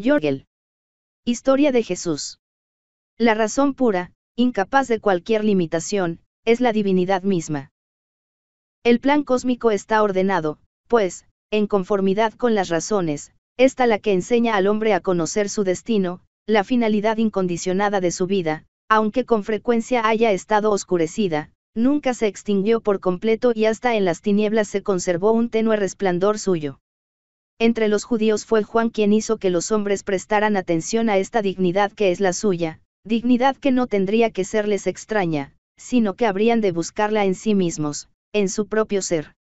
Jorgel. Historia de Jesús. La razón pura, incapaz de cualquier limitación, es la divinidad misma. El plan cósmico está ordenado, pues, en conformidad con las razones, esta la que enseña al hombre a conocer su destino, la finalidad incondicionada de su vida, aunque con frecuencia haya estado oscurecida, nunca se extinguió por completo y hasta en las tinieblas se conservó un tenue resplandor suyo. Entre los judíos fue Juan quien hizo que los hombres prestaran atención a esta dignidad que es la suya, dignidad que no tendría que serles extraña, sino que habrían de buscarla en sí mismos, en su propio ser.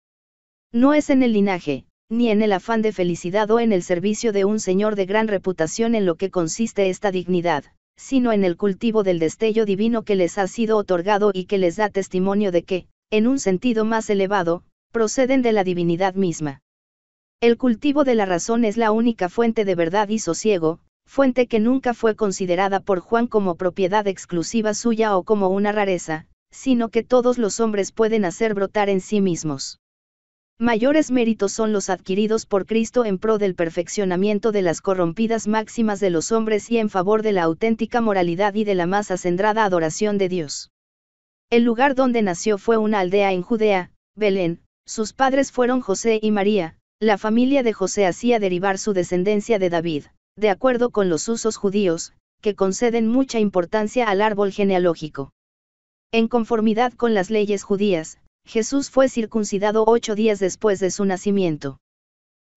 No es en el linaje, ni en el afán de felicidad o en el servicio de un señor de gran reputación en lo que consiste esta dignidad, sino en el cultivo del destello divino que les ha sido otorgado y que les da testimonio de que, en un sentido más elevado, proceden de la divinidad misma. El cultivo de la razón es la única fuente de verdad y sosiego, fuente que nunca fue considerada por Juan como propiedad exclusiva suya o como una rareza, sino que todos los hombres pueden hacer brotar en sí mismos. Mayores méritos son los adquiridos por Cristo en pro del perfeccionamiento de las corrompidas máximas de los hombres y en favor de la auténtica moralidad y de la más acendrada adoración de Dios. El lugar donde nació fue una aldea en Judea, Belén, sus padres fueron José y María, la familia de José hacía derivar su descendencia de David, de acuerdo con los usos judíos, que conceden mucha importancia al árbol genealógico. En conformidad con las leyes judías, Jesús fue circuncidado ocho días después de su nacimiento.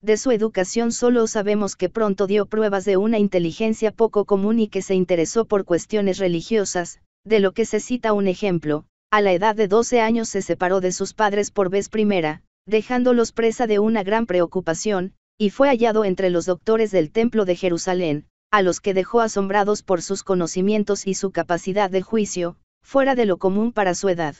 De su educación solo sabemos que pronto dio pruebas de una inteligencia poco común y que se interesó por cuestiones religiosas, de lo que se cita un ejemplo, a la edad de 12 años se separó de sus padres por vez primera, dejándolos presa de una gran preocupación, y fue hallado entre los doctores del Templo de Jerusalén, a los que dejó asombrados por sus conocimientos y su capacidad de juicio, fuera de lo común para su edad.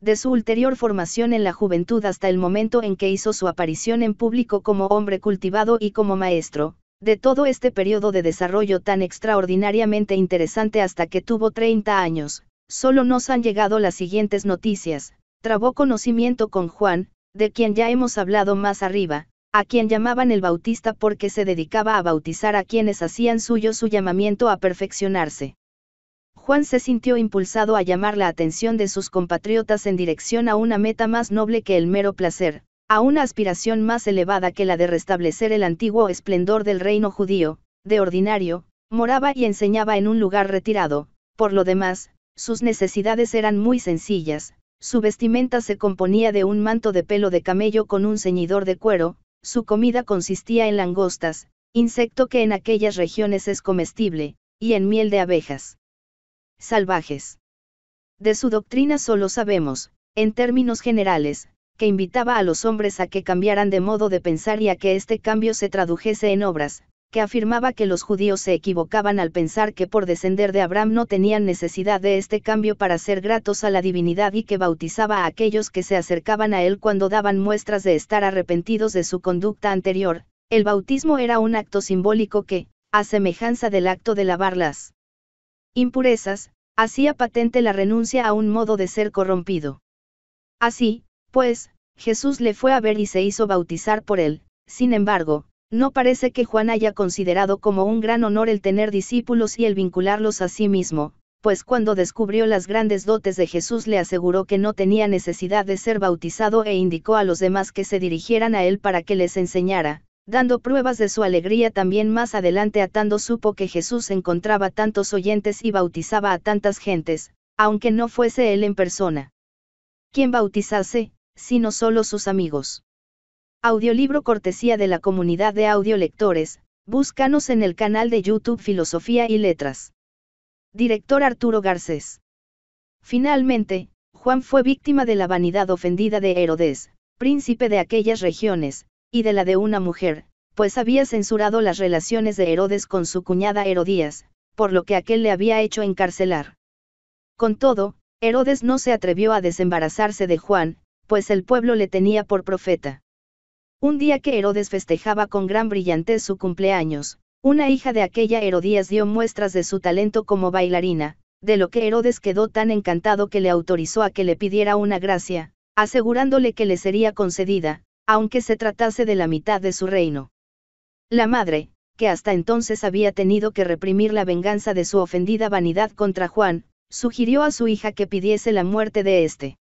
De su ulterior formación en la juventud hasta el momento en que hizo su aparición en público como hombre cultivado y como maestro, de todo este periodo de desarrollo tan extraordinariamente interesante hasta que tuvo 30 años, solo nos han llegado las siguientes noticias, trabó conocimiento con Juan, de quien ya hemos hablado más arriba, a quien llamaban el Bautista porque se dedicaba a bautizar a quienes hacían suyo su llamamiento a perfeccionarse. Juan se sintió impulsado a llamar la atención de sus compatriotas en dirección a una meta más noble que el mero placer, a una aspiración más elevada que la de restablecer el antiguo esplendor del reino judío, de ordinario, moraba y enseñaba en un lugar retirado, por lo demás, sus necesidades eran muy sencillas, su vestimenta se componía de un manto de pelo de camello con un ceñidor de cuero, su comida consistía en langostas, insecto que en aquellas regiones es comestible, y en miel de abejas. Salvajes. De su doctrina solo sabemos, en términos generales, que invitaba a los hombres a que cambiaran de modo de pensar y a que este cambio se tradujese en obras, que afirmaba que los judíos se equivocaban al pensar que por descender de Abraham no tenían necesidad de este cambio para ser gratos a la divinidad y que bautizaba a aquellos que se acercaban a él cuando daban muestras de estar arrepentidos de su conducta anterior, el bautismo era un acto simbólico que, a semejanza del acto de lavar las impurezas, hacía patente la renuncia a un modo de ser corrompido. Así, pues, Jesús le fue a ver y se hizo bautizar por él, sin embargo, no parece que Juan haya considerado como un gran honor el tener discípulos y el vincularlos a sí mismo, pues cuando descubrió las grandes dotes de Jesús le aseguró que no tenía necesidad de ser bautizado e indicó a los demás que se dirigieran a él para que les enseñara, dando pruebas de su alegría también más adelante atando supo que Jesús encontraba tantos oyentes y bautizaba a tantas gentes, aunque no fuese él en persona. ¿Quién bautizase, sino solo sus amigos. Audiolibro cortesía de la comunidad de audiolectores, búscanos en el canal de YouTube Filosofía y Letras. Director Arturo Garcés. Finalmente, Juan fue víctima de la vanidad ofendida de Herodes, príncipe de aquellas regiones, y de la de una mujer, pues había censurado las relaciones de Herodes con su cuñada Herodías, por lo que aquel le había hecho encarcelar. Con todo, Herodes no se atrevió a desembarazarse de Juan, pues el pueblo le tenía por profeta. Un día que Herodes festejaba con gran brillantez su cumpleaños, una hija de aquella Herodías dio muestras de su talento como bailarina, de lo que Herodes quedó tan encantado que le autorizó a que le pidiera una gracia, asegurándole que le sería concedida, aunque se tratase de la mitad de su reino. La madre, que hasta entonces había tenido que reprimir la venganza de su ofendida vanidad contra Juan, sugirió a su hija que pidiese la muerte de éste.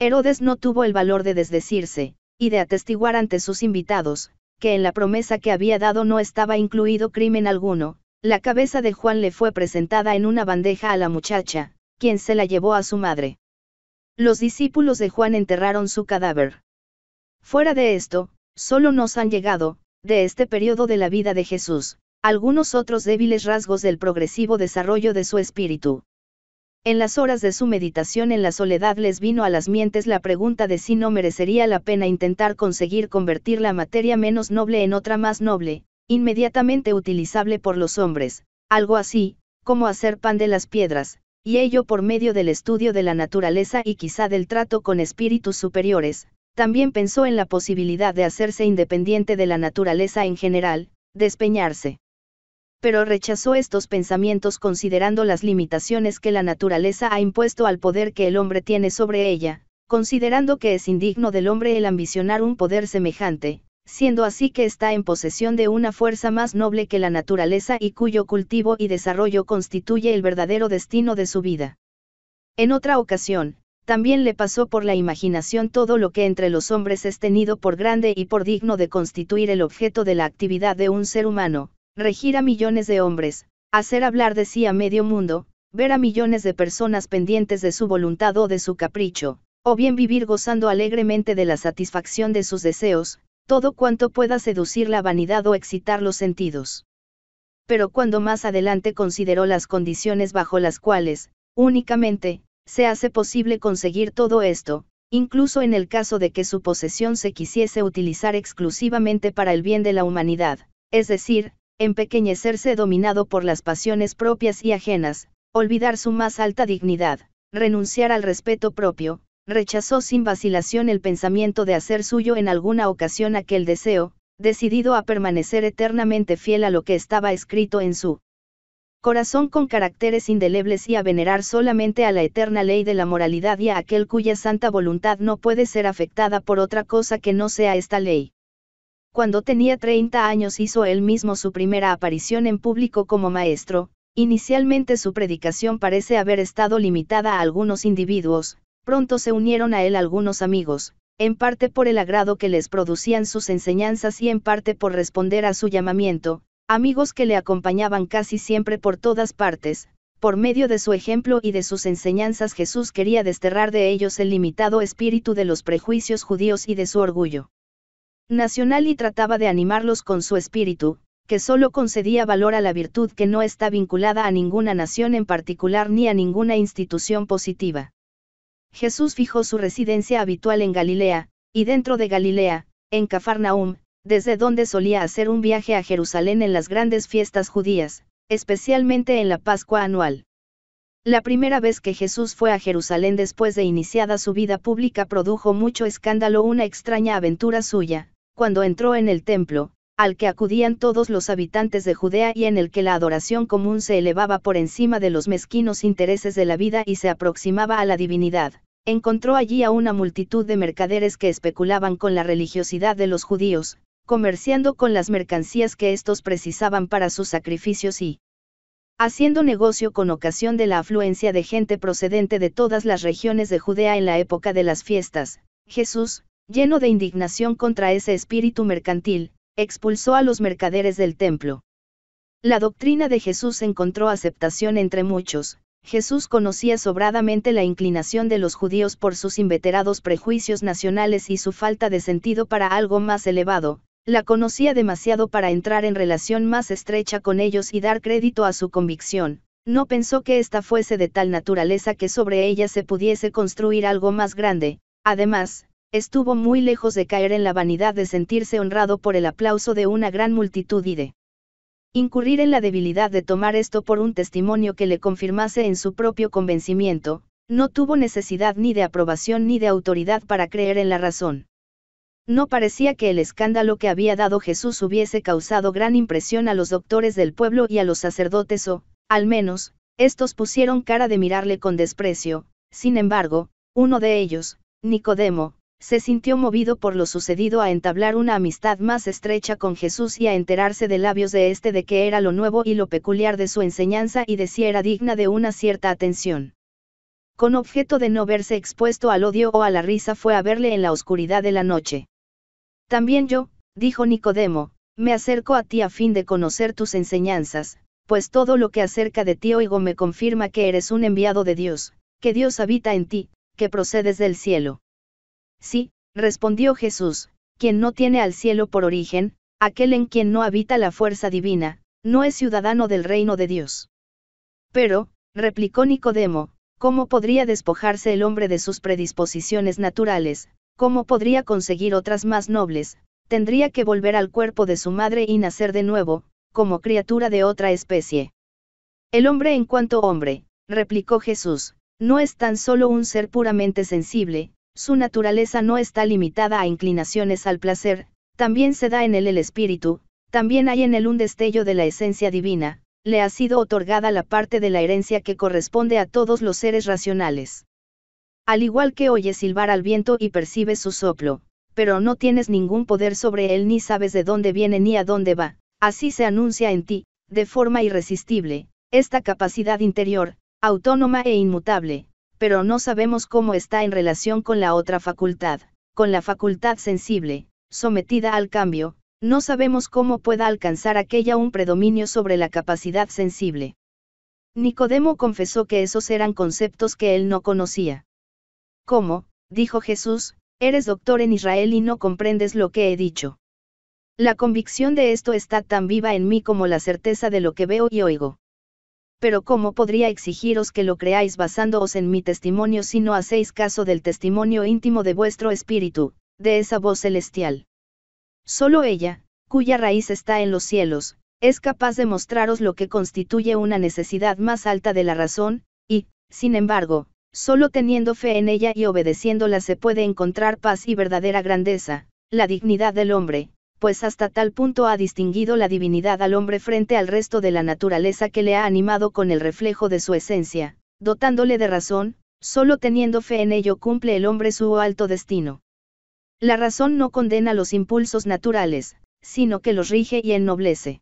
Herodes no tuvo el valor de desdecirse, y de atestiguar ante sus invitados, que en la promesa que había dado no estaba incluido crimen alguno, la cabeza de Juan le fue presentada en una bandeja a la muchacha, quien se la llevó a su madre. Los discípulos de Juan enterraron su cadáver. Fuera de esto, solo nos han llegado, de este periodo de la vida de Jesús, algunos otros débiles rasgos del progresivo desarrollo de su espíritu, en las horas de su meditación en la soledad les vino a las mientes la pregunta de si no merecería la pena intentar conseguir convertir la materia menos noble en otra más noble, inmediatamente utilizable por los hombres, algo así, como hacer pan de las piedras, y ello por medio del estudio de la naturaleza y quizá del trato con espíritus superiores, también pensó en la posibilidad de hacerse independiente de la naturaleza en general, despeñarse pero rechazó estos pensamientos considerando las limitaciones que la naturaleza ha impuesto al poder que el hombre tiene sobre ella, considerando que es indigno del hombre el ambicionar un poder semejante, siendo así que está en posesión de una fuerza más noble que la naturaleza y cuyo cultivo y desarrollo constituye el verdadero destino de su vida. En otra ocasión, también le pasó por la imaginación todo lo que entre los hombres es tenido por grande y por digno de constituir el objeto de la actividad de un ser humano, regir a millones de hombres, hacer hablar de sí a medio mundo, ver a millones de personas pendientes de su voluntad o de su capricho, o bien vivir gozando alegremente de la satisfacción de sus deseos, todo cuanto pueda seducir la vanidad o excitar los sentidos. Pero cuando más adelante consideró las condiciones bajo las cuales, únicamente, se hace posible conseguir todo esto, incluso en el caso de que su posesión se quisiese utilizar exclusivamente para el bien de la humanidad, es decir, empequeñecerse dominado por las pasiones propias y ajenas, olvidar su más alta dignidad, renunciar al respeto propio, rechazó sin vacilación el pensamiento de hacer suyo en alguna ocasión aquel deseo, decidido a permanecer eternamente fiel a lo que estaba escrito en su corazón con caracteres indelebles y a venerar solamente a la eterna ley de la moralidad y a aquel cuya santa voluntad no puede ser afectada por otra cosa que no sea esta ley. Cuando tenía 30 años hizo él mismo su primera aparición en público como maestro, inicialmente su predicación parece haber estado limitada a algunos individuos, pronto se unieron a él algunos amigos, en parte por el agrado que les producían sus enseñanzas y en parte por responder a su llamamiento, amigos que le acompañaban casi siempre por todas partes, por medio de su ejemplo y de sus enseñanzas Jesús quería desterrar de ellos el limitado espíritu de los prejuicios judíos y de su orgullo nacional y trataba de animarlos con su espíritu, que solo concedía valor a la virtud que no está vinculada a ninguna nación en particular ni a ninguna institución positiva. Jesús fijó su residencia habitual en Galilea, y dentro de Galilea, en Cafarnaum, desde donde solía hacer un viaje a Jerusalén en las grandes fiestas judías, especialmente en la Pascua anual. La primera vez que Jesús fue a Jerusalén después de iniciada su vida pública produjo mucho escándalo una extraña aventura suya, cuando entró en el templo, al que acudían todos los habitantes de Judea y en el que la adoración común se elevaba por encima de los mezquinos intereses de la vida y se aproximaba a la divinidad, encontró allí a una multitud de mercaderes que especulaban con la religiosidad de los judíos, comerciando con las mercancías que éstos precisaban para sus sacrificios y haciendo negocio con ocasión de la afluencia de gente procedente de todas las regiones de Judea en la época de las fiestas. Jesús, Lleno de indignación contra ese espíritu mercantil, expulsó a los mercaderes del templo. La doctrina de Jesús encontró aceptación entre muchos, Jesús conocía sobradamente la inclinación de los judíos por sus inveterados prejuicios nacionales y su falta de sentido para algo más elevado, la conocía demasiado para entrar en relación más estrecha con ellos y dar crédito a su convicción, no pensó que ésta fuese de tal naturaleza que sobre ella se pudiese construir algo más grande, además, estuvo muy lejos de caer en la vanidad de sentirse honrado por el aplauso de una gran multitud y de incurrir en la debilidad de tomar esto por un testimonio que le confirmase en su propio convencimiento, no tuvo necesidad ni de aprobación ni de autoridad para creer en la razón. No parecía que el escándalo que había dado Jesús hubiese causado gran impresión a los doctores del pueblo y a los sacerdotes o, al menos, estos pusieron cara de mirarle con desprecio, sin embargo, uno de ellos, Nicodemo, se sintió movido por lo sucedido a entablar una amistad más estrecha con Jesús y a enterarse de labios de éste de que era lo nuevo y lo peculiar de su enseñanza y de si era digna de una cierta atención. Con objeto de no verse expuesto al odio o a la risa fue a verle en la oscuridad de la noche. También yo, dijo Nicodemo, me acerco a ti a fin de conocer tus enseñanzas, pues todo lo que acerca de ti oigo me confirma que eres un enviado de Dios, que Dios habita en ti, que procedes del cielo. Sí, respondió Jesús, quien no tiene al cielo por origen, aquel en quien no habita la fuerza divina, no es ciudadano del reino de Dios. Pero, replicó Nicodemo, ¿cómo podría despojarse el hombre de sus predisposiciones naturales? ¿Cómo podría conseguir otras más nobles? Tendría que volver al cuerpo de su madre y nacer de nuevo, como criatura de otra especie. El hombre en cuanto hombre, replicó Jesús, no es tan solo un ser puramente sensible, su naturaleza no está limitada a inclinaciones al placer, también se da en él el espíritu, también hay en él un destello de la esencia divina, le ha sido otorgada la parte de la herencia que corresponde a todos los seres racionales. Al igual que oyes silbar al viento y percibes su soplo, pero no tienes ningún poder sobre él ni sabes de dónde viene ni a dónde va, así se anuncia en ti, de forma irresistible, esta capacidad interior, autónoma e inmutable, pero no sabemos cómo está en relación con la otra facultad, con la facultad sensible, sometida al cambio, no sabemos cómo pueda alcanzar aquella un predominio sobre la capacidad sensible. Nicodemo confesó que esos eran conceptos que él no conocía. ¿Cómo? dijo Jesús, eres doctor en Israel y no comprendes lo que he dicho. La convicción de esto está tan viva en mí como la certeza de lo que veo y oigo pero ¿cómo podría exigiros que lo creáis basándoos en mi testimonio si no hacéis caso del testimonio íntimo de vuestro espíritu, de esa voz celestial? Solo ella, cuya raíz está en los cielos, es capaz de mostraros lo que constituye una necesidad más alta de la razón, y, sin embargo, solo teniendo fe en ella y obedeciéndola se puede encontrar paz y verdadera grandeza, la dignidad del hombre, pues hasta tal punto ha distinguido la divinidad al hombre frente al resto de la naturaleza que le ha animado con el reflejo de su esencia, dotándole de razón, solo teniendo fe en ello cumple el hombre su alto destino. La razón no condena los impulsos naturales, sino que los rige y ennoblece.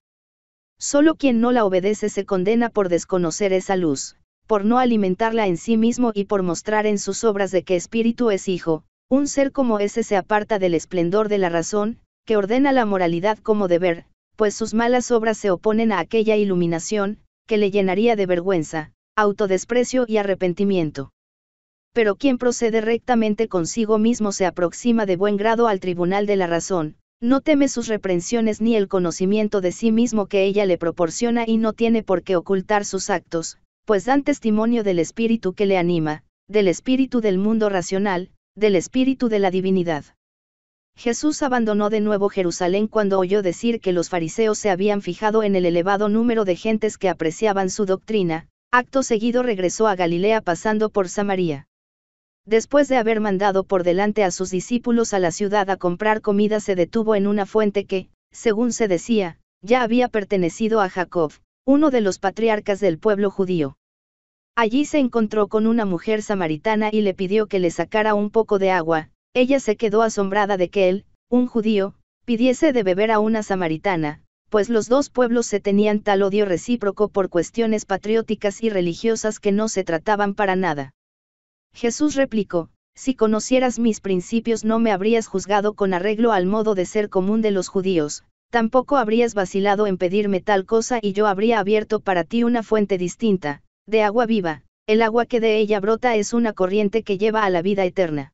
Solo quien no la obedece se condena por desconocer esa luz, por no alimentarla en sí mismo y por mostrar en sus obras de que espíritu es hijo, un ser como ese se aparta del esplendor de la razón, que ordena la moralidad como deber, pues sus malas obras se oponen a aquella iluminación, que le llenaría de vergüenza, autodesprecio y arrepentimiento. Pero quien procede rectamente consigo mismo se aproxima de buen grado al tribunal de la razón, no teme sus reprensiones ni el conocimiento de sí mismo que ella le proporciona y no tiene por qué ocultar sus actos, pues dan testimonio del espíritu que le anima, del espíritu del mundo racional, del espíritu de la divinidad. Jesús abandonó de nuevo Jerusalén cuando oyó decir que los fariseos se habían fijado en el elevado número de gentes que apreciaban su doctrina, acto seguido regresó a Galilea pasando por Samaria. Después de haber mandado por delante a sus discípulos a la ciudad a comprar comida, se detuvo en una fuente que, según se decía, ya había pertenecido a Jacob, uno de los patriarcas del pueblo judío. Allí se encontró con una mujer samaritana y le pidió que le sacara un poco de agua, ella se quedó asombrada de que él, un judío, pidiese de beber a una samaritana, pues los dos pueblos se tenían tal odio recíproco por cuestiones patrióticas y religiosas que no se trataban para nada. Jesús replicó, si conocieras mis principios no me habrías juzgado con arreglo al modo de ser común de los judíos, tampoco habrías vacilado en pedirme tal cosa y yo habría abierto para ti una fuente distinta, de agua viva, el agua que de ella brota es una corriente que lleva a la vida eterna.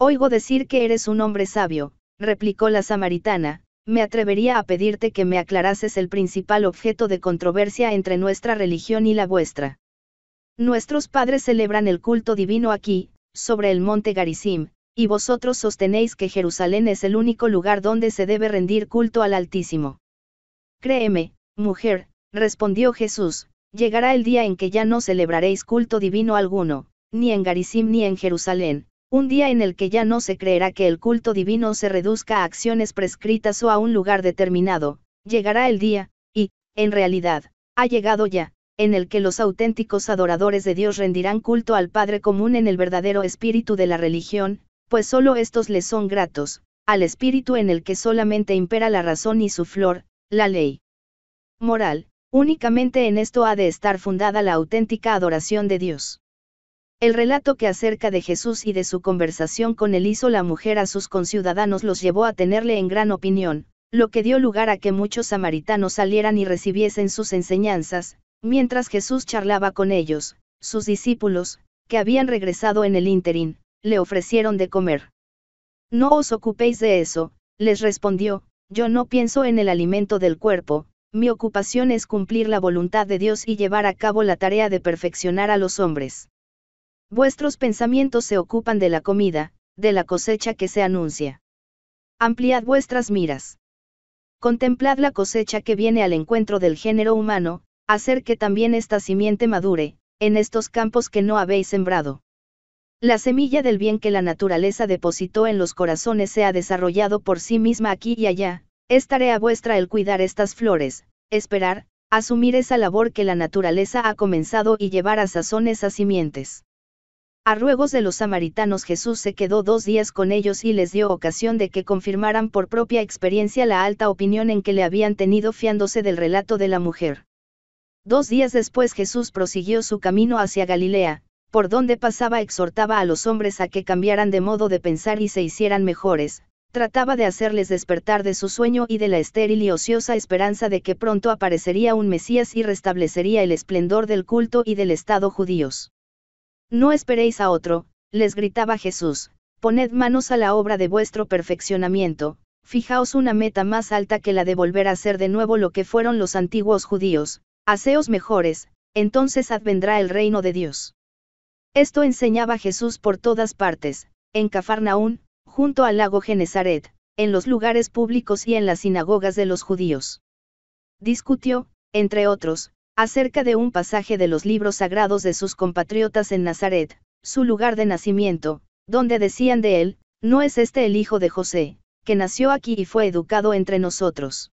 Oigo decir que eres un hombre sabio, replicó la samaritana, me atrevería a pedirte que me aclarases el principal objeto de controversia entre nuestra religión y la vuestra. Nuestros padres celebran el culto divino aquí, sobre el monte Garisim, y vosotros sostenéis que Jerusalén es el único lugar donde se debe rendir culto al Altísimo. Créeme, mujer, respondió Jesús, llegará el día en que ya no celebraréis culto divino alguno, ni en Garisim ni en Jerusalén, un día en el que ya no se creerá que el culto divino se reduzca a acciones prescritas o a un lugar determinado, llegará el día, y, en realidad, ha llegado ya, en el que los auténticos adoradores de Dios rendirán culto al Padre común en el verdadero espíritu de la religión, pues solo estos le son gratos, al espíritu en el que solamente impera la razón y su flor, la ley. Moral, únicamente en esto ha de estar fundada la auténtica adoración de Dios. El relato que acerca de Jesús y de su conversación con él hizo la mujer a sus conciudadanos los llevó a tenerle en gran opinión, lo que dio lugar a que muchos samaritanos salieran y recibiesen sus enseñanzas, mientras Jesús charlaba con ellos, sus discípulos, que habían regresado en el ínterin, le ofrecieron de comer. No os ocupéis de eso, les respondió, yo no pienso en el alimento del cuerpo, mi ocupación es cumplir la voluntad de Dios y llevar a cabo la tarea de perfeccionar a los hombres. Vuestros pensamientos se ocupan de la comida, de la cosecha que se anuncia. Ampliad vuestras miras. Contemplad la cosecha que viene al encuentro del género humano, hacer que también esta simiente madure, en estos campos que no habéis sembrado. La semilla del bien que la naturaleza depositó en los corazones se ha desarrollado por sí misma aquí y allá, es tarea vuestra el cuidar estas flores, esperar, asumir esa labor que la naturaleza ha comenzado y llevar a sazones a simientes. A ruegos de los samaritanos Jesús se quedó dos días con ellos y les dio ocasión de que confirmaran por propia experiencia la alta opinión en que le habían tenido fiándose del relato de la mujer. Dos días después Jesús prosiguió su camino hacia Galilea, por donde pasaba exhortaba a los hombres a que cambiaran de modo de pensar y se hicieran mejores, trataba de hacerles despertar de su sueño y de la estéril y ociosa esperanza de que pronto aparecería un Mesías y restablecería el esplendor del culto y del Estado judíos. No esperéis a otro, les gritaba Jesús, poned manos a la obra de vuestro perfeccionamiento, fijaos una meta más alta que la de volver a ser de nuevo lo que fueron los antiguos judíos, haceos mejores, entonces advendrá el reino de Dios. Esto enseñaba Jesús por todas partes, en Cafarnaún, junto al lago Genezaret, en los lugares públicos y en las sinagogas de los judíos. Discutió, entre otros, acerca de un pasaje de los libros sagrados de sus compatriotas en Nazaret, su lugar de nacimiento, donde decían de él, ¿no es este el hijo de José, que nació aquí y fue educado entre nosotros?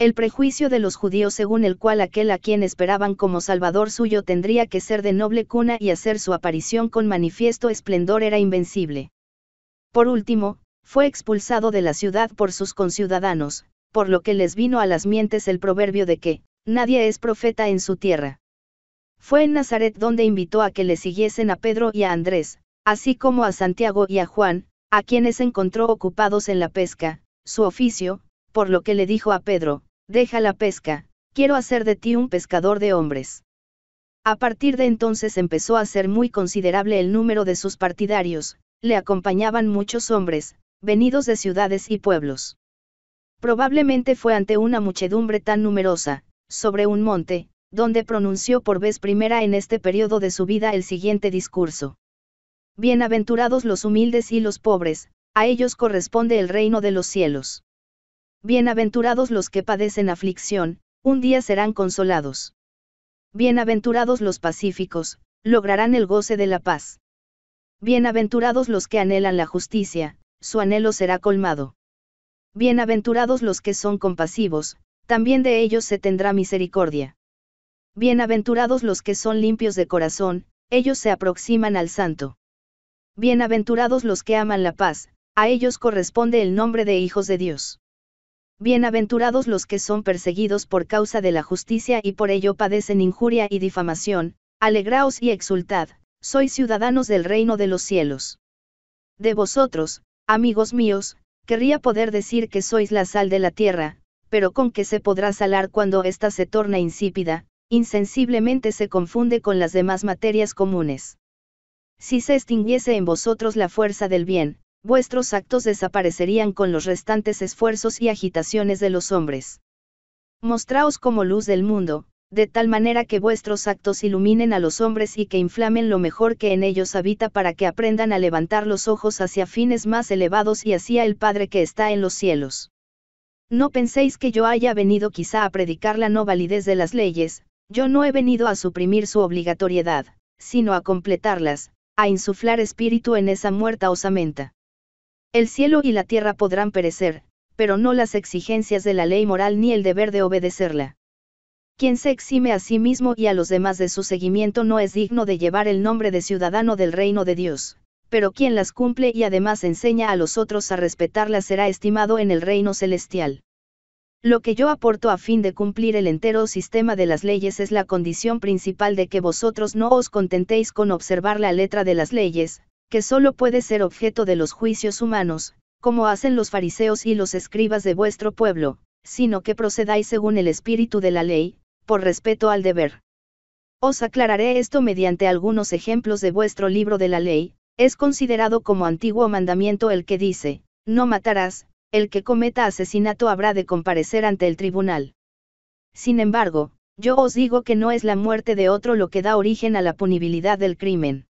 El prejuicio de los judíos según el cual aquel a quien esperaban como Salvador suyo tendría que ser de noble cuna y hacer su aparición con manifiesto esplendor era invencible. Por último, fue expulsado de la ciudad por sus conciudadanos, por lo que les vino a las mientes el proverbio de que, Nadie es profeta en su tierra. Fue en Nazaret donde invitó a que le siguiesen a Pedro y a Andrés, así como a Santiago y a Juan, a quienes encontró ocupados en la pesca, su oficio, por lo que le dijo a Pedro, deja la pesca, quiero hacer de ti un pescador de hombres. A partir de entonces empezó a ser muy considerable el número de sus partidarios, le acompañaban muchos hombres, venidos de ciudades y pueblos. Probablemente fue ante una muchedumbre tan numerosa, sobre un monte, donde pronunció por vez primera en este periodo de su vida el siguiente discurso. Bienaventurados los humildes y los pobres, a ellos corresponde el reino de los cielos. Bienaventurados los que padecen aflicción, un día serán consolados. Bienaventurados los pacíficos, lograrán el goce de la paz. Bienaventurados los que anhelan la justicia, su anhelo será colmado. Bienaventurados los que son compasivos, también de ellos se tendrá misericordia. Bienaventurados los que son limpios de corazón, ellos se aproximan al santo. Bienaventurados los que aman la paz, a ellos corresponde el nombre de hijos de Dios. Bienaventurados los que son perseguidos por causa de la justicia y por ello padecen injuria y difamación, alegraos y exultad, sois ciudadanos del reino de los cielos. De vosotros, amigos míos, querría poder decir que sois la sal de la tierra, pero con que se podrá salar cuando ésta se torna insípida, insensiblemente se confunde con las demás materias comunes. Si se extinguiese en vosotros la fuerza del bien, vuestros actos desaparecerían con los restantes esfuerzos y agitaciones de los hombres. Mostraos como luz del mundo, de tal manera que vuestros actos iluminen a los hombres y que inflamen lo mejor que en ellos habita para que aprendan a levantar los ojos hacia fines más elevados y hacia el Padre que está en los cielos. No penséis que yo haya venido quizá a predicar la no validez de las leyes, yo no he venido a suprimir su obligatoriedad, sino a completarlas, a insuflar espíritu en esa muerta osamenta. El cielo y la tierra podrán perecer, pero no las exigencias de la ley moral ni el deber de obedecerla. Quien se exime a sí mismo y a los demás de su seguimiento no es digno de llevar el nombre de ciudadano del reino de Dios pero quien las cumple y además enseña a los otros a respetarlas será estimado en el reino celestial. Lo que yo aporto a fin de cumplir el entero sistema de las leyes es la condición principal de que vosotros no os contentéis con observar la letra de las leyes, que solo puede ser objeto de los juicios humanos, como hacen los fariseos y los escribas de vuestro pueblo, sino que procedáis según el espíritu de la ley, por respeto al deber. Os aclararé esto mediante algunos ejemplos de vuestro libro de la ley, es considerado como antiguo mandamiento el que dice, no matarás, el que cometa asesinato habrá de comparecer ante el tribunal. Sin embargo, yo os digo que no es la muerte de otro lo que da origen a la punibilidad del crimen.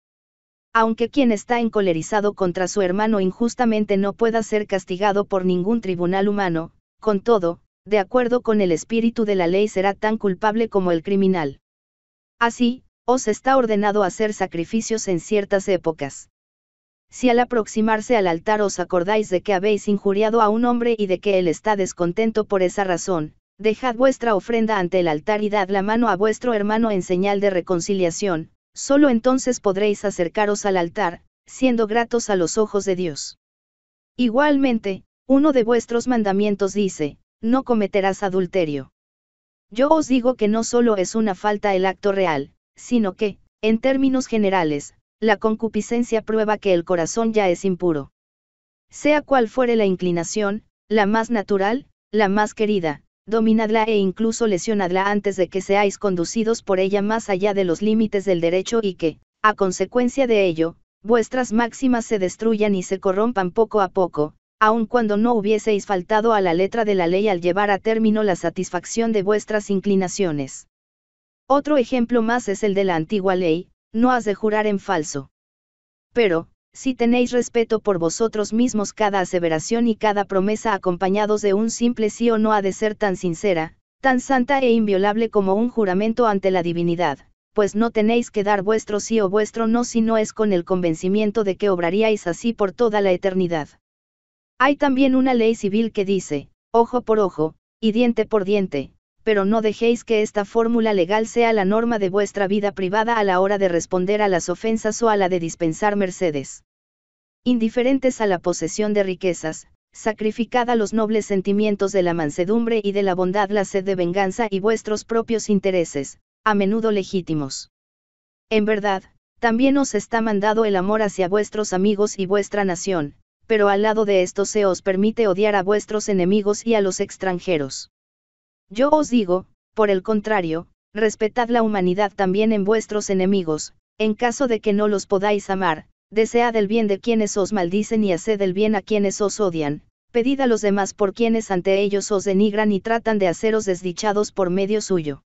Aunque quien está encolerizado contra su hermano injustamente no pueda ser castigado por ningún tribunal humano, con todo, de acuerdo con el espíritu de la ley será tan culpable como el criminal. Así, os está ordenado hacer sacrificios en ciertas épocas. Si al aproximarse al altar os acordáis de que habéis injuriado a un hombre y de que él está descontento por esa razón, dejad vuestra ofrenda ante el altar y dad la mano a vuestro hermano en señal de reconciliación, solo entonces podréis acercaros al altar, siendo gratos a los ojos de Dios. Igualmente, uno de vuestros mandamientos dice, no cometerás adulterio. Yo os digo que no solo es una falta el acto real, sino que, en términos generales, la concupiscencia prueba que el corazón ya es impuro. Sea cual fuere la inclinación, la más natural, la más querida, dominadla e incluso lesionadla antes de que seáis conducidos por ella más allá de los límites del derecho y que, a consecuencia de ello, vuestras máximas se destruyan y se corrompan poco a poco, aun cuando no hubieseis faltado a la letra de la ley al llevar a término la satisfacción de vuestras inclinaciones. Otro ejemplo más es el de la antigua ley, no has de jurar en falso. Pero, si tenéis respeto por vosotros mismos cada aseveración y cada promesa acompañados de un simple sí o no ha de ser tan sincera, tan santa e inviolable como un juramento ante la divinidad, pues no tenéis que dar vuestro sí o vuestro no si no es con el convencimiento de que obraríais así por toda la eternidad. Hay también una ley civil que dice, ojo por ojo, y diente por diente, pero no dejéis que esta fórmula legal sea la norma de vuestra vida privada a la hora de responder a las ofensas o a la de dispensar mercedes. Indiferentes a la posesión de riquezas, sacrificad a los nobles sentimientos de la mansedumbre y de la bondad la sed de venganza y vuestros propios intereses, a menudo legítimos. En verdad, también os está mandado el amor hacia vuestros amigos y vuestra nación, pero al lado de esto se os permite odiar a vuestros enemigos y a los extranjeros. Yo os digo, por el contrario, respetad la humanidad también en vuestros enemigos, en caso de que no los podáis amar, desead el bien de quienes os maldicen y haced el bien a quienes os odian, pedid a los demás por quienes ante ellos os denigran y tratan de haceros desdichados por medio suyo.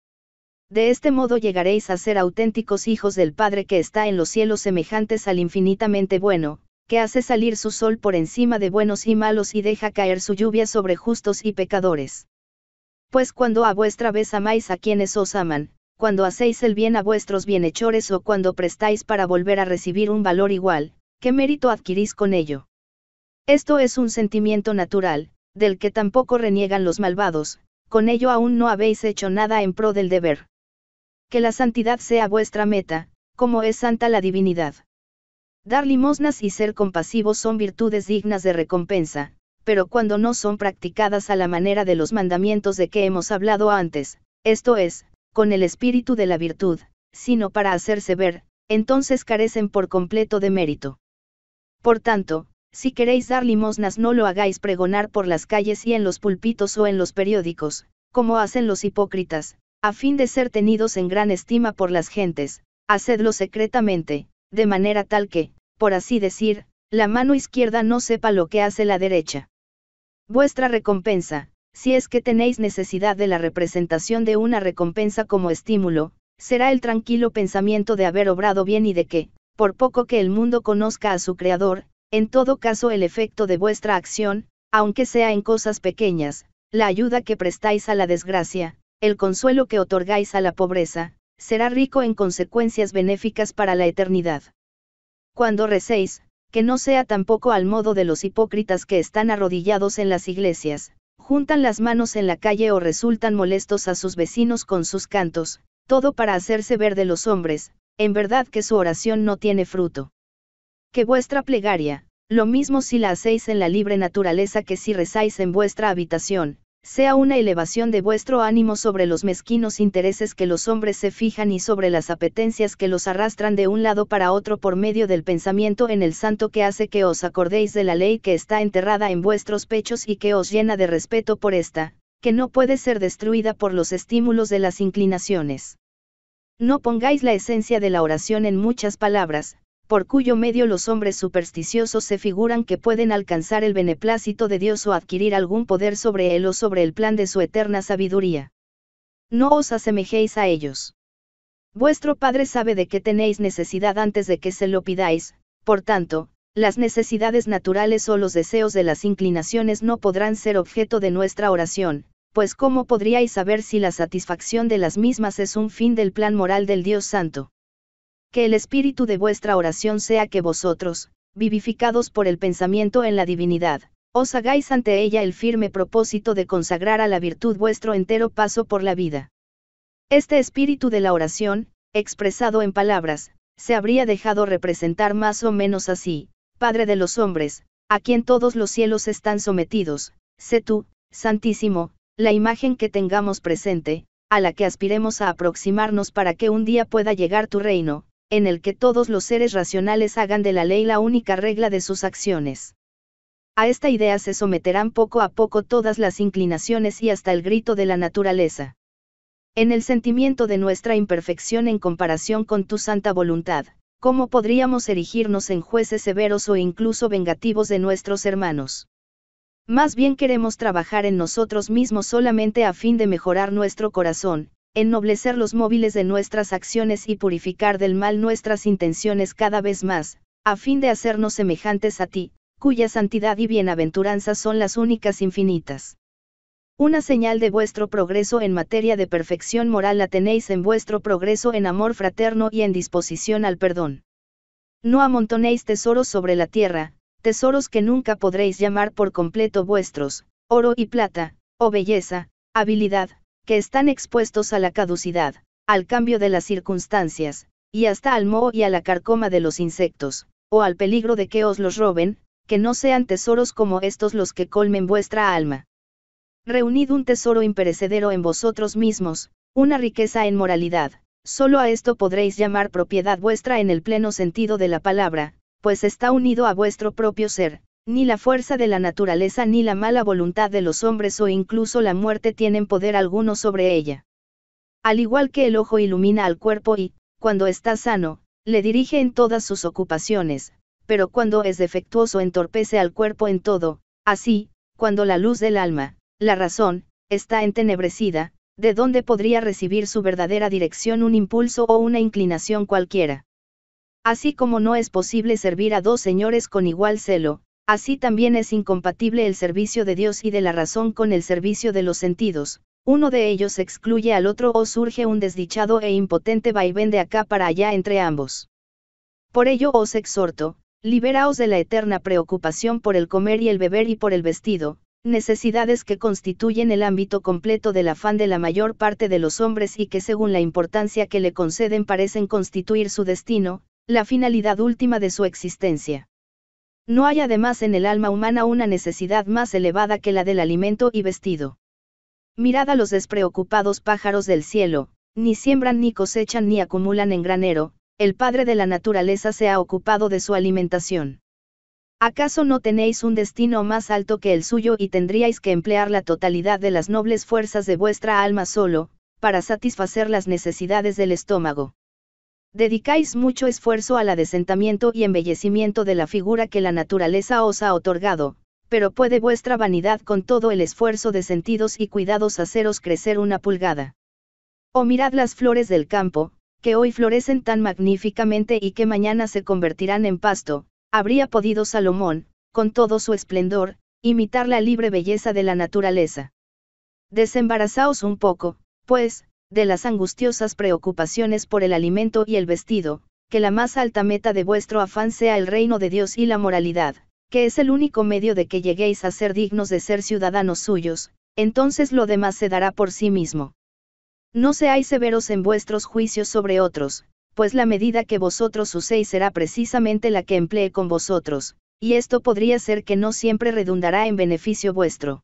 De este modo llegaréis a ser auténticos hijos del Padre que está en los cielos semejantes al infinitamente bueno, que hace salir su sol por encima de buenos y malos y deja caer su lluvia sobre justos y pecadores. Pues cuando a vuestra vez amáis a quienes os aman, cuando hacéis el bien a vuestros bienhechores o cuando prestáis para volver a recibir un valor igual, ¿qué mérito adquirís con ello? Esto es un sentimiento natural, del que tampoco reniegan los malvados, con ello aún no habéis hecho nada en pro del deber. Que la santidad sea vuestra meta, como es santa la divinidad. Dar limosnas y ser compasivos son virtudes dignas de recompensa, pero cuando no son practicadas a la manera de los mandamientos de que hemos hablado antes, esto es, con el espíritu de la virtud, sino para hacerse ver, entonces carecen por completo de mérito. Por tanto, si queréis dar limosnas no lo hagáis pregonar por las calles y en los pulpitos o en los periódicos, como hacen los hipócritas, a fin de ser tenidos en gran estima por las gentes, hacedlo secretamente, de manera tal que, por así decir, la mano izquierda no sepa lo que hace la derecha. Vuestra recompensa, si es que tenéis necesidad de la representación de una recompensa como estímulo, será el tranquilo pensamiento de haber obrado bien y de que, por poco que el mundo conozca a su Creador, en todo caso el efecto de vuestra acción, aunque sea en cosas pequeñas, la ayuda que prestáis a la desgracia, el consuelo que otorgáis a la pobreza, será rico en consecuencias benéficas para la eternidad. Cuando recéis, que no sea tampoco al modo de los hipócritas que están arrodillados en las iglesias, juntan las manos en la calle o resultan molestos a sus vecinos con sus cantos, todo para hacerse ver de los hombres, en verdad que su oración no tiene fruto. Que vuestra plegaria, lo mismo si la hacéis en la libre naturaleza que si rezáis en vuestra habitación, sea una elevación de vuestro ánimo sobre los mezquinos intereses que los hombres se fijan y sobre las apetencias que los arrastran de un lado para otro por medio del pensamiento en el santo que hace que os acordéis de la ley que está enterrada en vuestros pechos y que os llena de respeto por esta, que no puede ser destruida por los estímulos de las inclinaciones. No pongáis la esencia de la oración en muchas palabras, por cuyo medio los hombres supersticiosos se figuran que pueden alcanzar el beneplácito de Dios o adquirir algún poder sobre él o sobre el plan de su eterna sabiduría. No os asemejéis a ellos. Vuestro Padre sabe de qué tenéis necesidad antes de que se lo pidáis, por tanto, las necesidades naturales o los deseos de las inclinaciones no podrán ser objeto de nuestra oración, pues ¿cómo podríais saber si la satisfacción de las mismas es un fin del plan moral del Dios Santo? que el espíritu de vuestra oración sea que vosotros, vivificados por el pensamiento en la divinidad, os hagáis ante ella el firme propósito de consagrar a la virtud vuestro entero paso por la vida. Este espíritu de la oración, expresado en palabras, se habría dejado representar más o menos así, Padre de los hombres, a quien todos los cielos están sometidos, sé tú, Santísimo, la imagen que tengamos presente, a la que aspiremos a aproximarnos para que un día pueda llegar tu reino, en el que todos los seres racionales hagan de la ley la única regla de sus acciones. A esta idea se someterán poco a poco todas las inclinaciones y hasta el grito de la naturaleza. En el sentimiento de nuestra imperfección en comparación con tu santa voluntad, ¿cómo podríamos erigirnos en jueces severos o incluso vengativos de nuestros hermanos? Más bien queremos trabajar en nosotros mismos solamente a fin de mejorar nuestro corazón, ennoblecer los móviles de nuestras acciones y purificar del mal nuestras intenciones cada vez más, a fin de hacernos semejantes a ti, cuya santidad y bienaventuranza son las únicas infinitas. Una señal de vuestro progreso en materia de perfección moral la tenéis en vuestro progreso en amor fraterno y en disposición al perdón. No amontonéis tesoros sobre la tierra, tesoros que nunca podréis llamar por completo vuestros, oro y plata, o belleza, habilidad, que están expuestos a la caducidad, al cambio de las circunstancias, y hasta al moho y a la carcoma de los insectos, o al peligro de que os los roben, que no sean tesoros como estos los que colmen vuestra alma. Reunid un tesoro imperecedero en vosotros mismos, una riqueza en moralidad, solo a esto podréis llamar propiedad vuestra en el pleno sentido de la palabra, pues está unido a vuestro propio ser, ni la fuerza de la naturaleza ni la mala voluntad de los hombres o incluso la muerte tienen poder alguno sobre ella. Al igual que el ojo ilumina al cuerpo y, cuando está sano, le dirige en todas sus ocupaciones, pero cuando es defectuoso entorpece al cuerpo en todo, así, cuando la luz del alma, la razón, está entenebrecida, de dónde podría recibir su verdadera dirección un impulso o una inclinación cualquiera. Así como no es posible servir a dos señores con igual celo, Así también es incompatible el servicio de Dios y de la razón con el servicio de los sentidos, uno de ellos excluye al otro o surge un desdichado e impotente vaivén de acá para allá entre ambos. Por ello os exhorto, liberaos de la eterna preocupación por el comer y el beber y por el vestido, necesidades que constituyen el ámbito completo del afán de la mayor parte de los hombres y que según la importancia que le conceden parecen constituir su destino, la finalidad última de su existencia. No hay además en el alma humana una necesidad más elevada que la del alimento y vestido. Mirad a los despreocupados pájaros del cielo, ni siembran ni cosechan ni acumulan en granero, el Padre de la naturaleza se ha ocupado de su alimentación. ¿Acaso no tenéis un destino más alto que el suyo y tendríais que emplear la totalidad de las nobles fuerzas de vuestra alma solo, para satisfacer las necesidades del estómago? Dedicáis mucho esfuerzo al adesentamiento y embellecimiento de la figura que la naturaleza os ha otorgado, pero puede vuestra vanidad con todo el esfuerzo de sentidos y cuidados haceros crecer una pulgada. O mirad las flores del campo, que hoy florecen tan magníficamente y que mañana se convertirán en pasto, habría podido Salomón, con todo su esplendor, imitar la libre belleza de la naturaleza. Desembarazaos un poco, pues, de las angustiosas preocupaciones por el alimento y el vestido, que la más alta meta de vuestro afán sea el reino de Dios y la moralidad, que es el único medio de que lleguéis a ser dignos de ser ciudadanos suyos, entonces lo demás se dará por sí mismo. No seáis severos en vuestros juicios sobre otros, pues la medida que vosotros uséis será precisamente la que emplee con vosotros, y esto podría ser que no siempre redundará en beneficio vuestro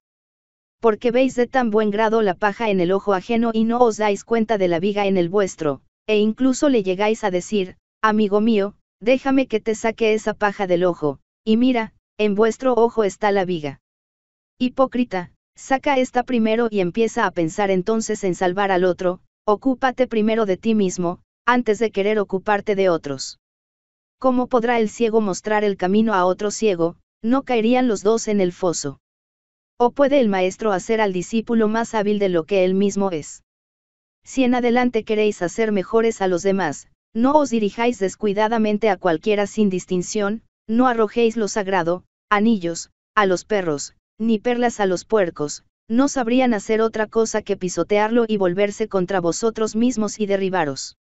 porque veis de tan buen grado la paja en el ojo ajeno y no os dais cuenta de la viga en el vuestro, e incluso le llegáis a decir, amigo mío, déjame que te saque esa paja del ojo, y mira, en vuestro ojo está la viga. Hipócrita, saca esta primero y empieza a pensar entonces en salvar al otro, ocúpate primero de ti mismo, antes de querer ocuparte de otros. ¿Cómo podrá el ciego mostrar el camino a otro ciego? No caerían los dos en el foso. ¿O puede el maestro hacer al discípulo más hábil de lo que él mismo es? Si en adelante queréis hacer mejores a los demás, no os dirijáis descuidadamente a cualquiera sin distinción, no arrojéis lo sagrado, anillos, a los perros, ni perlas a los puercos, no sabrían hacer otra cosa que pisotearlo y volverse contra vosotros mismos y derribaros.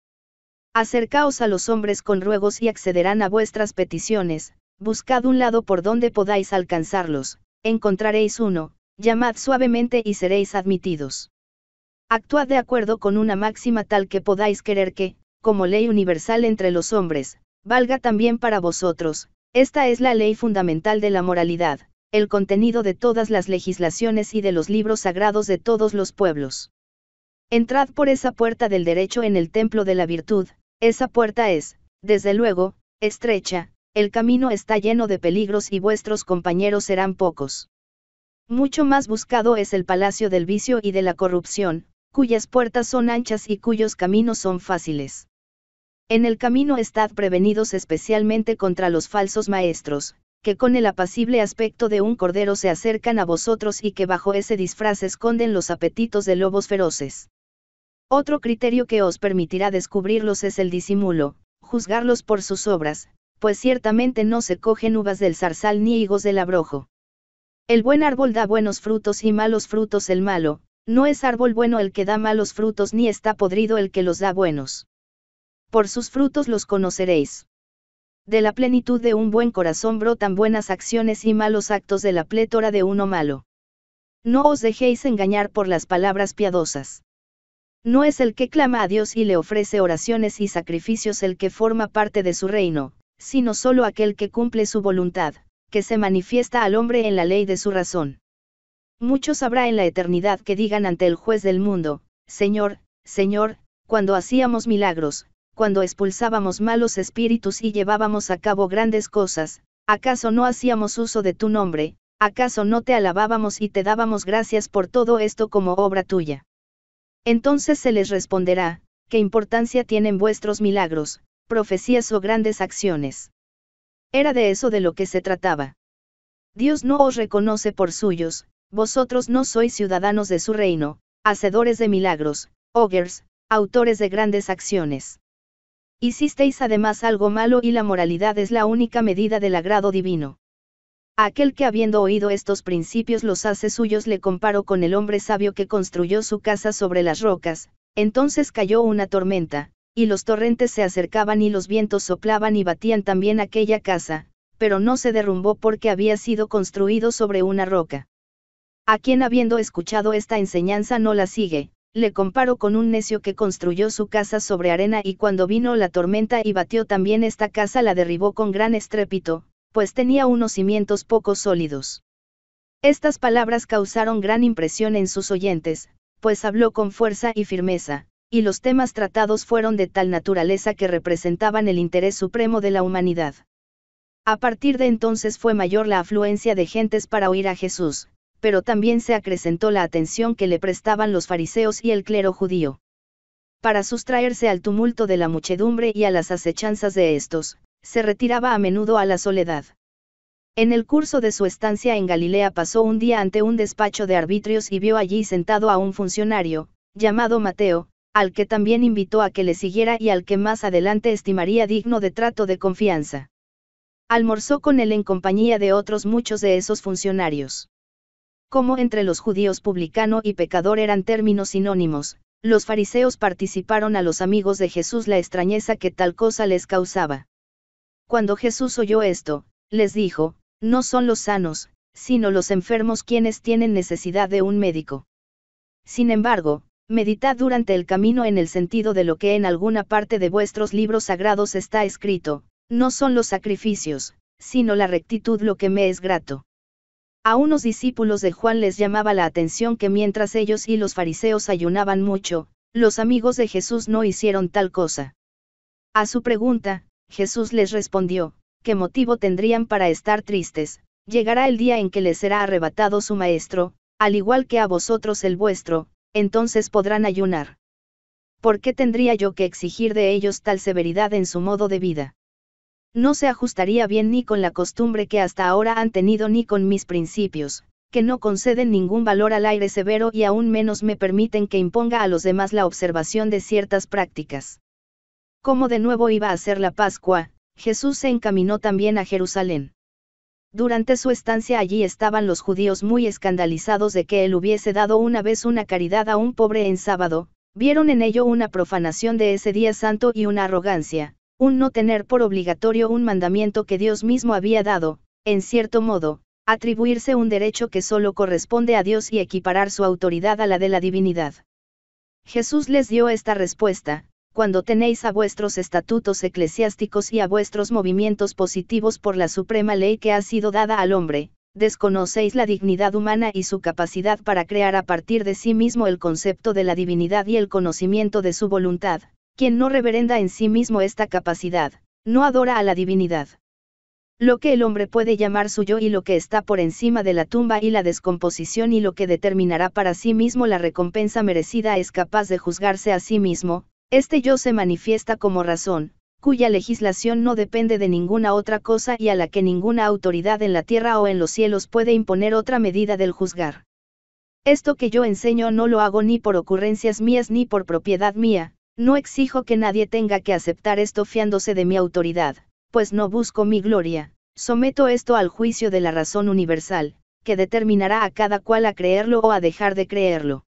Acercaos a los hombres con ruegos y accederán a vuestras peticiones, buscad un lado por donde podáis alcanzarlos, encontraréis uno, llamad suavemente y seréis admitidos. Actuad de acuerdo con una máxima tal que podáis querer que, como ley universal entre los hombres, valga también para vosotros, esta es la ley fundamental de la moralidad, el contenido de todas las legislaciones y de los libros sagrados de todos los pueblos. Entrad por esa puerta del derecho en el templo de la virtud, esa puerta es, desde luego, estrecha, el camino está lleno de peligros y vuestros compañeros serán pocos. Mucho más buscado es el palacio del vicio y de la corrupción, cuyas puertas son anchas y cuyos caminos son fáciles. En el camino estad prevenidos especialmente contra los falsos maestros, que con el apacible aspecto de un cordero se acercan a vosotros y que bajo ese disfraz esconden los apetitos de lobos feroces. Otro criterio que os permitirá descubrirlos es el disimulo, juzgarlos por sus obras, pues ciertamente no se cogen uvas del zarzal ni higos del abrojo. El buen árbol da buenos frutos y malos frutos el malo, no es árbol bueno el que da malos frutos ni está podrido el que los da buenos. Por sus frutos los conoceréis. De la plenitud de un buen corazón brotan buenas acciones y malos actos de la plétora de uno malo. No os dejéis engañar por las palabras piadosas. No es el que clama a Dios y le ofrece oraciones y sacrificios el que forma parte de su reino, sino solo aquel que cumple su voluntad, que se manifiesta al hombre en la ley de su razón. Muchos habrá en la eternidad que digan ante el juez del mundo, Señor, Señor, cuando hacíamos milagros, cuando expulsábamos malos espíritus y llevábamos a cabo grandes cosas, ¿acaso no hacíamos uso de tu nombre? ¿Acaso no te alabábamos y te dábamos gracias por todo esto como obra tuya? Entonces se les responderá, ¿qué importancia tienen vuestros milagros, profecías o grandes acciones. Era de eso de lo que se trataba. Dios no os reconoce por suyos, vosotros no sois ciudadanos de su reino, hacedores de milagros, ogers, autores de grandes acciones. Hicisteis además algo malo y la moralidad es la única medida del agrado divino. aquel que habiendo oído estos principios los hace suyos le comparo con el hombre sabio que construyó su casa sobre las rocas, entonces cayó una tormenta, y los torrentes se acercaban y los vientos soplaban y batían también aquella casa, pero no se derrumbó porque había sido construido sobre una roca. A quien habiendo escuchado esta enseñanza no la sigue, le comparo con un necio que construyó su casa sobre arena y cuando vino la tormenta y batió también esta casa la derribó con gran estrépito, pues tenía unos cimientos poco sólidos. Estas palabras causaron gran impresión en sus oyentes, pues habló con fuerza y firmeza, y los temas tratados fueron de tal naturaleza que representaban el interés supremo de la humanidad. A partir de entonces fue mayor la afluencia de gentes para oír a Jesús, pero también se acrecentó la atención que le prestaban los fariseos y el clero judío. Para sustraerse al tumulto de la muchedumbre y a las acechanzas de estos, se retiraba a menudo a la soledad. En el curso de su estancia en Galilea pasó un día ante un despacho de arbitrios y vio allí sentado a un funcionario, llamado Mateo, al que también invitó a que le siguiera y al que más adelante estimaría digno de trato de confianza. Almorzó con él en compañía de otros muchos de esos funcionarios. Como entre los judíos publicano y pecador eran términos sinónimos, los fariseos participaron a los amigos de Jesús la extrañeza que tal cosa les causaba. Cuando Jesús oyó esto, les dijo, no son los sanos, sino los enfermos quienes tienen necesidad de un médico. Sin embargo, Meditad durante el camino en el sentido de lo que en alguna parte de vuestros libros sagrados está escrito, no son los sacrificios, sino la rectitud lo que me es grato. A unos discípulos de Juan les llamaba la atención que mientras ellos y los fariseos ayunaban mucho, los amigos de Jesús no hicieron tal cosa. A su pregunta, Jesús les respondió, ¿qué motivo tendrían para estar tristes? Llegará el día en que les será arrebatado su Maestro, al igual que a vosotros el vuestro, entonces podrán ayunar. ¿Por qué tendría yo que exigir de ellos tal severidad en su modo de vida? No se ajustaría bien ni con la costumbre que hasta ahora han tenido ni con mis principios, que no conceden ningún valor al aire severo y aún menos me permiten que imponga a los demás la observación de ciertas prácticas. Como de nuevo iba a ser la Pascua, Jesús se encaminó también a Jerusalén. Durante su estancia allí estaban los judíos muy escandalizados de que él hubiese dado una vez una caridad a un pobre en sábado, vieron en ello una profanación de ese día santo y una arrogancia, un no tener por obligatorio un mandamiento que Dios mismo había dado, en cierto modo, atribuirse un derecho que solo corresponde a Dios y equiparar su autoridad a la de la divinidad. Jesús les dio esta respuesta, cuando tenéis a vuestros estatutos eclesiásticos y a vuestros movimientos positivos por la suprema ley que ha sido dada al hombre, desconocéis la dignidad humana y su capacidad para crear a partir de sí mismo el concepto de la divinidad y el conocimiento de su voluntad, quien no reverenda en sí mismo esta capacidad, no adora a la divinidad. Lo que el hombre puede llamar su yo y lo que está por encima de la tumba y la descomposición y lo que determinará para sí mismo la recompensa merecida es capaz de juzgarse a sí mismo, este yo se manifiesta como razón, cuya legislación no depende de ninguna otra cosa y a la que ninguna autoridad en la tierra o en los cielos puede imponer otra medida del juzgar. Esto que yo enseño no lo hago ni por ocurrencias mías ni por propiedad mía, no exijo que nadie tenga que aceptar esto fiándose de mi autoridad, pues no busco mi gloria, someto esto al juicio de la razón universal, que determinará a cada cual a creerlo o a dejar de creerlo.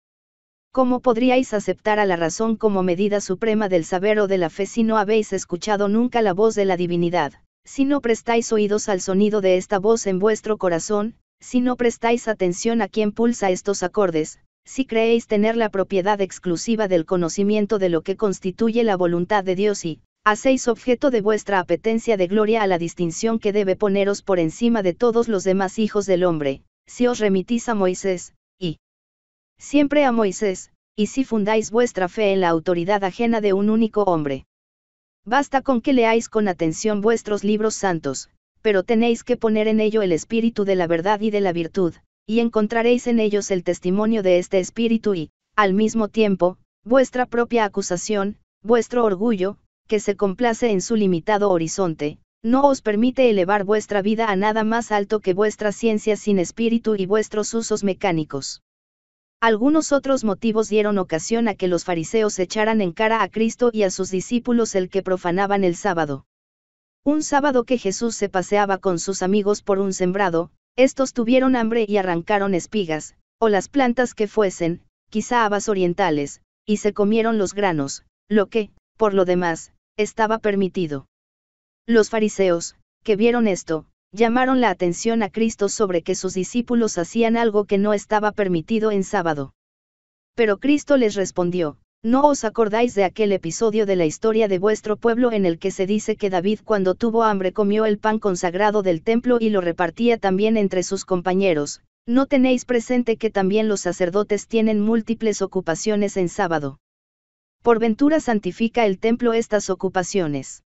¿Cómo podríais aceptar a la razón como medida suprema del saber o de la fe si no habéis escuchado nunca la voz de la divinidad, si no prestáis oídos al sonido de esta voz en vuestro corazón, si no prestáis atención a quien pulsa estos acordes, si creéis tener la propiedad exclusiva del conocimiento de lo que constituye la voluntad de Dios y, hacéis objeto de vuestra apetencia de gloria a la distinción que debe poneros por encima de todos los demás hijos del hombre, si os remitís a Moisés, Siempre a Moisés, y si fundáis vuestra fe en la autoridad ajena de un único hombre. Basta con que leáis con atención vuestros libros santos, pero tenéis que poner en ello el espíritu de la verdad y de la virtud, y encontraréis en ellos el testimonio de este espíritu y, al mismo tiempo, vuestra propia acusación, vuestro orgullo, que se complace en su limitado horizonte, no os permite elevar vuestra vida a nada más alto que vuestra ciencia sin espíritu y vuestros usos mecánicos. Algunos otros motivos dieron ocasión a que los fariseos echaran en cara a Cristo y a sus discípulos el que profanaban el sábado. Un sábado que Jesús se paseaba con sus amigos por un sembrado, estos tuvieron hambre y arrancaron espigas, o las plantas que fuesen, quizá habas orientales, y se comieron los granos, lo que, por lo demás, estaba permitido. Los fariseos, que vieron esto, llamaron la atención a Cristo sobre que sus discípulos hacían algo que no estaba permitido en sábado. Pero Cristo les respondió, ¿no os acordáis de aquel episodio de la historia de vuestro pueblo en el que se dice que David cuando tuvo hambre comió el pan consagrado del templo y lo repartía también entre sus compañeros? ¿No tenéis presente que también los sacerdotes tienen múltiples ocupaciones en sábado? Por ventura santifica el templo estas ocupaciones.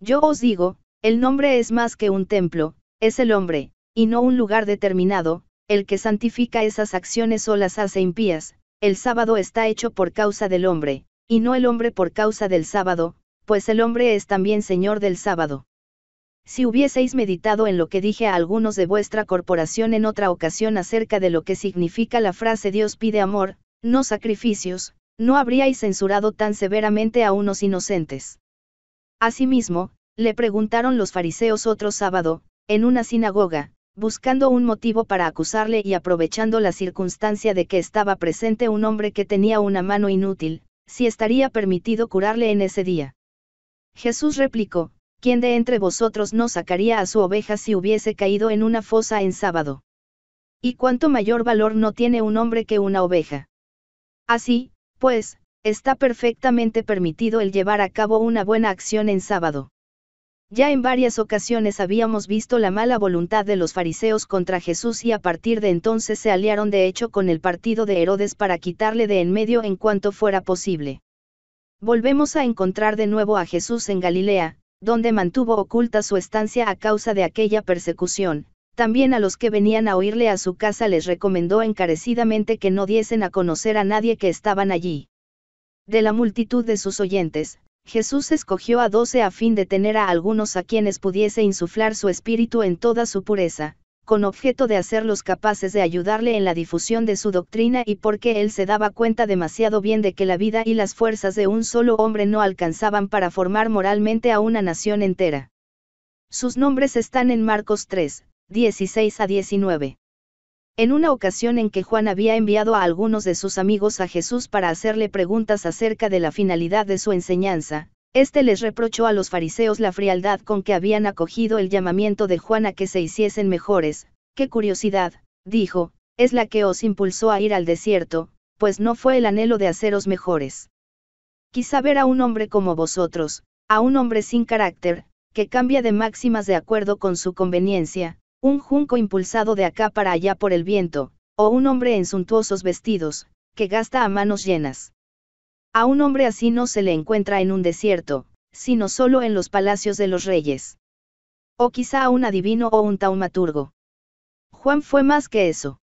Yo os digo, el nombre es más que un templo, es el hombre, y no un lugar determinado, el que santifica esas acciones o las hace impías, el sábado está hecho por causa del hombre, y no el hombre por causa del sábado, pues el hombre es también señor del sábado. Si hubieseis meditado en lo que dije a algunos de vuestra corporación en otra ocasión acerca de lo que significa la frase Dios pide amor, no sacrificios, no habríais censurado tan severamente a unos inocentes. Asimismo, le preguntaron los fariseos otro sábado, en una sinagoga, buscando un motivo para acusarle y aprovechando la circunstancia de que estaba presente un hombre que tenía una mano inútil, si estaría permitido curarle en ese día. Jesús replicó, ¿quién de entre vosotros no sacaría a su oveja si hubiese caído en una fosa en sábado? ¿Y cuánto mayor valor no tiene un hombre que una oveja? Así, pues, está perfectamente permitido el llevar a cabo una buena acción en sábado. Ya en varias ocasiones habíamos visto la mala voluntad de los fariseos contra Jesús y a partir de entonces se aliaron de hecho con el partido de Herodes para quitarle de en medio en cuanto fuera posible. Volvemos a encontrar de nuevo a Jesús en Galilea, donde mantuvo oculta su estancia a causa de aquella persecución. También a los que venían a oírle a su casa les recomendó encarecidamente que no diesen a conocer a nadie que estaban allí. De la multitud de sus oyentes, Jesús escogió a doce a fin de tener a algunos a quienes pudiese insuflar su espíritu en toda su pureza, con objeto de hacerlos capaces de ayudarle en la difusión de su doctrina y porque él se daba cuenta demasiado bien de que la vida y las fuerzas de un solo hombre no alcanzaban para formar moralmente a una nación entera. Sus nombres están en Marcos 3, 16 a 19. En una ocasión en que Juan había enviado a algunos de sus amigos a Jesús para hacerle preguntas acerca de la finalidad de su enseñanza, éste les reprochó a los fariseos la frialdad con que habían acogido el llamamiento de Juan a que se hiciesen mejores, qué curiosidad, dijo, es la que os impulsó a ir al desierto, pues no fue el anhelo de haceros mejores. Quizá ver a un hombre como vosotros, a un hombre sin carácter, que cambia de máximas de acuerdo con su conveniencia, un junco impulsado de acá para allá por el viento, o un hombre en suntuosos vestidos, que gasta a manos llenas. A un hombre así no se le encuentra en un desierto, sino solo en los palacios de los reyes. O quizá a un adivino o un taumaturgo. Juan fue más que eso.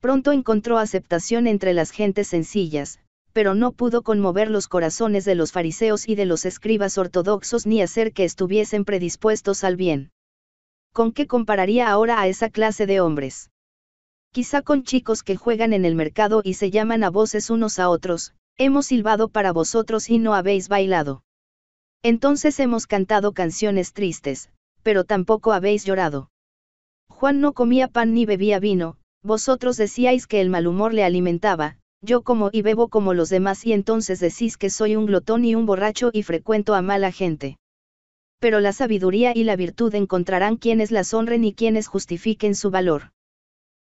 Pronto encontró aceptación entre las gentes sencillas, pero no pudo conmover los corazones de los fariseos y de los escribas ortodoxos ni hacer que estuviesen predispuestos al bien. ¿con qué compararía ahora a esa clase de hombres? Quizá con chicos que juegan en el mercado y se llaman a voces unos a otros, hemos silbado para vosotros y no habéis bailado. Entonces hemos cantado canciones tristes, pero tampoco habéis llorado. Juan no comía pan ni bebía vino, vosotros decíais que el mal humor le alimentaba, yo como y bebo como los demás y entonces decís que soy un glotón y un borracho y frecuento a mala gente pero la sabiduría y la virtud encontrarán quienes las honren y quienes justifiquen su valor.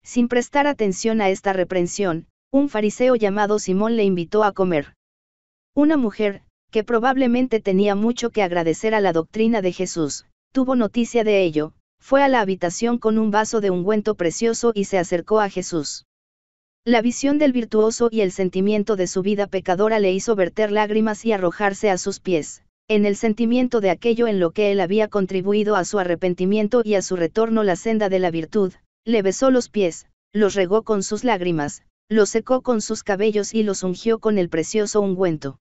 Sin prestar atención a esta reprensión, un fariseo llamado Simón le invitó a comer. Una mujer, que probablemente tenía mucho que agradecer a la doctrina de Jesús, tuvo noticia de ello, fue a la habitación con un vaso de ungüento precioso y se acercó a Jesús. La visión del virtuoso y el sentimiento de su vida pecadora le hizo verter lágrimas y arrojarse a sus pies. En el sentimiento de aquello en lo que él había contribuido a su arrepentimiento y a su retorno la senda de la virtud, le besó los pies, los regó con sus lágrimas, los secó con sus cabellos y los ungió con el precioso ungüento.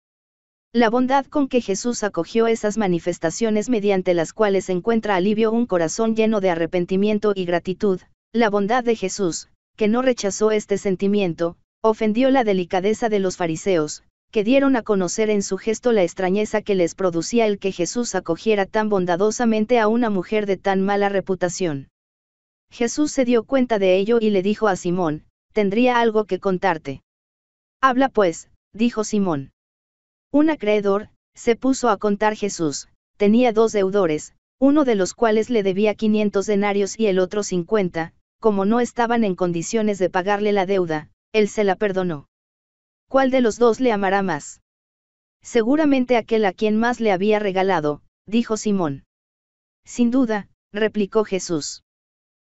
La bondad con que Jesús acogió esas manifestaciones mediante las cuales encuentra alivio un corazón lleno de arrepentimiento y gratitud, la bondad de Jesús, que no rechazó este sentimiento, ofendió la delicadeza de los fariseos, que dieron a conocer en su gesto la extrañeza que les producía el que Jesús acogiera tan bondadosamente a una mujer de tan mala reputación. Jesús se dio cuenta de ello y le dijo a Simón, tendría algo que contarte. Habla pues, dijo Simón. Un acreedor, se puso a contar Jesús, tenía dos deudores, uno de los cuales le debía 500 denarios y el otro 50, como no estaban en condiciones de pagarle la deuda, él se la perdonó. ¿Cuál de los dos le amará más? Seguramente aquel a quien más le había regalado, dijo Simón. Sin duda, replicó Jesús.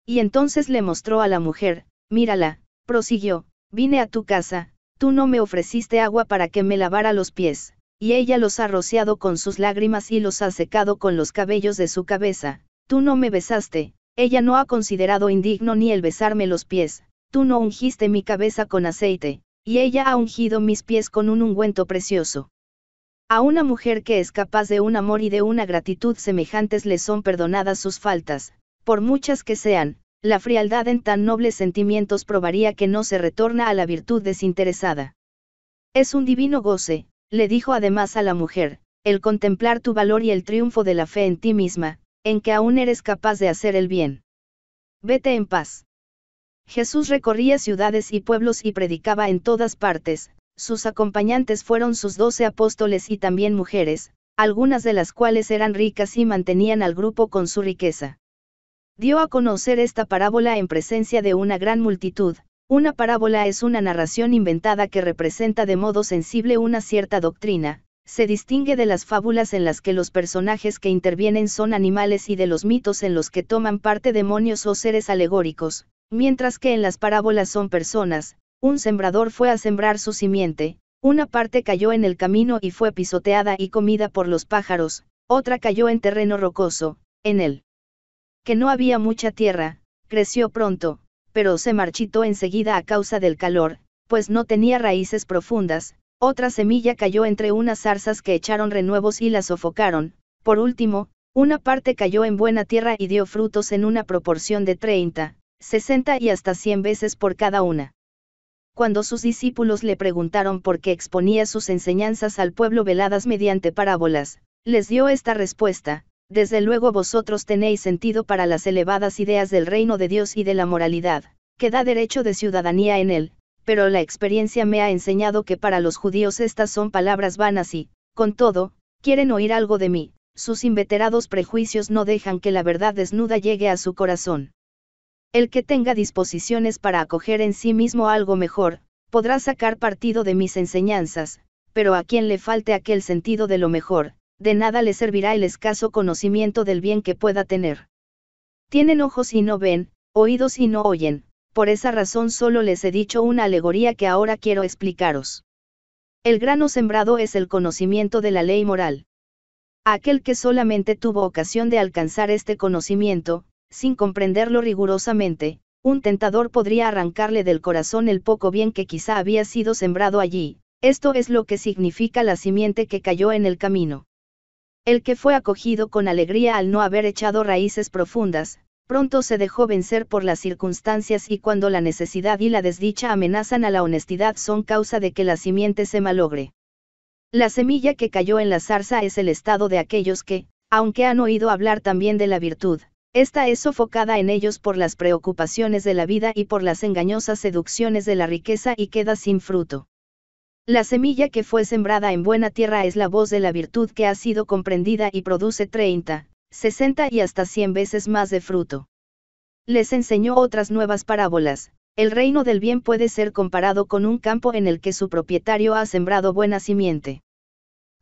Y entonces le mostró a la mujer, mírala, prosiguió, vine a tu casa, tú no me ofreciste agua para que me lavara los pies, y ella los ha rociado con sus lágrimas y los ha secado con los cabellos de su cabeza, tú no me besaste, ella no ha considerado indigno ni el besarme los pies, tú no ungiste mi cabeza con aceite, y ella ha ungido mis pies con un ungüento precioso. A una mujer que es capaz de un amor y de una gratitud semejantes le son perdonadas sus faltas, por muchas que sean, la frialdad en tan nobles sentimientos probaría que no se retorna a la virtud desinteresada. Es un divino goce, le dijo además a la mujer, el contemplar tu valor y el triunfo de la fe en ti misma, en que aún eres capaz de hacer el bien. Vete en paz. Jesús recorría ciudades y pueblos y predicaba en todas partes, sus acompañantes fueron sus doce apóstoles y también mujeres, algunas de las cuales eran ricas y mantenían al grupo con su riqueza. Dio a conocer esta parábola en presencia de una gran multitud, una parábola es una narración inventada que representa de modo sensible una cierta doctrina, se distingue de las fábulas en las que los personajes que intervienen son animales y de los mitos en los que toman parte demonios o seres alegóricos, Mientras que en las parábolas son personas, un sembrador fue a sembrar su simiente, una parte cayó en el camino y fue pisoteada y comida por los pájaros, otra cayó en terreno rocoso, en el que no había mucha tierra, creció pronto, pero se marchitó enseguida a causa del calor, pues no tenía raíces profundas, otra semilla cayó entre unas zarzas que echaron renuevos y la sofocaron, por último, una parte cayó en buena tierra y dio frutos en una proporción de treinta. 60 y hasta 100 veces por cada una. Cuando sus discípulos le preguntaron por qué exponía sus enseñanzas al pueblo veladas mediante parábolas, les dio esta respuesta, desde luego vosotros tenéis sentido para las elevadas ideas del reino de Dios y de la moralidad, que da derecho de ciudadanía en él, pero la experiencia me ha enseñado que para los judíos estas son palabras vanas y, con todo, quieren oír algo de mí, sus inveterados prejuicios no dejan que la verdad desnuda llegue a su corazón. El que tenga disposiciones para acoger en sí mismo algo mejor, podrá sacar partido de mis enseñanzas, pero a quien le falte aquel sentido de lo mejor, de nada le servirá el escaso conocimiento del bien que pueda tener. Tienen ojos y no ven, oídos y no oyen, por esa razón solo les he dicho una alegoría que ahora quiero explicaros. El grano sembrado es el conocimiento de la ley moral. Aquel que solamente tuvo ocasión de alcanzar este conocimiento, sin comprenderlo rigurosamente, un tentador podría arrancarle del corazón el poco bien que quizá había sido sembrado allí, esto es lo que significa la simiente que cayó en el camino. El que fue acogido con alegría al no haber echado raíces profundas, pronto se dejó vencer por las circunstancias y cuando la necesidad y la desdicha amenazan a la honestidad son causa de que la simiente se malogre. La semilla que cayó en la zarza es el estado de aquellos que, aunque han oído hablar también de la virtud, esta es sofocada en ellos por las preocupaciones de la vida y por las engañosas seducciones de la riqueza y queda sin fruto. La semilla que fue sembrada en buena tierra es la voz de la virtud que ha sido comprendida y produce 30, 60 y hasta 100 veces más de fruto. Les enseñó otras nuevas parábolas. El reino del bien puede ser comparado con un campo en el que su propietario ha sembrado buena simiente.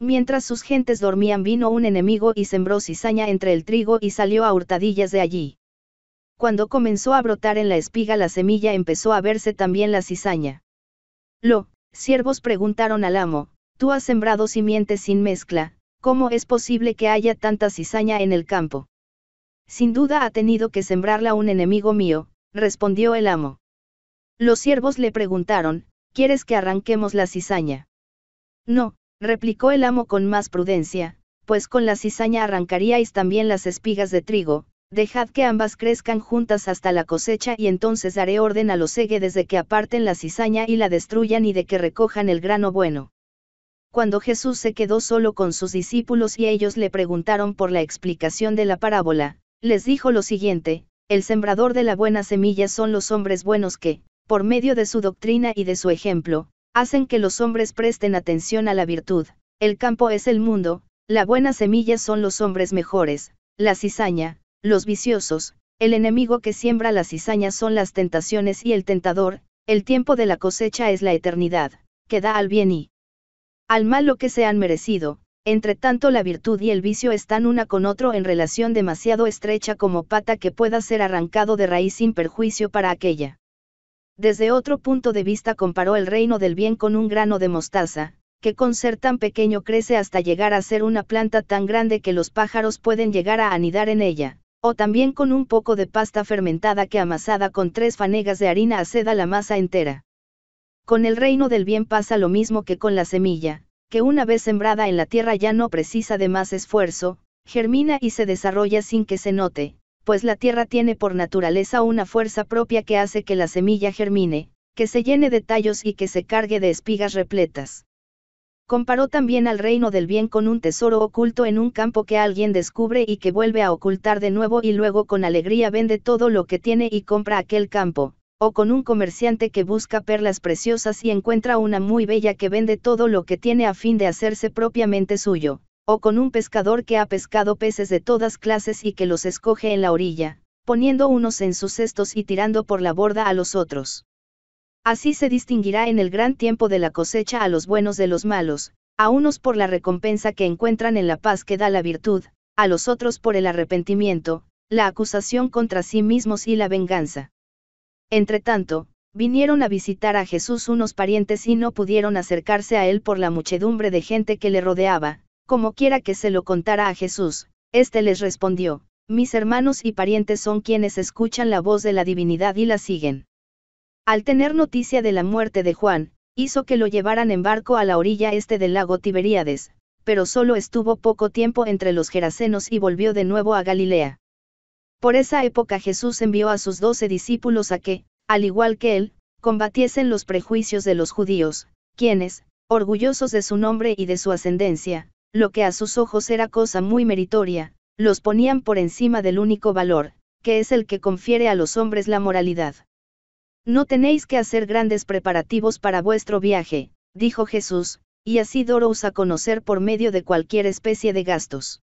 Mientras sus gentes dormían vino un enemigo y sembró cizaña entre el trigo y salió a hurtadillas de allí. Cuando comenzó a brotar en la espiga la semilla empezó a verse también la cizaña. Lo, siervos preguntaron al amo, tú has sembrado simientes sin mezcla, ¿cómo es posible que haya tanta cizaña en el campo? Sin duda ha tenido que sembrarla un enemigo mío, respondió el amo. Los siervos le preguntaron, ¿quieres que arranquemos la cizaña? No, replicó el amo con más prudencia, pues con la cizaña arrancaríais también las espigas de trigo, dejad que ambas crezcan juntas hasta la cosecha y entonces daré orden a los eguedes de que aparten la cizaña y la destruyan y de que recojan el grano bueno. Cuando Jesús se quedó solo con sus discípulos y ellos le preguntaron por la explicación de la parábola, les dijo lo siguiente, el sembrador de la buena semilla son los hombres buenos que, por medio de su doctrina y de su ejemplo, hacen que los hombres presten atención a la virtud, el campo es el mundo, la buena semilla son los hombres mejores, la cizaña, los viciosos, el enemigo que siembra la cizaña son las tentaciones y el tentador, el tiempo de la cosecha es la eternidad, que da al bien y al mal lo que se han merecido, entre tanto la virtud y el vicio están una con otro en relación demasiado estrecha como pata que pueda ser arrancado de raíz sin perjuicio para aquella. Desde otro punto de vista comparó el reino del bien con un grano de mostaza, que con ser tan pequeño crece hasta llegar a ser una planta tan grande que los pájaros pueden llegar a anidar en ella, o también con un poco de pasta fermentada que amasada con tres fanegas de harina aceda la masa entera. Con el reino del bien pasa lo mismo que con la semilla, que una vez sembrada en la tierra ya no precisa de más esfuerzo, germina y se desarrolla sin que se note, pues la tierra tiene por naturaleza una fuerza propia que hace que la semilla germine, que se llene de tallos y que se cargue de espigas repletas. Comparó también al reino del bien con un tesoro oculto en un campo que alguien descubre y que vuelve a ocultar de nuevo y luego con alegría vende todo lo que tiene y compra aquel campo, o con un comerciante que busca perlas preciosas y encuentra una muy bella que vende todo lo que tiene a fin de hacerse propiamente suyo o con un pescador que ha pescado peces de todas clases y que los escoge en la orilla, poniendo unos en sus cestos y tirando por la borda a los otros. Así se distinguirá en el gran tiempo de la cosecha a los buenos de los malos, a unos por la recompensa que encuentran en la paz que da la virtud, a los otros por el arrepentimiento, la acusación contra sí mismos y la venganza. Entretanto, vinieron a visitar a Jesús unos parientes y no pudieron acercarse a él por la muchedumbre de gente que le rodeaba, como quiera que se lo contara a Jesús, éste les respondió, mis hermanos y parientes son quienes escuchan la voz de la divinidad y la siguen. Al tener noticia de la muerte de Juan, hizo que lo llevaran en barco a la orilla este del lago Tiberíades, pero solo estuvo poco tiempo entre los gerasenos y volvió de nuevo a Galilea. Por esa época Jesús envió a sus doce discípulos a que, al igual que él, combatiesen los prejuicios de los judíos, quienes, orgullosos de su nombre y de su ascendencia, lo que a sus ojos era cosa muy meritoria, los ponían por encima del único valor, que es el que confiere a los hombres la moralidad. No tenéis que hacer grandes preparativos para vuestro viaje, dijo Jesús, y así doros a conocer por medio de cualquier especie de gastos.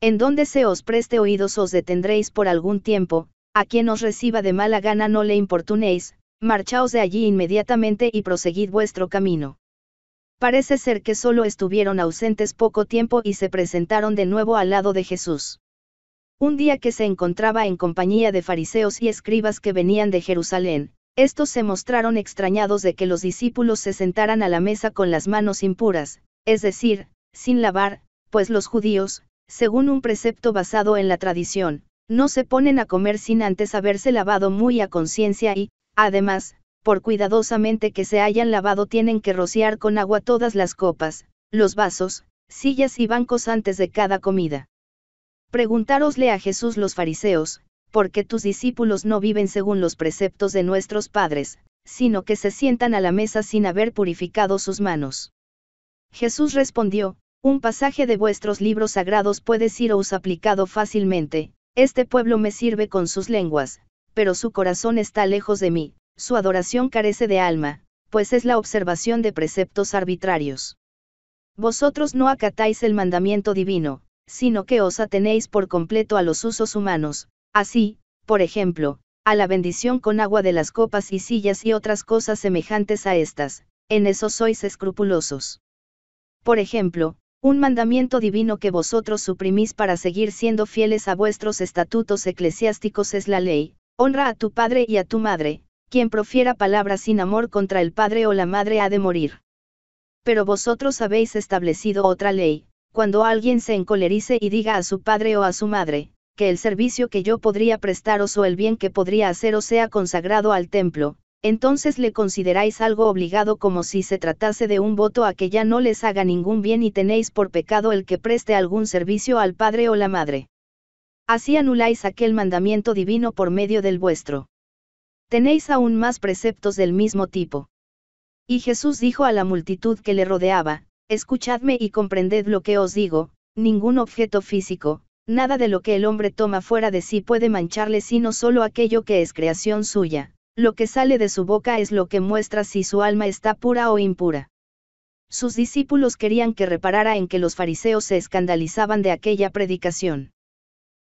En donde se os preste oídos os detendréis por algún tiempo, a quien os reciba de mala gana no le importunéis, marchaos de allí inmediatamente y proseguid vuestro camino. Parece ser que solo estuvieron ausentes poco tiempo y se presentaron de nuevo al lado de Jesús. Un día que se encontraba en compañía de fariseos y escribas que venían de Jerusalén, estos se mostraron extrañados de que los discípulos se sentaran a la mesa con las manos impuras, es decir, sin lavar, pues los judíos, según un precepto basado en la tradición, no se ponen a comer sin antes haberse lavado muy a conciencia y, además, por cuidadosamente que se hayan lavado tienen que rociar con agua todas las copas, los vasos, sillas y bancos antes de cada comida. Preguntárosle a Jesús los fariseos, porque tus discípulos no viven según los preceptos de nuestros padres, sino que se sientan a la mesa sin haber purificado sus manos. Jesús respondió, un pasaje de vuestros libros sagrados puede seros aplicado fácilmente, este pueblo me sirve con sus lenguas, pero su corazón está lejos de mí, su adoración carece de alma, pues es la observación de preceptos arbitrarios. Vosotros no acatáis el mandamiento divino, sino que os atenéis por completo a los usos humanos, así, por ejemplo, a la bendición con agua de las copas y sillas y otras cosas semejantes a estas, en eso sois escrupulosos. Por ejemplo, un mandamiento divino que vosotros suprimís para seguir siendo fieles a vuestros estatutos eclesiásticos es la ley, honra a tu padre y a tu madre, quien profiera palabras sin amor contra el padre o la madre ha de morir. Pero vosotros habéis establecido otra ley, cuando alguien se encolerice y diga a su padre o a su madre, que el servicio que yo podría prestaros o el bien que podría haceros sea consagrado al templo, entonces le consideráis algo obligado como si se tratase de un voto a que ya no les haga ningún bien y tenéis por pecado el que preste algún servicio al padre o la madre. Así anuláis aquel mandamiento divino por medio del vuestro. Tenéis aún más preceptos del mismo tipo. Y Jesús dijo a la multitud que le rodeaba, Escuchadme y comprended lo que os digo, ningún objeto físico, nada de lo que el hombre toma fuera de sí puede mancharle sino solo aquello que es creación suya, lo que sale de su boca es lo que muestra si su alma está pura o impura. Sus discípulos querían que reparara en que los fariseos se escandalizaban de aquella predicación.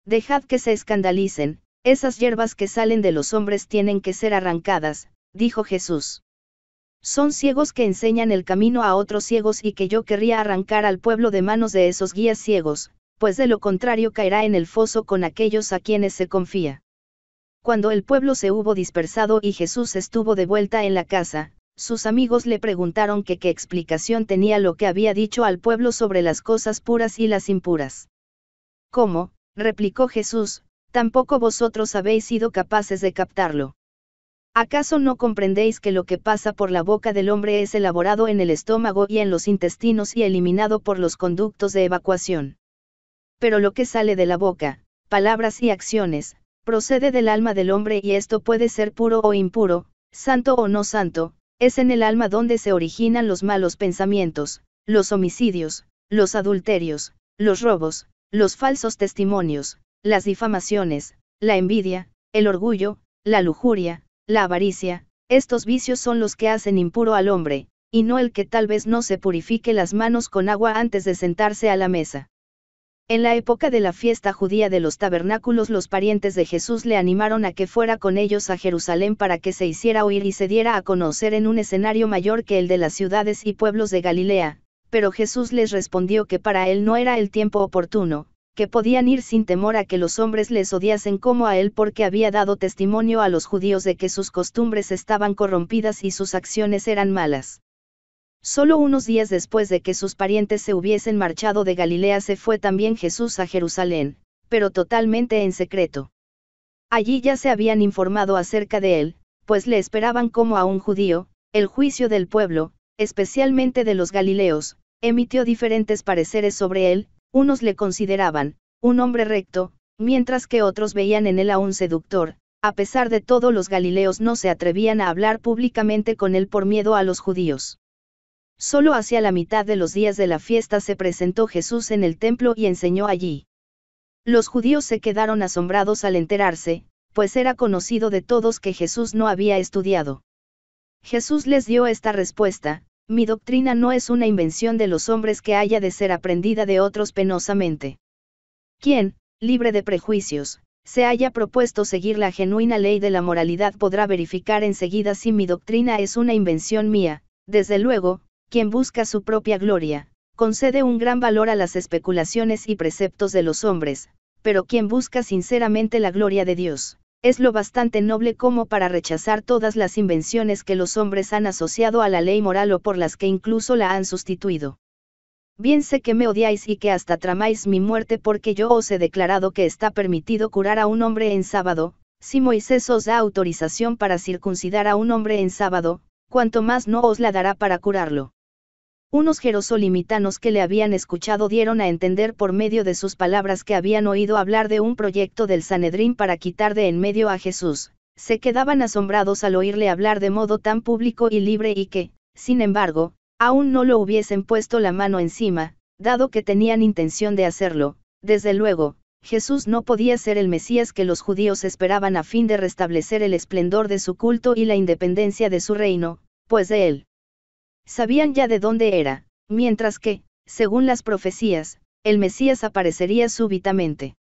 Dejad que se escandalicen, esas hierbas que salen de los hombres tienen que ser arrancadas, dijo Jesús. Son ciegos que enseñan el camino a otros ciegos y que yo querría arrancar al pueblo de manos de esos guías ciegos, pues de lo contrario caerá en el foso con aquellos a quienes se confía. Cuando el pueblo se hubo dispersado y Jesús estuvo de vuelta en la casa, sus amigos le preguntaron que qué explicación tenía lo que había dicho al pueblo sobre las cosas puras y las impuras. ¿Cómo? replicó Jesús, tampoco vosotros habéis sido capaces de captarlo. ¿Acaso no comprendéis que lo que pasa por la boca del hombre es elaborado en el estómago y en los intestinos y eliminado por los conductos de evacuación? Pero lo que sale de la boca, palabras y acciones, procede del alma del hombre y esto puede ser puro o impuro, santo o no santo, es en el alma donde se originan los malos pensamientos, los homicidios, los adulterios, los robos, los falsos testimonios, las difamaciones, la envidia, el orgullo, la lujuria, la avaricia, estos vicios son los que hacen impuro al hombre, y no el que tal vez no se purifique las manos con agua antes de sentarse a la mesa. En la época de la fiesta judía de los tabernáculos los parientes de Jesús le animaron a que fuera con ellos a Jerusalén para que se hiciera oír y se diera a conocer en un escenario mayor que el de las ciudades y pueblos de Galilea, pero Jesús les respondió que para él no era el tiempo oportuno, que podían ir sin temor a que los hombres les odiasen como a él porque había dado testimonio a los judíos de que sus costumbres estaban corrompidas y sus acciones eran malas. Solo unos días después de que sus parientes se hubiesen marchado de Galilea se fue también Jesús a Jerusalén, pero totalmente en secreto. Allí ya se habían informado acerca de él, pues le esperaban como a un judío, el juicio del pueblo, especialmente de los Galileos, emitió diferentes pareceres sobre él, unos le consideraban, un hombre recto, mientras que otros veían en él a un seductor, a pesar de todo los galileos no se atrevían a hablar públicamente con él por miedo a los judíos. Solo hacia la mitad de los días de la fiesta se presentó Jesús en el templo y enseñó allí. Los judíos se quedaron asombrados al enterarse, pues era conocido de todos que Jesús no había estudiado. Jesús les dio esta respuesta, mi doctrina no es una invención de los hombres que haya de ser aprendida de otros penosamente. Quien, libre de prejuicios, se haya propuesto seguir la genuina ley de la moralidad podrá verificar enseguida si mi doctrina es una invención mía, desde luego, quien busca su propia gloria, concede un gran valor a las especulaciones y preceptos de los hombres, pero quien busca sinceramente la gloria de Dios, es lo bastante noble como para rechazar todas las invenciones que los hombres han asociado a la ley moral o por las que incluso la han sustituido. Bien sé que me odiáis y que hasta tramáis mi muerte porque yo os he declarado que está permitido curar a un hombre en sábado, si Moisés os da autorización para circuncidar a un hombre en sábado, cuanto más no os la dará para curarlo. Unos jerosolimitanos que le habían escuchado dieron a entender por medio de sus palabras que habían oído hablar de un proyecto del Sanedrín para quitar de en medio a Jesús, se quedaban asombrados al oírle hablar de modo tan público y libre y que, sin embargo, aún no lo hubiesen puesto la mano encima, dado que tenían intención de hacerlo, desde luego, Jesús no podía ser el Mesías que los judíos esperaban a fin de restablecer el esplendor de su culto y la independencia de su reino, pues de él Sabían ya de dónde era, mientras que, según las profecías, el Mesías aparecería súbitamente.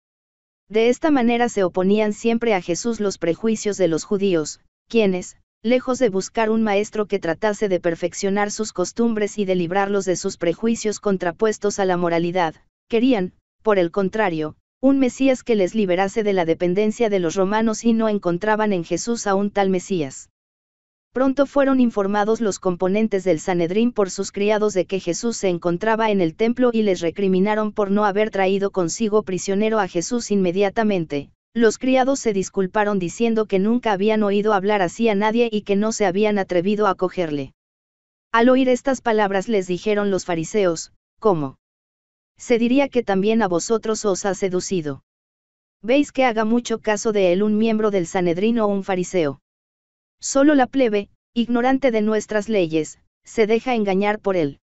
De esta manera se oponían siempre a Jesús los prejuicios de los judíos, quienes, lejos de buscar un maestro que tratase de perfeccionar sus costumbres y de librarlos de sus prejuicios contrapuestos a la moralidad, querían, por el contrario, un Mesías que les liberase de la dependencia de los romanos y no encontraban en Jesús a un tal Mesías. Pronto fueron informados los componentes del Sanedrín por sus criados de que Jesús se encontraba en el templo y les recriminaron por no haber traído consigo prisionero a Jesús inmediatamente. Los criados se disculparon diciendo que nunca habían oído hablar así a nadie y que no se habían atrevido a cogerle. Al oír estas palabras les dijeron los fariseos, ¿cómo? Se diría que también a vosotros os ha seducido. ¿Veis que haga mucho caso de él un miembro del Sanedrín o un fariseo? Solo la plebe, ignorante de nuestras leyes, se deja engañar por él.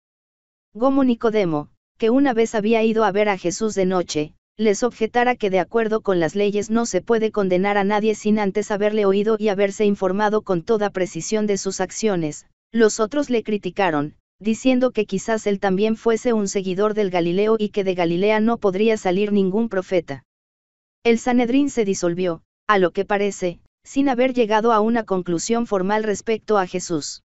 Gomo Nicodemo, que una vez había ido a ver a Jesús de noche, les objetara que de acuerdo con las leyes no se puede condenar a nadie sin antes haberle oído y haberse informado con toda precisión de sus acciones, los otros le criticaron, diciendo que quizás él también fuese un seguidor del Galileo y que de Galilea no podría salir ningún profeta. El Sanedrín se disolvió, a lo que parece, sin haber llegado a una conclusión formal respecto a Jesús.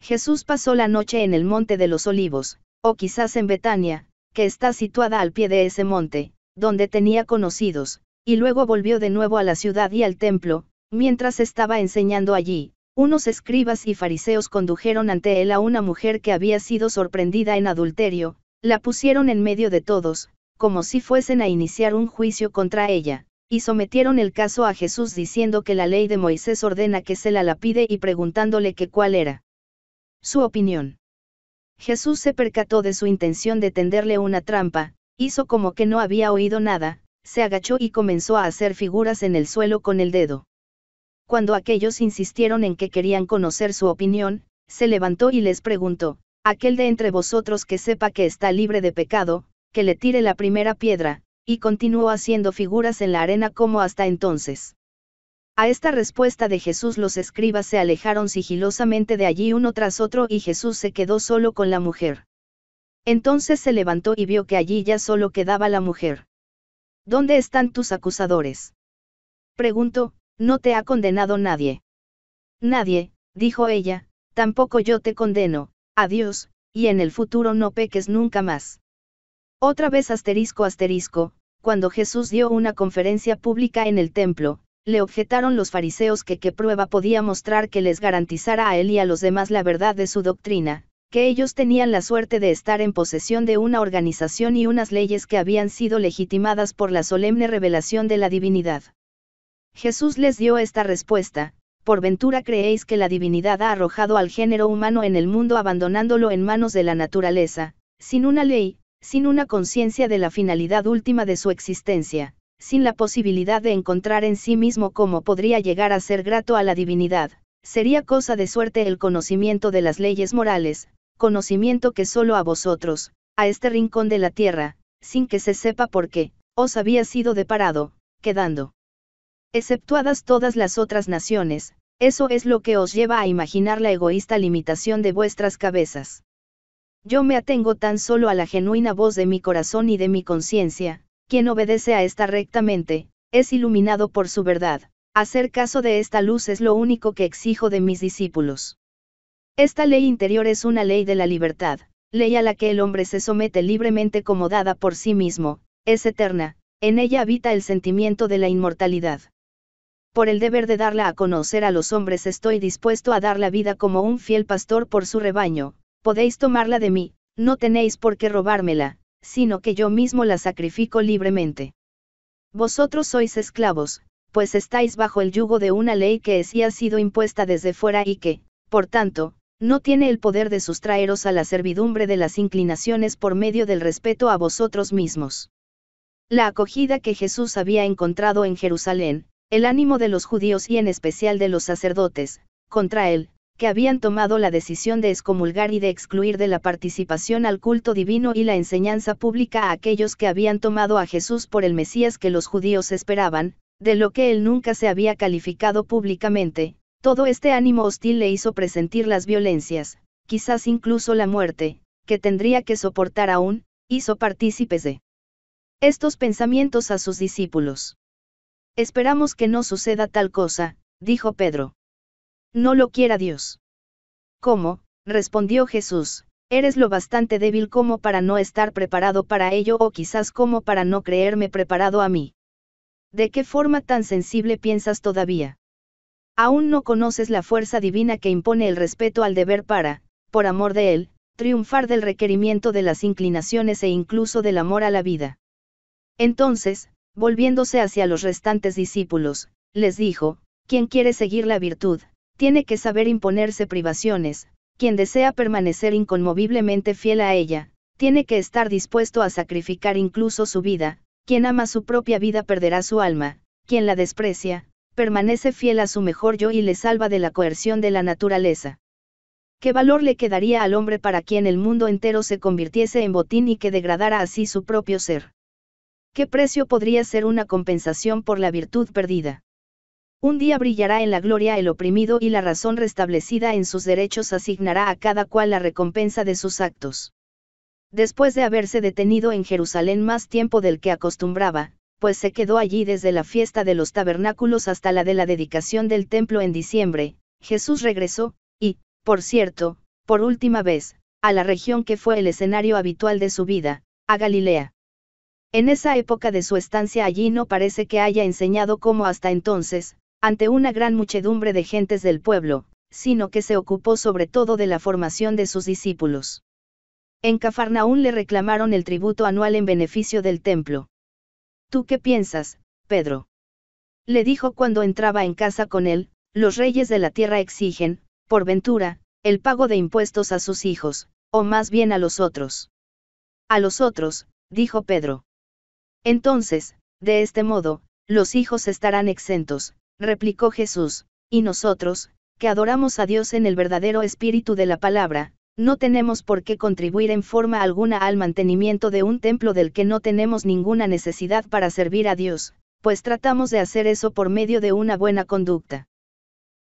Jesús pasó la noche en el Monte de los Olivos, o quizás en Betania, que está situada al pie de ese monte, donde tenía conocidos, y luego volvió de nuevo a la ciudad y al templo, mientras estaba enseñando allí, unos escribas y fariseos condujeron ante él a una mujer que había sido sorprendida en adulterio, la pusieron en medio de todos, como si fuesen a iniciar un juicio contra ella y sometieron el caso a Jesús diciendo que la ley de Moisés ordena que se la lapide y preguntándole que cuál era su opinión. Jesús se percató de su intención de tenderle una trampa, hizo como que no había oído nada, se agachó y comenzó a hacer figuras en el suelo con el dedo. Cuando aquellos insistieron en que querían conocer su opinión, se levantó y les preguntó, aquel de entre vosotros que sepa que está libre de pecado, que le tire la primera piedra, y continuó haciendo figuras en la arena como hasta entonces. A esta respuesta de Jesús los escribas se alejaron sigilosamente de allí uno tras otro y Jesús se quedó solo con la mujer. Entonces se levantó y vio que allí ya solo quedaba la mujer. ¿Dónde están tus acusadores? Preguntó, no te ha condenado nadie. Nadie, dijo ella, tampoco yo te condeno, adiós, y en el futuro no peques nunca más. Otra vez asterisco asterisco, cuando Jesús dio una conferencia pública en el templo, le objetaron los fariseos que qué prueba podía mostrar que les garantizara a él y a los demás la verdad de su doctrina, que ellos tenían la suerte de estar en posesión de una organización y unas leyes que habían sido legitimadas por la solemne revelación de la divinidad. Jesús les dio esta respuesta, por ventura creéis que la divinidad ha arrojado al género humano en el mundo abandonándolo en manos de la naturaleza, sin una ley, sin una conciencia de la finalidad última de su existencia, sin la posibilidad de encontrar en sí mismo cómo podría llegar a ser grato a la divinidad, sería cosa de suerte el conocimiento de las leyes morales, conocimiento que solo a vosotros, a este rincón de la tierra, sin que se sepa por qué, os había sido deparado, quedando exceptuadas todas las otras naciones, eso es lo que os lleva a imaginar la egoísta limitación de vuestras cabezas. Yo me atengo tan solo a la genuina voz de mi corazón y de mi conciencia, quien obedece a esta rectamente, es iluminado por su verdad, hacer caso de esta luz es lo único que exijo de mis discípulos. Esta ley interior es una ley de la libertad, ley a la que el hombre se somete libremente como dada por sí mismo, es eterna, en ella habita el sentimiento de la inmortalidad. Por el deber de darla a conocer a los hombres estoy dispuesto a dar la vida como un fiel pastor por su rebaño, podéis tomarla de mí, no tenéis por qué robármela, sino que yo mismo la sacrifico libremente. Vosotros sois esclavos, pues estáis bajo el yugo de una ley que es ha sido impuesta desde fuera y que, por tanto, no tiene el poder de sustraeros a la servidumbre de las inclinaciones por medio del respeto a vosotros mismos. La acogida que Jesús había encontrado en Jerusalén, el ánimo de los judíos y en especial de los sacerdotes, contra él, que habían tomado la decisión de excomulgar y de excluir de la participación al culto divino y la enseñanza pública a aquellos que habían tomado a Jesús por el Mesías que los judíos esperaban, de lo que él nunca se había calificado públicamente, todo este ánimo hostil le hizo presentir las violencias, quizás incluso la muerte, que tendría que soportar aún, hizo partícipes de estos pensamientos a sus discípulos. Esperamos que no suceda tal cosa, dijo Pedro. No lo quiera Dios. ¿Cómo? respondió Jesús, eres lo bastante débil como para no estar preparado para ello o quizás como para no creerme preparado a mí. ¿De qué forma tan sensible piensas todavía? Aún no conoces la fuerza divina que impone el respeto al deber para, por amor de él, triunfar del requerimiento de las inclinaciones e incluso del amor a la vida. Entonces, volviéndose hacia los restantes discípulos, les dijo, ¿quién quiere seguir la virtud, tiene que saber imponerse privaciones, quien desea permanecer inconmoviblemente fiel a ella, tiene que estar dispuesto a sacrificar incluso su vida, quien ama su propia vida perderá su alma, quien la desprecia, permanece fiel a su mejor yo y le salva de la coerción de la naturaleza. ¿Qué valor le quedaría al hombre para quien el mundo entero se convirtiese en botín y que degradara así su propio ser? ¿Qué precio podría ser una compensación por la virtud perdida? Un día brillará en la gloria el oprimido y la razón restablecida en sus derechos asignará a cada cual la recompensa de sus actos. Después de haberse detenido en Jerusalén más tiempo del que acostumbraba, pues se quedó allí desde la fiesta de los tabernáculos hasta la de la dedicación del templo en diciembre, Jesús regresó, y, por cierto, por última vez, a la región que fue el escenario habitual de su vida, a Galilea. En esa época de su estancia allí no parece que haya enseñado como hasta entonces, ante una gran muchedumbre de gentes del pueblo, sino que se ocupó sobre todo de la formación de sus discípulos. En Cafarnaún le reclamaron el tributo anual en beneficio del templo. ¿Tú qué piensas, Pedro? Le dijo cuando entraba en casa con él, los reyes de la tierra exigen, por ventura, el pago de impuestos a sus hijos, o más bien a los otros. A los otros, dijo Pedro. Entonces, de este modo, los hijos estarán exentos, replicó Jesús, y nosotros, que adoramos a Dios en el verdadero espíritu de la palabra, no tenemos por qué contribuir en forma alguna al mantenimiento de un templo del que no tenemos ninguna necesidad para servir a Dios, pues tratamos de hacer eso por medio de una buena conducta.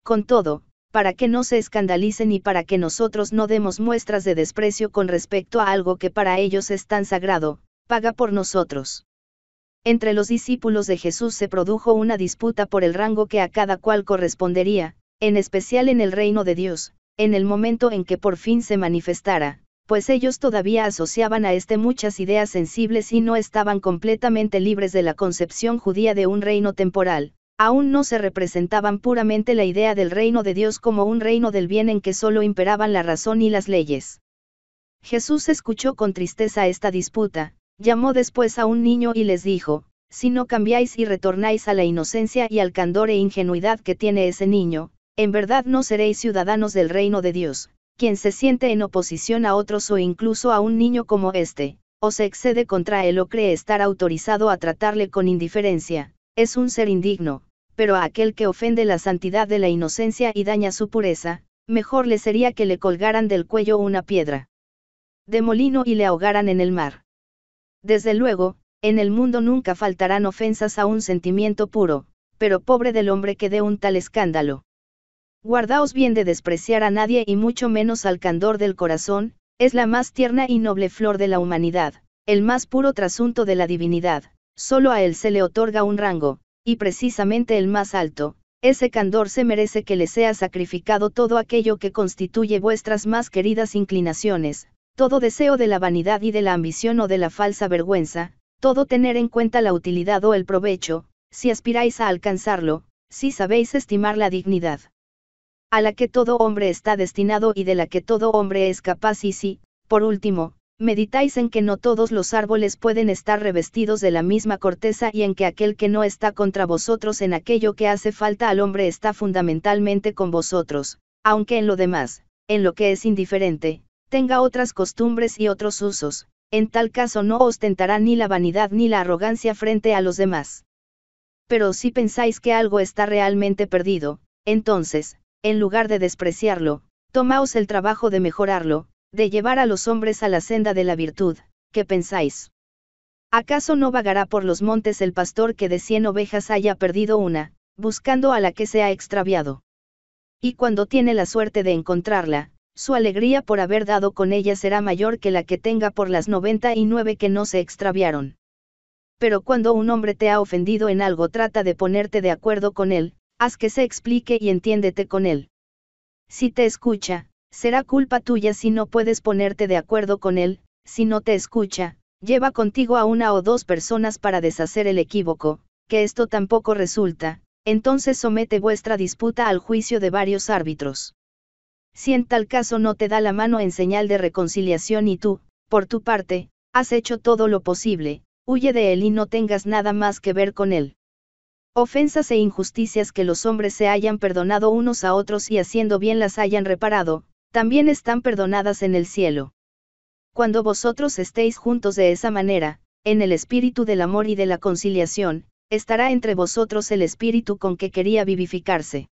Con todo, para que no se escandalicen y para que nosotros no demos muestras de desprecio con respecto a algo que para ellos es tan sagrado, paga por nosotros. Entre los discípulos de Jesús se produjo una disputa por el rango que a cada cual correspondería, en especial en el reino de Dios, en el momento en que por fin se manifestara, pues ellos todavía asociaban a este muchas ideas sensibles y no estaban completamente libres de la concepción judía de un reino temporal, aún no se representaban puramente la idea del reino de Dios como un reino del bien en que solo imperaban la razón y las leyes. Jesús escuchó con tristeza esta disputa, Llamó después a un niño y les dijo, si no cambiáis y retornáis a la inocencia y al candor e ingenuidad que tiene ese niño, en verdad no seréis ciudadanos del reino de Dios, quien se siente en oposición a otros o incluso a un niño como este, o se excede contra él o cree estar autorizado a tratarle con indiferencia, es un ser indigno, pero a aquel que ofende la santidad de la inocencia y daña su pureza, mejor le sería que le colgaran del cuello una piedra de molino y le ahogaran en el mar. Desde luego, en el mundo nunca faltarán ofensas a un sentimiento puro, pero pobre del hombre que dé un tal escándalo. Guardaos bien de despreciar a nadie y mucho menos al candor del corazón, es la más tierna y noble flor de la humanidad, el más puro trasunto de la divinidad, solo a él se le otorga un rango, y precisamente el más alto, ese candor se merece que le sea sacrificado todo aquello que constituye vuestras más queridas inclinaciones, todo deseo de la vanidad y de la ambición o de la falsa vergüenza, todo tener en cuenta la utilidad o el provecho, si aspiráis a alcanzarlo, si sabéis estimar la dignidad a la que todo hombre está destinado y de la que todo hombre es capaz y si, por último, meditáis en que no todos los árboles pueden estar revestidos de la misma corteza y en que aquel que no está contra vosotros en aquello que hace falta al hombre está fundamentalmente con vosotros, aunque en lo demás, en lo que es indiferente, tenga otras costumbres y otros usos, en tal caso no ostentará ni la vanidad ni la arrogancia frente a los demás. Pero si pensáis que algo está realmente perdido, entonces, en lugar de despreciarlo, tomaos el trabajo de mejorarlo, de llevar a los hombres a la senda de la virtud, ¿qué pensáis? ¿Acaso no vagará por los montes el pastor que de cien ovejas haya perdido una, buscando a la que se ha extraviado? Y cuando tiene la suerte de encontrarla, su alegría por haber dado con ella será mayor que la que tenga por las 99 que no se extraviaron. Pero cuando un hombre te ha ofendido en algo trata de ponerte de acuerdo con él, haz que se explique y entiéndete con él. Si te escucha, será culpa tuya si no puedes ponerte de acuerdo con él, si no te escucha, lleva contigo a una o dos personas para deshacer el equívoco, que esto tampoco resulta, entonces somete vuestra disputa al juicio de varios árbitros si en tal caso no te da la mano en señal de reconciliación y tú, por tu parte, has hecho todo lo posible, huye de él y no tengas nada más que ver con él. Ofensas e injusticias que los hombres se hayan perdonado unos a otros y haciendo bien las hayan reparado, también están perdonadas en el cielo. Cuando vosotros estéis juntos de esa manera, en el espíritu del amor y de la conciliación, estará entre vosotros el espíritu con que quería vivificarse.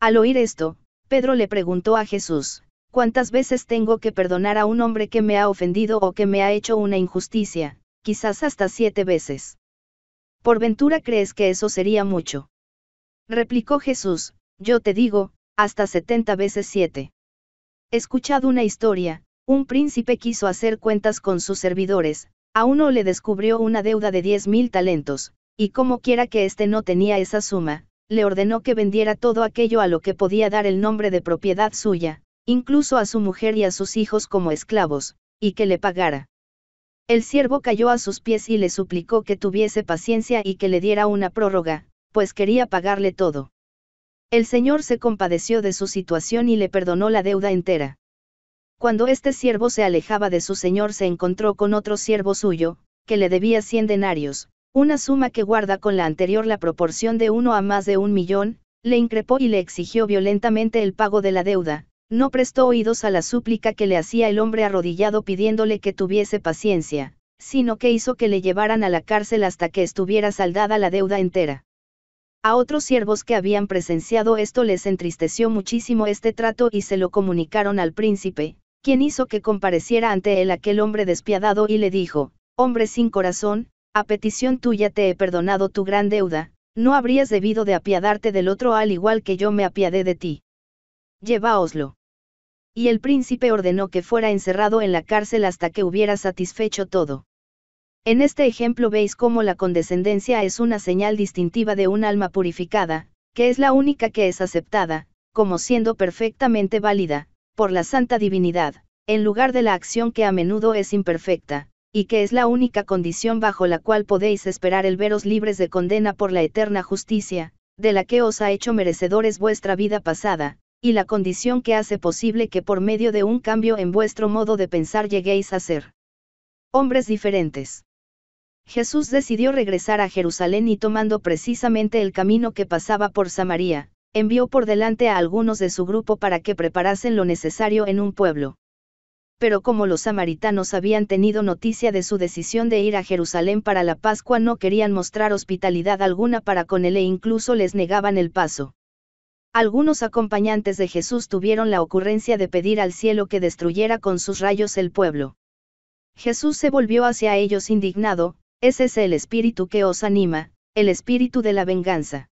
Al oír esto, Pedro le preguntó a Jesús, ¿cuántas veces tengo que perdonar a un hombre que me ha ofendido o que me ha hecho una injusticia, quizás hasta siete veces? ¿Por ventura crees que eso sería mucho? Replicó Jesús, yo te digo, hasta setenta veces siete. Escuchad una historia, un príncipe quiso hacer cuentas con sus servidores, a uno le descubrió una deuda de diez mil talentos, y como quiera que éste no tenía esa suma, le ordenó que vendiera todo aquello a lo que podía dar el nombre de propiedad suya, incluso a su mujer y a sus hijos como esclavos, y que le pagara. El siervo cayó a sus pies y le suplicó que tuviese paciencia y que le diera una prórroga, pues quería pagarle todo. El señor se compadeció de su situación y le perdonó la deuda entera. Cuando este siervo se alejaba de su señor se encontró con otro siervo suyo, que le debía cien denarios, una suma que guarda con la anterior la proporción de uno a más de un millón, le increpó y le exigió violentamente el pago de la deuda, no prestó oídos a la súplica que le hacía el hombre arrodillado pidiéndole que tuviese paciencia, sino que hizo que le llevaran a la cárcel hasta que estuviera saldada la deuda entera. A otros siervos que habían presenciado esto les entristeció muchísimo este trato y se lo comunicaron al príncipe, quien hizo que compareciera ante él aquel hombre despiadado y le dijo, hombre sin corazón, a petición tuya te he perdonado tu gran deuda, no habrías debido de apiadarte del otro al igual que yo me apiadé de ti. Lleváoslo. Y el príncipe ordenó que fuera encerrado en la cárcel hasta que hubiera satisfecho todo. En este ejemplo veis cómo la condescendencia es una señal distintiva de un alma purificada, que es la única que es aceptada, como siendo perfectamente válida, por la santa divinidad, en lugar de la acción que a menudo es imperfecta, y que es la única condición bajo la cual podéis esperar el veros libres de condena por la eterna justicia, de la que os ha hecho merecedores vuestra vida pasada, y la condición que hace posible que por medio de un cambio en vuestro modo de pensar lleguéis a ser hombres diferentes. Jesús decidió regresar a Jerusalén y tomando precisamente el camino que pasaba por Samaria, envió por delante a algunos de su grupo para que preparasen lo necesario en un pueblo pero como los samaritanos habían tenido noticia de su decisión de ir a Jerusalén para la Pascua no querían mostrar hospitalidad alguna para con él e incluso les negaban el paso. Algunos acompañantes de Jesús tuvieron la ocurrencia de pedir al cielo que destruyera con sus rayos el pueblo. Jesús se volvió hacia ellos indignado, ese es el espíritu que os anima, el espíritu de la venganza.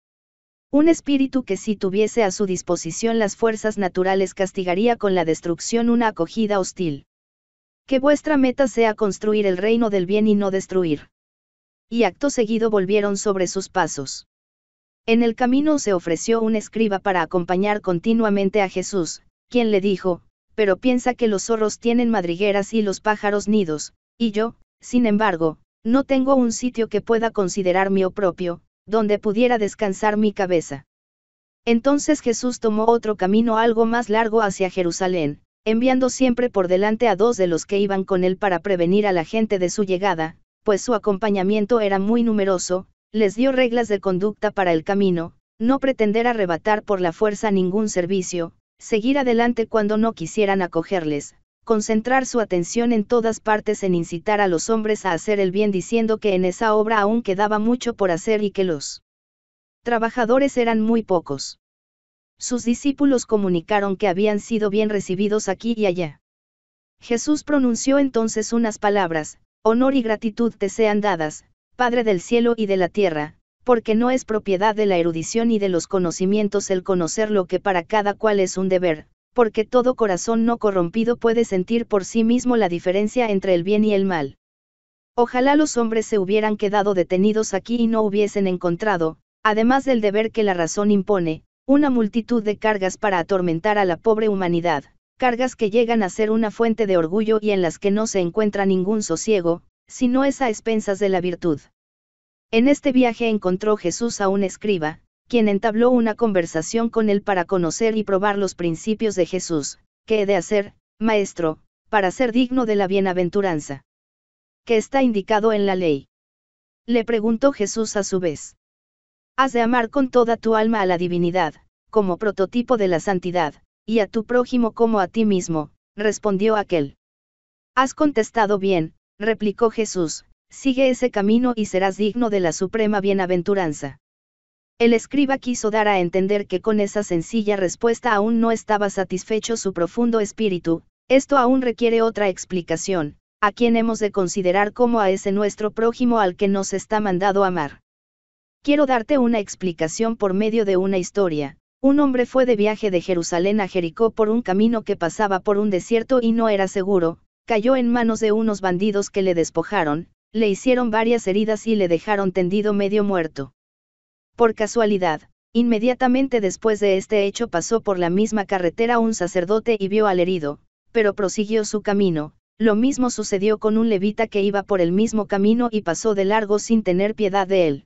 Un espíritu que si tuviese a su disposición las fuerzas naturales castigaría con la destrucción una acogida hostil. Que vuestra meta sea construir el reino del bien y no destruir. Y acto seguido volvieron sobre sus pasos. En el camino se ofreció un escriba para acompañar continuamente a Jesús, quien le dijo, pero piensa que los zorros tienen madrigueras y los pájaros nidos, y yo, sin embargo, no tengo un sitio que pueda considerar mío propio, donde pudiera descansar mi cabeza. Entonces Jesús tomó otro camino algo más largo hacia Jerusalén, enviando siempre por delante a dos de los que iban con él para prevenir a la gente de su llegada, pues su acompañamiento era muy numeroso, les dio reglas de conducta para el camino, no pretender arrebatar por la fuerza ningún servicio, seguir adelante cuando no quisieran acogerles, concentrar su atención en todas partes en incitar a los hombres a hacer el bien diciendo que en esa obra aún quedaba mucho por hacer y que los trabajadores eran muy pocos. Sus discípulos comunicaron que habían sido bien recibidos aquí y allá. Jesús pronunció entonces unas palabras, honor y gratitud te sean dadas, Padre del cielo y de la tierra, porque no es propiedad de la erudición y de los conocimientos el conocer lo que para cada cual es un deber, porque todo corazón no corrompido puede sentir por sí mismo la diferencia entre el bien y el mal. Ojalá los hombres se hubieran quedado detenidos aquí y no hubiesen encontrado, además del deber que la razón impone, una multitud de cargas para atormentar a la pobre humanidad, cargas que llegan a ser una fuente de orgullo y en las que no se encuentra ningún sosiego, sino es a expensas de la virtud. En este viaje encontró Jesús a un escriba, quien entabló una conversación con él para conocer y probar los principios de Jesús, ¿qué he de hacer, maestro, para ser digno de la bienaventuranza? que está indicado en la ley? Le preguntó Jesús a su vez. Has de amar con toda tu alma a la divinidad, como prototipo de la santidad, y a tu prójimo como a ti mismo, respondió aquel. Has contestado bien, replicó Jesús, sigue ese camino y serás digno de la suprema bienaventuranza. El escriba quiso dar a entender que con esa sencilla respuesta aún no estaba satisfecho su profundo espíritu, esto aún requiere otra explicación, a quien hemos de considerar como a ese nuestro prójimo al que nos está mandado amar. Quiero darte una explicación por medio de una historia. Un hombre fue de viaje de Jerusalén a Jericó por un camino que pasaba por un desierto y no era seguro, cayó en manos de unos bandidos que le despojaron, le hicieron varias heridas y le dejaron tendido medio muerto. Por casualidad, inmediatamente después de este hecho pasó por la misma carretera un sacerdote y vio al herido, pero prosiguió su camino, lo mismo sucedió con un levita que iba por el mismo camino y pasó de largo sin tener piedad de él.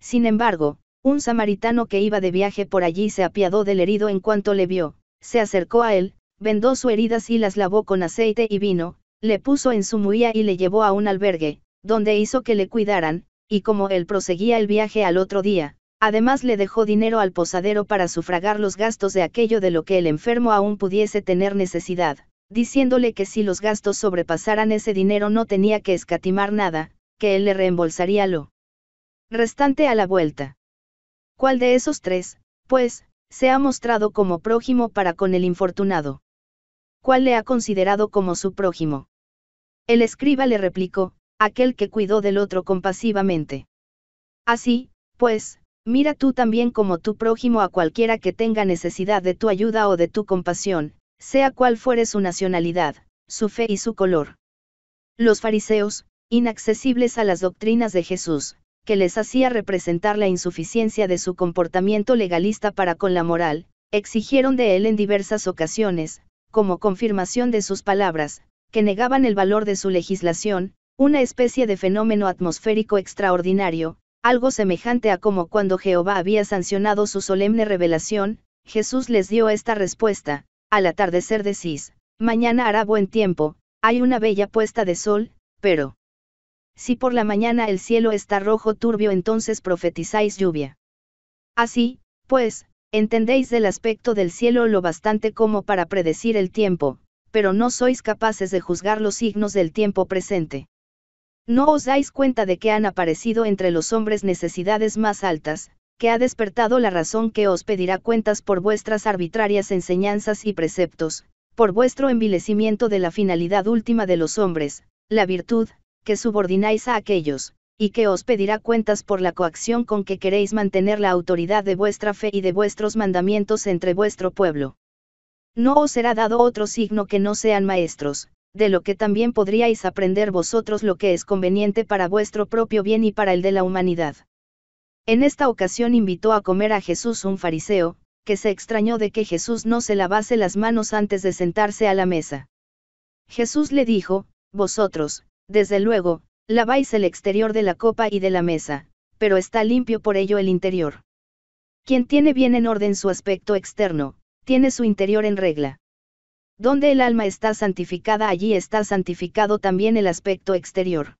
Sin embargo, un samaritano que iba de viaje por allí se apiadó del herido en cuanto le vio, se acercó a él, vendó sus heridas y las lavó con aceite y vino, le puso en su muía y le llevó a un albergue, donde hizo que le cuidaran, y como él proseguía el viaje al otro día, además le dejó dinero al posadero para sufragar los gastos de aquello de lo que el enfermo aún pudiese tener necesidad, diciéndole que si los gastos sobrepasaran ese dinero no tenía que escatimar nada, que él le reembolsaría lo restante a la vuelta. ¿Cuál de esos tres, pues, se ha mostrado como prójimo para con el infortunado? ¿Cuál le ha considerado como su prójimo? El escriba le replicó, aquel que cuidó del otro compasivamente. Así, pues, mira tú también como tu prójimo a cualquiera que tenga necesidad de tu ayuda o de tu compasión, sea cual fuere su nacionalidad, su fe y su color. Los fariseos, inaccesibles a las doctrinas de Jesús, que les hacía representar la insuficiencia de su comportamiento legalista para con la moral, exigieron de él en diversas ocasiones, como confirmación de sus palabras, que negaban el valor de su legislación, una especie de fenómeno atmosférico extraordinario, algo semejante a como cuando Jehová había sancionado su solemne revelación, Jesús les dio esta respuesta, al atardecer decís, mañana hará buen tiempo, hay una bella puesta de sol, pero... Si por la mañana el cielo está rojo turbio entonces profetizáis lluvia. Así, pues, entendéis del aspecto del cielo lo bastante como para predecir el tiempo, pero no sois capaces de juzgar los signos del tiempo presente. No os dais cuenta de que han aparecido entre los hombres necesidades más altas, que ha despertado la razón que os pedirá cuentas por vuestras arbitrarias enseñanzas y preceptos, por vuestro envilecimiento de la finalidad última de los hombres, la virtud, que subordináis a aquellos, y que os pedirá cuentas por la coacción con que queréis mantener la autoridad de vuestra fe y de vuestros mandamientos entre vuestro pueblo. No os será dado otro signo que no sean maestros, de lo que también podríais aprender vosotros lo que es conveniente para vuestro propio bien y para el de la humanidad. En esta ocasión invitó a comer a Jesús un fariseo, que se extrañó de que Jesús no se lavase las manos antes de sentarse a la mesa. Jesús le dijo, Vosotros, desde luego, laváis el exterior de la copa y de la mesa, pero está limpio por ello el interior. Quien tiene bien en orden su aspecto externo, tiene su interior en regla. Donde el alma está santificada, allí está santificado también el aspecto exterior.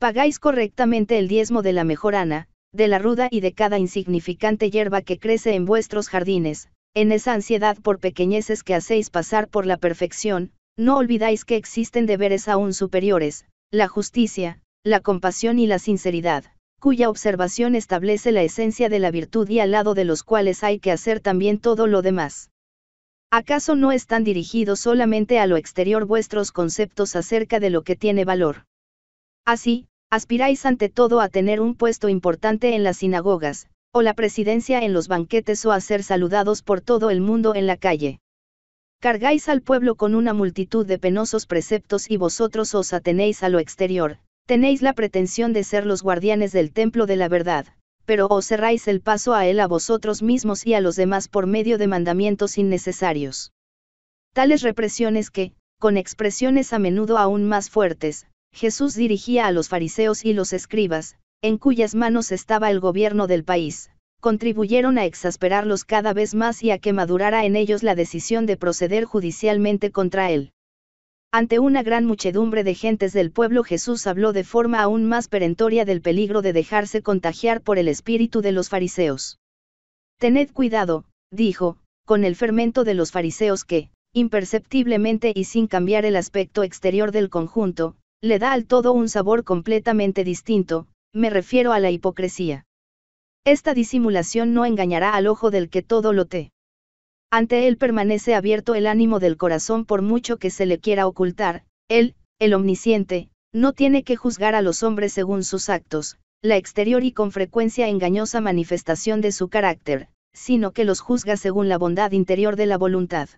Pagáis correctamente el diezmo de la mejorana, de la ruda y de cada insignificante hierba que crece en vuestros jardines, en esa ansiedad por pequeñeces que hacéis pasar por la perfección, no olvidáis que existen deberes aún superiores, la justicia, la compasión y la sinceridad, cuya observación establece la esencia de la virtud y al lado de los cuales hay que hacer también todo lo demás. ¿Acaso no están dirigidos solamente a lo exterior vuestros conceptos acerca de lo que tiene valor? Así, aspiráis ante todo a tener un puesto importante en las sinagogas, o la presidencia en los banquetes o a ser saludados por todo el mundo en la calle. Cargáis al pueblo con una multitud de penosos preceptos y vosotros os atenéis a lo exterior, tenéis la pretensión de ser los guardianes del templo de la verdad pero os cerráis el paso a él a vosotros mismos y a los demás por medio de mandamientos innecesarios. Tales represiones que, con expresiones a menudo aún más fuertes, Jesús dirigía a los fariseos y los escribas, en cuyas manos estaba el gobierno del país, contribuyeron a exasperarlos cada vez más y a que madurara en ellos la decisión de proceder judicialmente contra él. Ante una gran muchedumbre de gentes del pueblo Jesús habló de forma aún más perentoria del peligro de dejarse contagiar por el espíritu de los fariseos. Tened cuidado, dijo, con el fermento de los fariseos que, imperceptiblemente y sin cambiar el aspecto exterior del conjunto, le da al todo un sabor completamente distinto, me refiero a la hipocresía. Esta disimulación no engañará al ojo del que todo lo te ante él permanece abierto el ánimo del corazón por mucho que se le quiera ocultar, él, el omnisciente, no tiene que juzgar a los hombres según sus actos, la exterior y con frecuencia engañosa manifestación de su carácter, sino que los juzga según la bondad interior de la voluntad.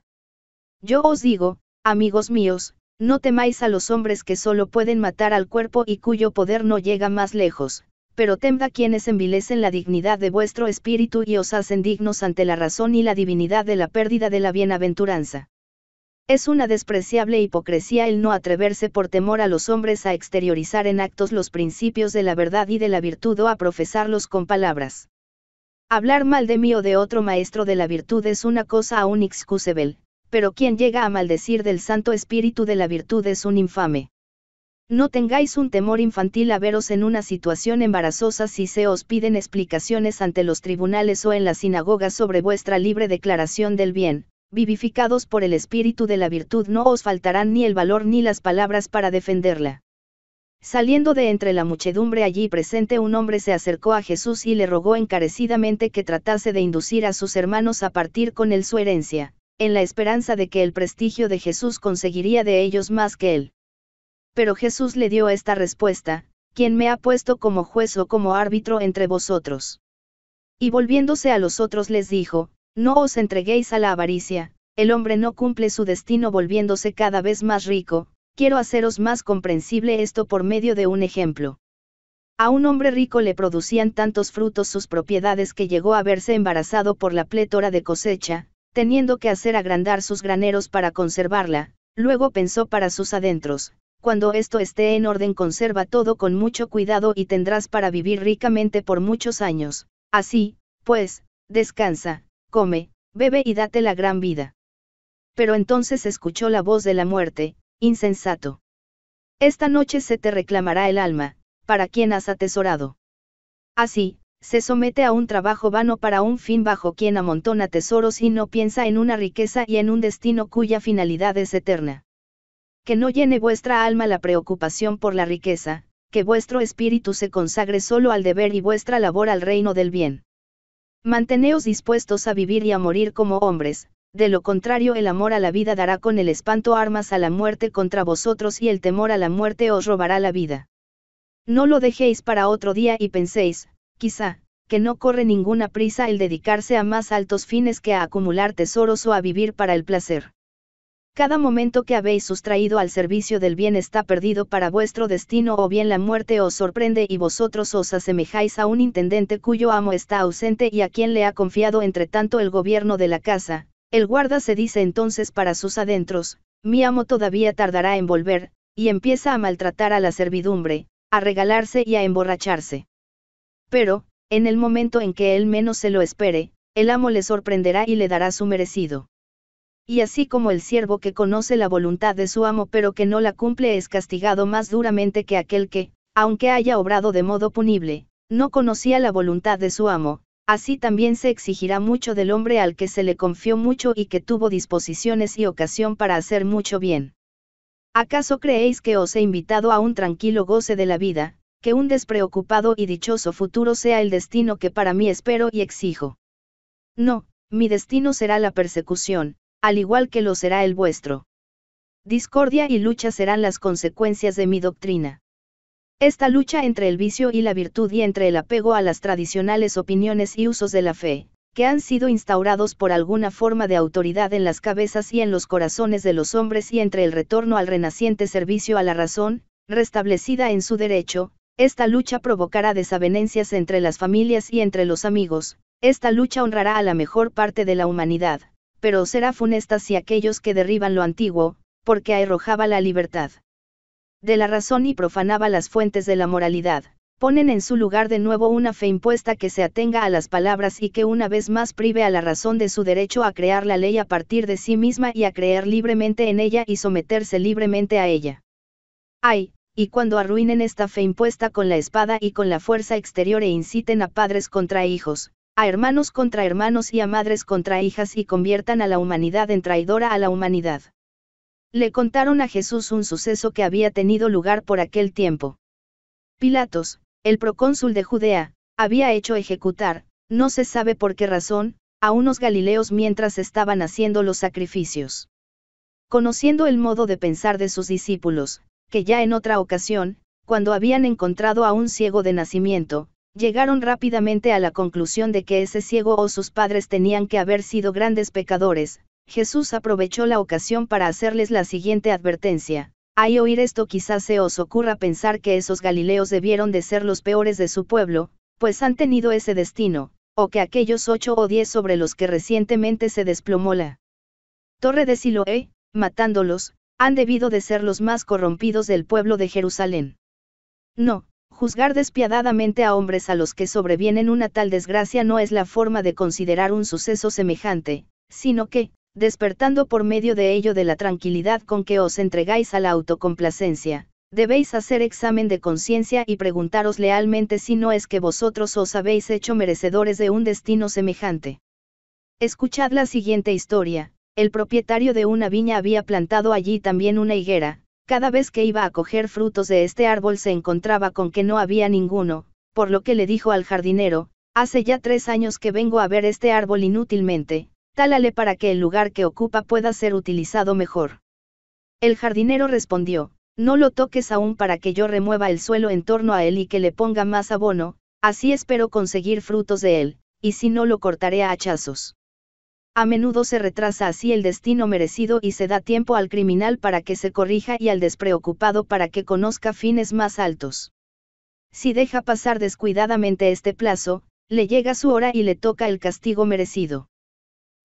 Yo os digo, amigos míos, no temáis a los hombres que solo pueden matar al cuerpo y cuyo poder no llega más lejos, pero temba quienes envilecen la dignidad de vuestro espíritu y os hacen dignos ante la razón y la divinidad de la pérdida de la bienaventuranza. Es una despreciable hipocresía el no atreverse por temor a los hombres a exteriorizar en actos los principios de la verdad y de la virtud o a profesarlos con palabras. Hablar mal de mí o de otro maestro de la virtud es una cosa aún excusable, pero quien llega a maldecir del Santo Espíritu de la virtud es un infame. No tengáis un temor infantil a veros en una situación embarazosa si se os piden explicaciones ante los tribunales o en la sinagoga sobre vuestra libre declaración del bien, vivificados por el espíritu de la virtud no os faltarán ni el valor ni las palabras para defenderla. Saliendo de entre la muchedumbre allí presente un hombre se acercó a Jesús y le rogó encarecidamente que tratase de inducir a sus hermanos a partir con él su herencia, en la esperanza de que el prestigio de Jesús conseguiría de ellos más que él pero Jesús le dio esta respuesta, quien me ha puesto como juez o como árbitro entre vosotros. Y volviéndose a los otros les dijo, no os entreguéis a la avaricia, el hombre no cumple su destino volviéndose cada vez más rico, quiero haceros más comprensible esto por medio de un ejemplo. A un hombre rico le producían tantos frutos sus propiedades que llegó a verse embarazado por la plétora de cosecha, teniendo que hacer agrandar sus graneros para conservarla, luego pensó para sus adentros, cuando esto esté en orden conserva todo con mucho cuidado y tendrás para vivir ricamente por muchos años. Así, pues, descansa, come, bebe y date la gran vida. Pero entonces escuchó la voz de la muerte, insensato. Esta noche se te reclamará el alma, para quien has atesorado. Así, se somete a un trabajo vano para un fin bajo quien amontona tesoros y no piensa en una riqueza y en un destino cuya finalidad es eterna que no llene vuestra alma la preocupación por la riqueza, que vuestro espíritu se consagre solo al deber y vuestra labor al reino del bien. Manteneos dispuestos a vivir y a morir como hombres, de lo contrario el amor a la vida dará con el espanto armas a la muerte contra vosotros y el temor a la muerte os robará la vida. No lo dejéis para otro día y penséis, quizá, que no corre ninguna prisa el dedicarse a más altos fines que a acumular tesoros o a vivir para el placer. Cada momento que habéis sustraído al servicio del bien está perdido para vuestro destino o bien la muerte os sorprende y vosotros os asemejáis a un intendente cuyo amo está ausente y a quien le ha confiado entre tanto el gobierno de la casa. El guarda se dice entonces para sus adentros, mi amo todavía tardará en volver, y empieza a maltratar a la servidumbre, a regalarse y a emborracharse. Pero, en el momento en que él menos se lo espere, el amo le sorprenderá y le dará su merecido y así como el siervo que conoce la voluntad de su amo pero que no la cumple es castigado más duramente que aquel que, aunque haya obrado de modo punible, no conocía la voluntad de su amo, así también se exigirá mucho del hombre al que se le confió mucho y que tuvo disposiciones y ocasión para hacer mucho bien. ¿Acaso creéis que os he invitado a un tranquilo goce de la vida, que un despreocupado y dichoso futuro sea el destino que para mí espero y exijo? No, mi destino será la persecución, al igual que lo será el vuestro. Discordia y lucha serán las consecuencias de mi doctrina. Esta lucha entre el vicio y la virtud y entre el apego a las tradicionales opiniones y usos de la fe, que han sido instaurados por alguna forma de autoridad en las cabezas y en los corazones de los hombres y entre el retorno al renaciente servicio a la razón, restablecida en su derecho, esta lucha provocará desavenencias entre las familias y entre los amigos, esta lucha honrará a la mejor parte de la humanidad pero será funesta si aquellos que derriban lo antiguo, porque arrojaba la libertad de la razón y profanaba las fuentes de la moralidad, ponen en su lugar de nuevo una fe impuesta que se atenga a las palabras y que una vez más prive a la razón de su derecho a crear la ley a partir de sí misma y a creer libremente en ella y someterse libremente a ella. Ay, y cuando arruinen esta fe impuesta con la espada y con la fuerza exterior e inciten a padres contra hijos, a hermanos contra hermanos y a madres contra hijas y conviertan a la humanidad en traidora a la humanidad. Le contaron a Jesús un suceso que había tenido lugar por aquel tiempo. Pilatos, el procónsul de Judea, había hecho ejecutar, no se sabe por qué razón, a unos galileos mientras estaban haciendo los sacrificios. Conociendo el modo de pensar de sus discípulos, que ya en otra ocasión, cuando habían encontrado a un ciego de nacimiento, Llegaron rápidamente a la conclusión de que ese ciego o sus padres tenían que haber sido grandes pecadores, Jesús aprovechó la ocasión para hacerles la siguiente advertencia. Al oír esto quizás se os ocurra pensar que esos galileos debieron de ser los peores de su pueblo, pues han tenido ese destino, o que aquellos ocho o diez sobre los que recientemente se desplomó la torre de Siloé, matándolos, han debido de ser los más corrompidos del pueblo de Jerusalén. No, Juzgar despiadadamente a hombres a los que sobrevienen una tal desgracia no es la forma de considerar un suceso semejante, sino que, despertando por medio de ello de la tranquilidad con que os entregáis a la autocomplacencia, debéis hacer examen de conciencia y preguntaros lealmente si no es que vosotros os habéis hecho merecedores de un destino semejante. Escuchad la siguiente historia, el propietario de una viña había plantado allí también una higuera, cada vez que iba a coger frutos de este árbol se encontraba con que no había ninguno, por lo que le dijo al jardinero, hace ya tres años que vengo a ver este árbol inútilmente, tálale para que el lugar que ocupa pueda ser utilizado mejor. El jardinero respondió, no lo toques aún para que yo remueva el suelo en torno a él y que le ponga más abono, así espero conseguir frutos de él, y si no lo cortaré a hachazos. A menudo se retrasa así el destino merecido y se da tiempo al criminal para que se corrija y al despreocupado para que conozca fines más altos. Si deja pasar descuidadamente este plazo, le llega su hora y le toca el castigo merecido.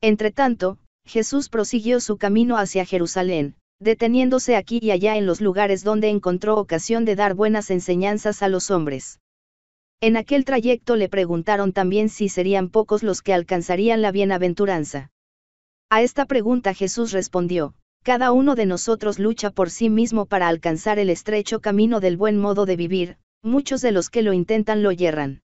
Entretanto, Jesús prosiguió su camino hacia Jerusalén, deteniéndose aquí y allá en los lugares donde encontró ocasión de dar buenas enseñanzas a los hombres. En aquel trayecto le preguntaron también si serían pocos los que alcanzarían la bienaventuranza. A esta pregunta Jesús respondió, Cada uno de nosotros lucha por sí mismo para alcanzar el estrecho camino del buen modo de vivir, muchos de los que lo intentan lo yerran.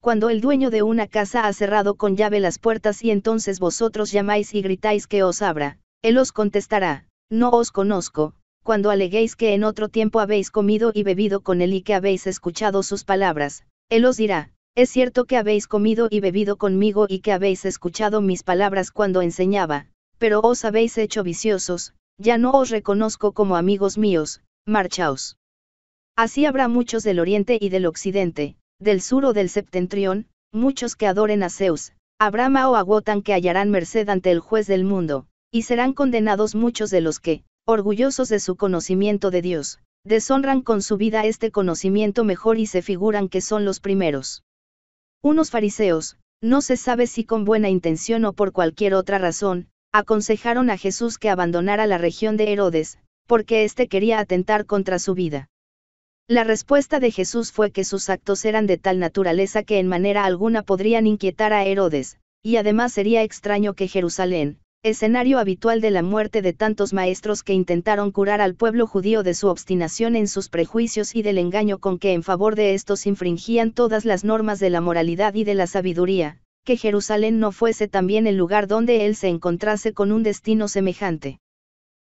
Cuando el dueño de una casa ha cerrado con llave las puertas y entonces vosotros llamáis y gritáis que os abra, él os contestará, no os conozco, cuando aleguéis que en otro tiempo habéis comido y bebido con él y que habéis escuchado sus palabras, él os dirá, es cierto que habéis comido y bebido conmigo y que habéis escuchado mis palabras cuando enseñaba, pero os habéis hecho viciosos, ya no os reconozco como amigos míos, marchaos. Así habrá muchos del oriente y del occidente, del sur o del septentrión, muchos que adoren a Zeus, habrá o agotan que hallarán merced ante el juez del mundo, y serán condenados muchos de los que, orgullosos de su conocimiento de Dios, deshonran con su vida este conocimiento mejor y se figuran que son los primeros. Unos fariseos, no se sabe si con buena intención o por cualquier otra razón, aconsejaron a Jesús que abandonara la región de Herodes, porque éste quería atentar contra su vida. La respuesta de Jesús fue que sus actos eran de tal naturaleza que en manera alguna podrían inquietar a Herodes, y además sería extraño que Jerusalén, escenario habitual de la muerte de tantos maestros que intentaron curar al pueblo judío de su obstinación en sus prejuicios y del engaño con que en favor de estos infringían todas las normas de la moralidad y de la sabiduría, que Jerusalén no fuese también el lugar donde él se encontrase con un destino semejante.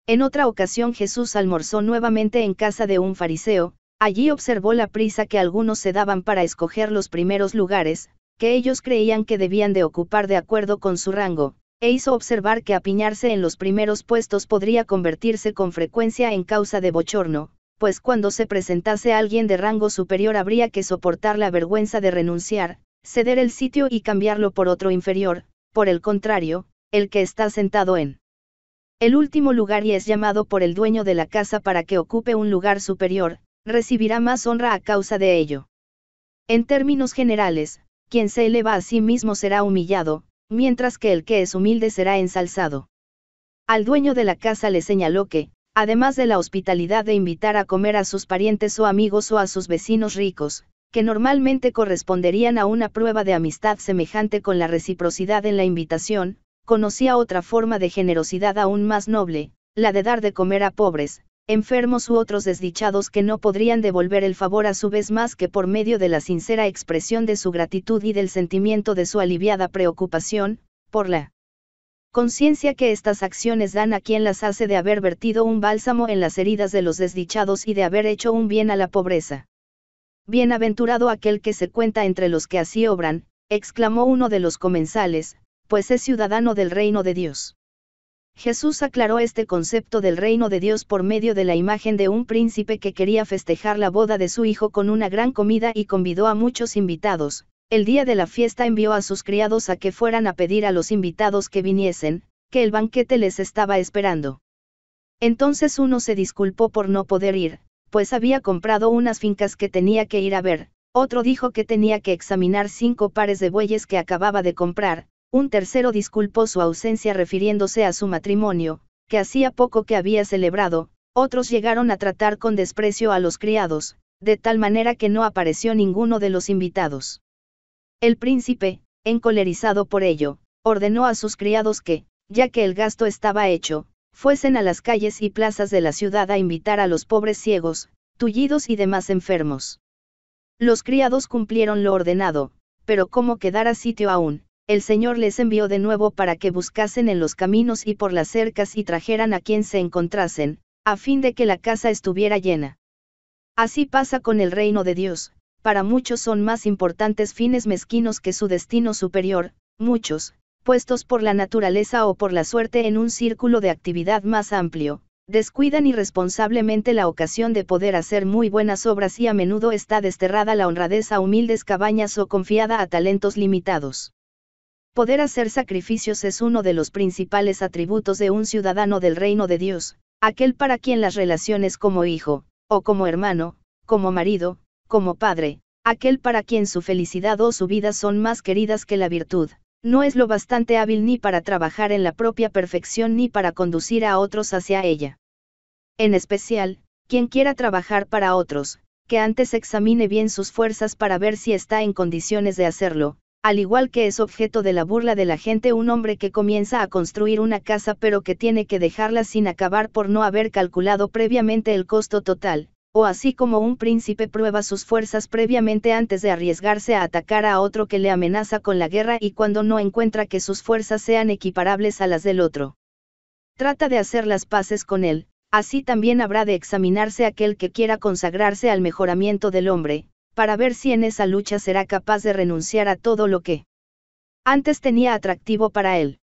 En otra ocasión Jesús almorzó nuevamente en casa de un fariseo, allí observó la prisa que algunos se daban para escoger los primeros lugares, que ellos creían que debían de ocupar de acuerdo con su rango, e hizo observar que apiñarse en los primeros puestos podría convertirse con frecuencia en causa de bochorno, pues cuando se presentase alguien de rango superior habría que soportar la vergüenza de renunciar, ceder el sitio y cambiarlo por otro inferior, por el contrario, el que está sentado en el último lugar y es llamado por el dueño de la casa para que ocupe un lugar superior, recibirá más honra a causa de ello. En términos generales, quien se eleva a sí mismo será humillado, mientras que el que es humilde será ensalzado. Al dueño de la casa le señaló que, además de la hospitalidad de invitar a comer a sus parientes o amigos o a sus vecinos ricos, que normalmente corresponderían a una prueba de amistad semejante con la reciprocidad en la invitación, conocía otra forma de generosidad aún más noble, la de dar de comer a pobres, enfermos u otros desdichados que no podrían devolver el favor a su vez más que por medio de la sincera expresión de su gratitud y del sentimiento de su aliviada preocupación, por la conciencia que estas acciones dan a quien las hace de haber vertido un bálsamo en las heridas de los desdichados y de haber hecho un bien a la pobreza. Bienaventurado aquel que se cuenta entre los que así obran, exclamó uno de los comensales, pues es ciudadano del reino de Dios. Jesús aclaró este concepto del reino de Dios por medio de la imagen de un príncipe que quería festejar la boda de su hijo con una gran comida y convidó a muchos invitados. El día de la fiesta envió a sus criados a que fueran a pedir a los invitados que viniesen, que el banquete les estaba esperando. Entonces uno se disculpó por no poder ir, pues había comprado unas fincas que tenía que ir a ver, otro dijo que tenía que examinar cinco pares de bueyes que acababa de comprar, un tercero disculpó su ausencia refiriéndose a su matrimonio, que hacía poco que había celebrado, otros llegaron a tratar con desprecio a los criados, de tal manera que no apareció ninguno de los invitados. El príncipe, encolerizado por ello, ordenó a sus criados que, ya que el gasto estaba hecho, fuesen a las calles y plazas de la ciudad a invitar a los pobres ciegos, tullidos y demás enfermos. Los criados cumplieron lo ordenado, pero como quedara sitio aún, el Señor les envió de nuevo para que buscasen en los caminos y por las cercas y trajeran a quien se encontrasen, a fin de que la casa estuviera llena. Así pasa con el reino de Dios, para muchos son más importantes fines mezquinos que su destino superior, muchos, puestos por la naturaleza o por la suerte en un círculo de actividad más amplio, descuidan irresponsablemente la ocasión de poder hacer muy buenas obras y a menudo está desterrada la honradez a humildes cabañas o confiada a talentos limitados. Poder hacer sacrificios es uno de los principales atributos de un ciudadano del reino de Dios, aquel para quien las relaciones como hijo, o como hermano, como marido, como padre, aquel para quien su felicidad o su vida son más queridas que la virtud, no es lo bastante hábil ni para trabajar en la propia perfección ni para conducir a otros hacia ella. En especial, quien quiera trabajar para otros, que antes examine bien sus fuerzas para ver si está en condiciones de hacerlo, al igual que es objeto de la burla de la gente un hombre que comienza a construir una casa pero que tiene que dejarla sin acabar por no haber calculado previamente el costo total, o así como un príncipe prueba sus fuerzas previamente antes de arriesgarse a atacar a otro que le amenaza con la guerra y cuando no encuentra que sus fuerzas sean equiparables a las del otro. Trata de hacer las paces con él, así también habrá de examinarse aquel que quiera consagrarse al mejoramiento del hombre, para ver si en esa lucha será capaz de renunciar a todo lo que antes tenía atractivo para él.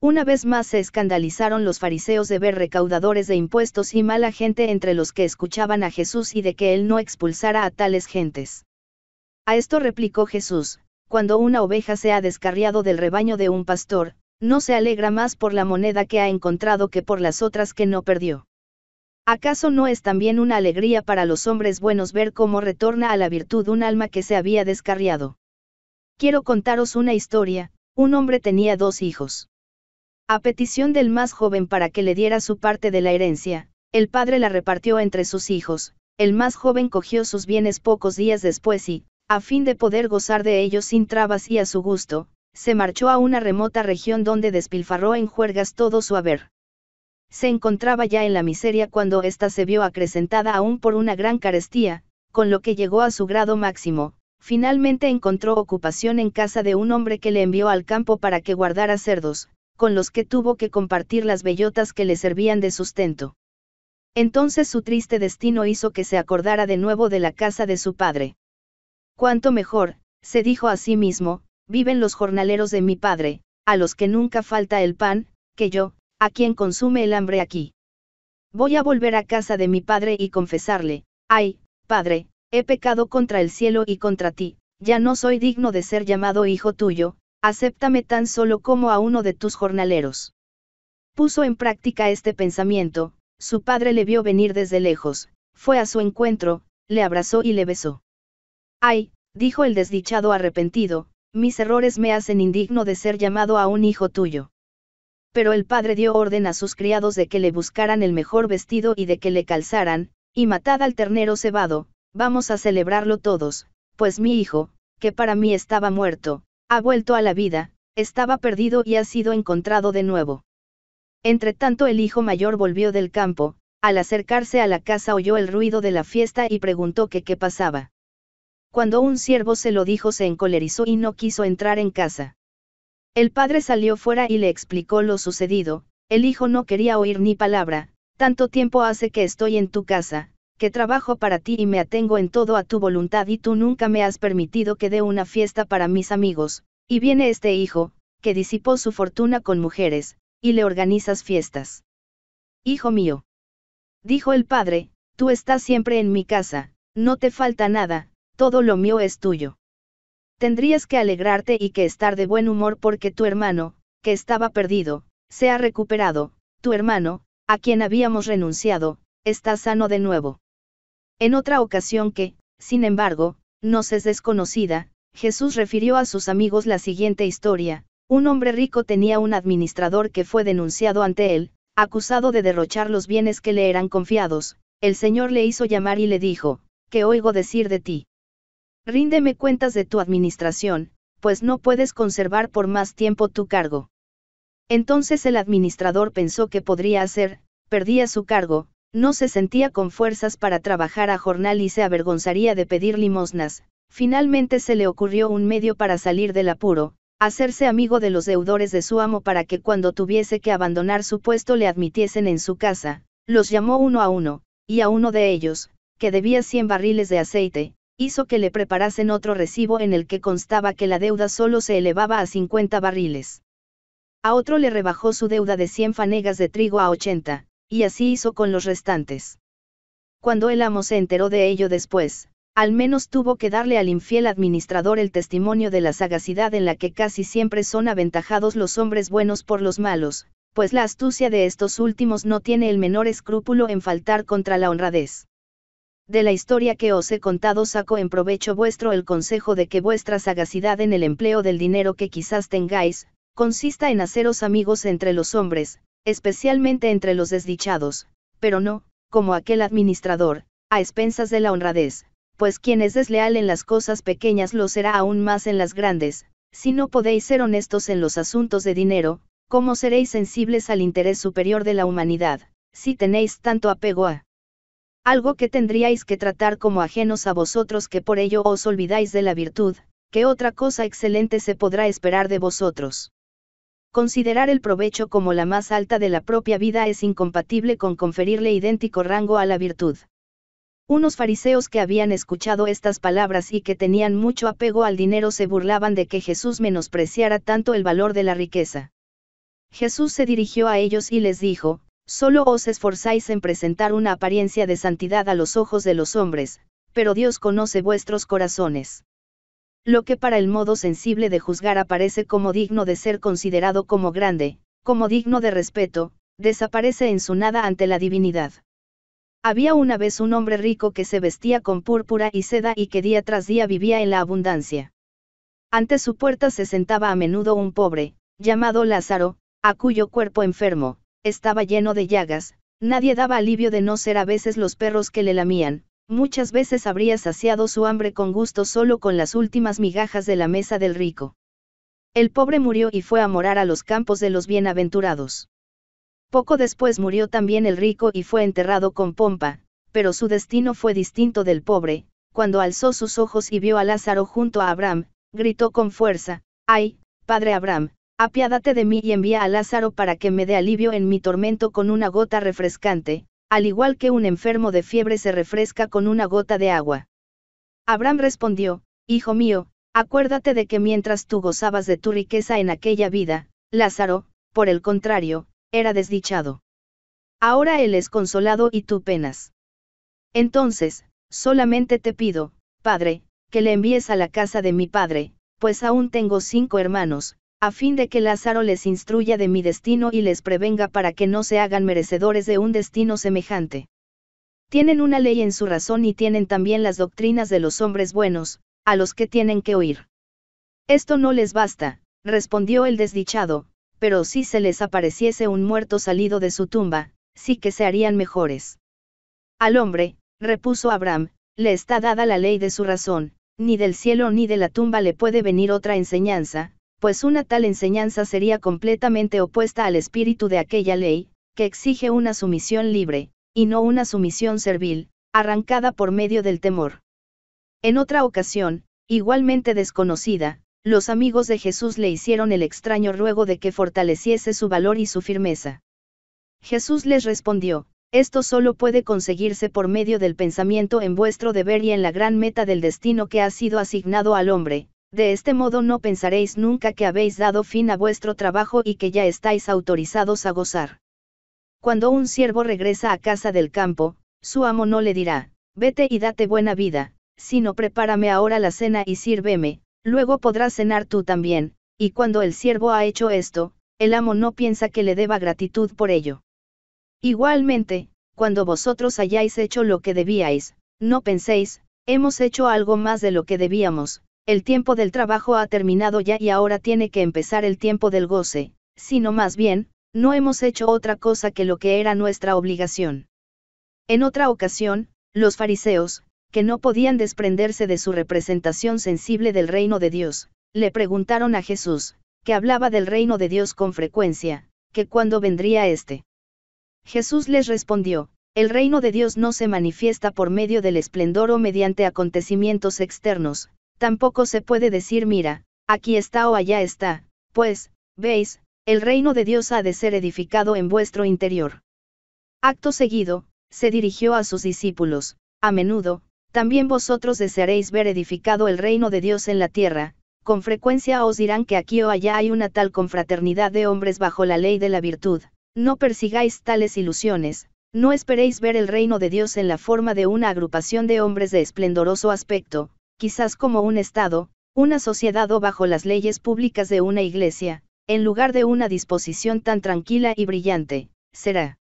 Una vez más se escandalizaron los fariseos de ver recaudadores de impuestos y mala gente entre los que escuchaban a Jesús y de que él no expulsara a tales gentes. A esto replicó Jesús, cuando una oveja se ha descarriado del rebaño de un pastor, no se alegra más por la moneda que ha encontrado que por las otras que no perdió. ¿Acaso no es también una alegría para los hombres buenos ver cómo retorna a la virtud un alma que se había descarriado? Quiero contaros una historia, un hombre tenía dos hijos. A petición del más joven para que le diera su parte de la herencia, el padre la repartió entre sus hijos, el más joven cogió sus bienes pocos días después y, a fin de poder gozar de ellos sin trabas y a su gusto, se marchó a una remota región donde despilfarró en juergas todo su haber se encontraba ya en la miseria cuando ésta se vio acrecentada aún por una gran carestía, con lo que llegó a su grado máximo, finalmente encontró ocupación en casa de un hombre que le envió al campo para que guardara cerdos, con los que tuvo que compartir las bellotas que le servían de sustento. Entonces su triste destino hizo que se acordara de nuevo de la casa de su padre. Cuanto mejor, se dijo a sí mismo, viven los jornaleros de mi padre, a los que nunca falta el pan, que yo, a quien consume el hambre aquí. Voy a volver a casa de mi padre y confesarle, ay, padre, he pecado contra el cielo y contra ti, ya no soy digno de ser llamado hijo tuyo, acéptame tan solo como a uno de tus jornaleros. Puso en práctica este pensamiento, su padre le vio venir desde lejos, fue a su encuentro, le abrazó y le besó. Ay, dijo el desdichado arrepentido, mis errores me hacen indigno de ser llamado a un hijo tuyo pero el padre dio orden a sus criados de que le buscaran el mejor vestido y de que le calzaran, y matad al ternero cebado, vamos a celebrarlo todos, pues mi hijo, que para mí estaba muerto, ha vuelto a la vida, estaba perdido y ha sido encontrado de nuevo. Entretanto el hijo mayor volvió del campo, al acercarse a la casa oyó el ruido de la fiesta y preguntó que qué pasaba. Cuando un siervo se lo dijo se encolerizó y no quiso entrar en casa. El padre salió fuera y le explicó lo sucedido, el hijo no quería oír ni palabra, tanto tiempo hace que estoy en tu casa, que trabajo para ti y me atengo en todo a tu voluntad y tú nunca me has permitido que dé una fiesta para mis amigos, y viene este hijo, que disipó su fortuna con mujeres, y le organizas fiestas. Hijo mío. Dijo el padre, tú estás siempre en mi casa, no te falta nada, todo lo mío es tuyo. Tendrías que alegrarte y que estar de buen humor porque tu hermano, que estaba perdido, se ha recuperado, tu hermano, a quien habíamos renunciado, está sano de nuevo. En otra ocasión que, sin embargo, nos es desconocida, Jesús refirió a sus amigos la siguiente historia, un hombre rico tenía un administrador que fue denunciado ante él, acusado de derrochar los bienes que le eran confiados, el Señor le hizo llamar y le dijo, ¿qué oigo decir de ti? Ríndeme cuentas de tu administración, pues no puedes conservar por más tiempo tu cargo. Entonces el administrador pensó que podría hacer, perdía su cargo, no se sentía con fuerzas para trabajar a jornal y se avergonzaría de pedir limosnas, finalmente se le ocurrió un medio para salir del apuro, hacerse amigo de los deudores de su amo para que cuando tuviese que abandonar su puesto le admitiesen en su casa, los llamó uno a uno, y a uno de ellos, que debía 100 barriles de aceite, hizo que le preparasen otro recibo en el que constaba que la deuda solo se elevaba a 50 barriles. A otro le rebajó su deuda de 100 fanegas de trigo a 80, y así hizo con los restantes. Cuando el amo se enteró de ello después, al menos tuvo que darle al infiel administrador el testimonio de la sagacidad en la que casi siempre son aventajados los hombres buenos por los malos, pues la astucia de estos últimos no tiene el menor escrúpulo en faltar contra la honradez de la historia que os he contado saco en provecho vuestro el consejo de que vuestra sagacidad en el empleo del dinero que quizás tengáis, consista en haceros amigos entre los hombres, especialmente entre los desdichados, pero no, como aquel administrador, a expensas de la honradez, pues quien es desleal en las cosas pequeñas lo será aún más en las grandes, si no podéis ser honestos en los asuntos de dinero, ¿cómo seréis sensibles al interés superior de la humanidad, si tenéis tanto apego a algo que tendríais que tratar como ajenos a vosotros que por ello os olvidáis de la virtud, ¿qué otra cosa excelente se podrá esperar de vosotros? Considerar el provecho como la más alta de la propia vida es incompatible con conferirle idéntico rango a la virtud. Unos fariseos que habían escuchado estas palabras y que tenían mucho apego al dinero se burlaban de que Jesús menospreciara tanto el valor de la riqueza. Jesús se dirigió a ellos y les dijo, solo os esforzáis en presentar una apariencia de santidad a los ojos de los hombres, pero Dios conoce vuestros corazones. Lo que para el modo sensible de juzgar aparece como digno de ser considerado como grande, como digno de respeto, desaparece en su nada ante la divinidad. Había una vez un hombre rico que se vestía con púrpura y seda y que día tras día vivía en la abundancia. Ante su puerta se sentaba a menudo un pobre, llamado Lázaro, a cuyo cuerpo enfermo, estaba lleno de llagas, nadie daba alivio de no ser a veces los perros que le lamían, muchas veces habría saciado su hambre con gusto solo con las últimas migajas de la mesa del rico. El pobre murió y fue a morar a los campos de los bienaventurados. Poco después murió también el rico y fue enterrado con pompa, pero su destino fue distinto del pobre, cuando alzó sus ojos y vio a Lázaro junto a Abraham, gritó con fuerza, ¡ay, padre Abraham, Apiádate de mí y envía a Lázaro para que me dé alivio en mi tormento con una gota refrescante, al igual que un enfermo de fiebre se refresca con una gota de agua. Abraham respondió, Hijo mío, acuérdate de que mientras tú gozabas de tu riqueza en aquella vida, Lázaro, por el contrario, era desdichado. Ahora él es consolado y tú penas. Entonces, solamente te pido, Padre, que le envíes a la casa de mi padre, pues aún tengo cinco hermanos, a fin de que Lázaro les instruya de mi destino y les prevenga para que no se hagan merecedores de un destino semejante. Tienen una ley en su razón y tienen también las doctrinas de los hombres buenos, a los que tienen que oír. Esto no les basta, respondió el desdichado, pero si se les apareciese un muerto salido de su tumba, sí que se harían mejores. Al hombre, repuso Abraham, le está dada la ley de su razón, ni del cielo ni de la tumba le puede venir otra enseñanza, pues una tal enseñanza sería completamente opuesta al espíritu de aquella ley, que exige una sumisión libre, y no una sumisión servil, arrancada por medio del temor. En otra ocasión, igualmente desconocida, los amigos de Jesús le hicieron el extraño ruego de que fortaleciese su valor y su firmeza. Jesús les respondió, esto solo puede conseguirse por medio del pensamiento en vuestro deber y en la gran meta del destino que ha sido asignado al hombre, de este modo no pensaréis nunca que habéis dado fin a vuestro trabajo y que ya estáis autorizados a gozar. Cuando un siervo regresa a casa del campo, su amo no le dirá, vete y date buena vida, sino prepárame ahora la cena y sírveme, luego podrás cenar tú también, y cuando el siervo ha hecho esto, el amo no piensa que le deba gratitud por ello. Igualmente, cuando vosotros hayáis hecho lo que debíais, no penséis, hemos hecho algo más de lo que debíamos, el tiempo del trabajo ha terminado ya y ahora tiene que empezar el tiempo del goce, sino más bien, no hemos hecho otra cosa que lo que era nuestra obligación. En otra ocasión, los fariseos, que no podían desprenderse de su representación sensible del reino de Dios, le preguntaron a Jesús, que hablaba del reino de Dios con frecuencia, que cuándo vendría éste. Jesús les respondió, el reino de Dios no se manifiesta por medio del esplendor o mediante acontecimientos externos, tampoco se puede decir mira, aquí está o allá está, pues, veis, el reino de Dios ha de ser edificado en vuestro interior. Acto seguido, se dirigió a sus discípulos, a menudo, también vosotros desearéis ver edificado el reino de Dios en la tierra, con frecuencia os dirán que aquí o allá hay una tal confraternidad de hombres bajo la ley de la virtud, no persigáis tales ilusiones, no esperéis ver el reino de Dios en la forma de una agrupación de hombres de esplendoroso aspecto, quizás como un Estado, una sociedad o bajo las leyes públicas de una iglesia, en lugar de una disposición tan tranquila y brillante, será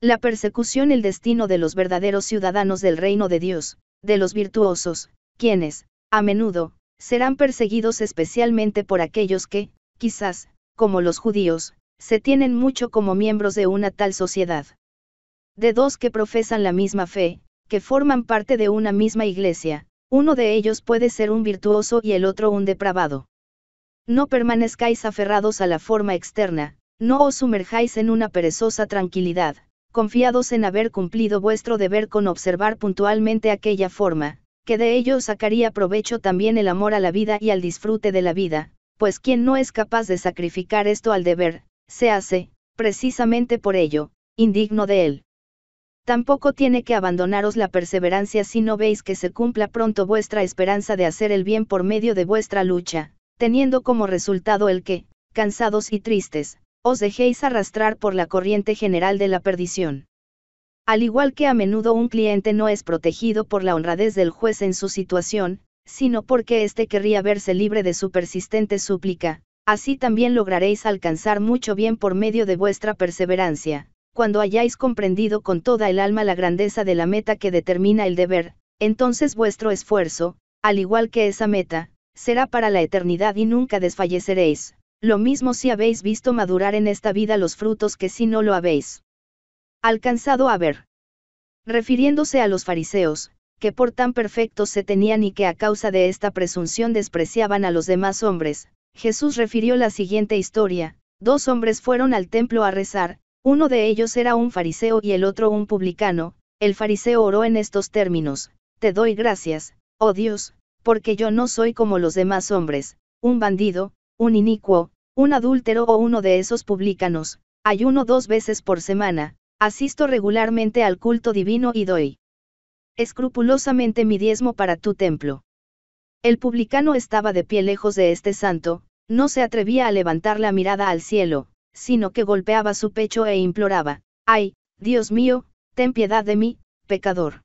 la persecución el destino de los verdaderos ciudadanos del reino de Dios, de los virtuosos, quienes, a menudo, serán perseguidos especialmente por aquellos que, quizás, como los judíos, se tienen mucho como miembros de una tal sociedad. De dos que profesan la misma fe, que forman parte de una misma iglesia, uno de ellos puede ser un virtuoso y el otro un depravado. No permanezcáis aferrados a la forma externa, no os sumerjáis en una perezosa tranquilidad, confiados en haber cumplido vuestro deber con observar puntualmente aquella forma, que de ello sacaría provecho también el amor a la vida y al disfrute de la vida, pues quien no es capaz de sacrificar esto al deber, se hace, precisamente por ello, indigno de él. Tampoco tiene que abandonaros la perseverancia si no veis que se cumpla pronto vuestra esperanza de hacer el bien por medio de vuestra lucha, teniendo como resultado el que, cansados y tristes, os dejéis arrastrar por la corriente general de la perdición. Al igual que a menudo un cliente no es protegido por la honradez del juez en su situación, sino porque éste querría verse libre de su persistente súplica, así también lograréis alcanzar mucho bien por medio de vuestra perseverancia cuando hayáis comprendido con toda el alma la grandeza de la meta que determina el deber, entonces vuestro esfuerzo, al igual que esa meta, será para la eternidad y nunca desfalleceréis, lo mismo si habéis visto madurar en esta vida los frutos que si no lo habéis alcanzado a ver. Refiriéndose a los fariseos, que por tan perfectos se tenían y que a causa de esta presunción despreciaban a los demás hombres, Jesús refirió la siguiente historia, dos hombres fueron al templo a rezar, uno de ellos era un fariseo y el otro un publicano, el fariseo oró en estos términos, Te doy gracias, oh Dios, porque yo no soy como los demás hombres, un bandido, un inicuo, un adúltero o uno de esos publicanos, ayuno dos veces por semana, asisto regularmente al culto divino y doy escrupulosamente mi diezmo para tu templo. El publicano estaba de pie lejos de este santo, no se atrevía a levantar la mirada al cielo, sino que golpeaba su pecho e imploraba, ¡ay, Dios mío, ten piedad de mí, pecador!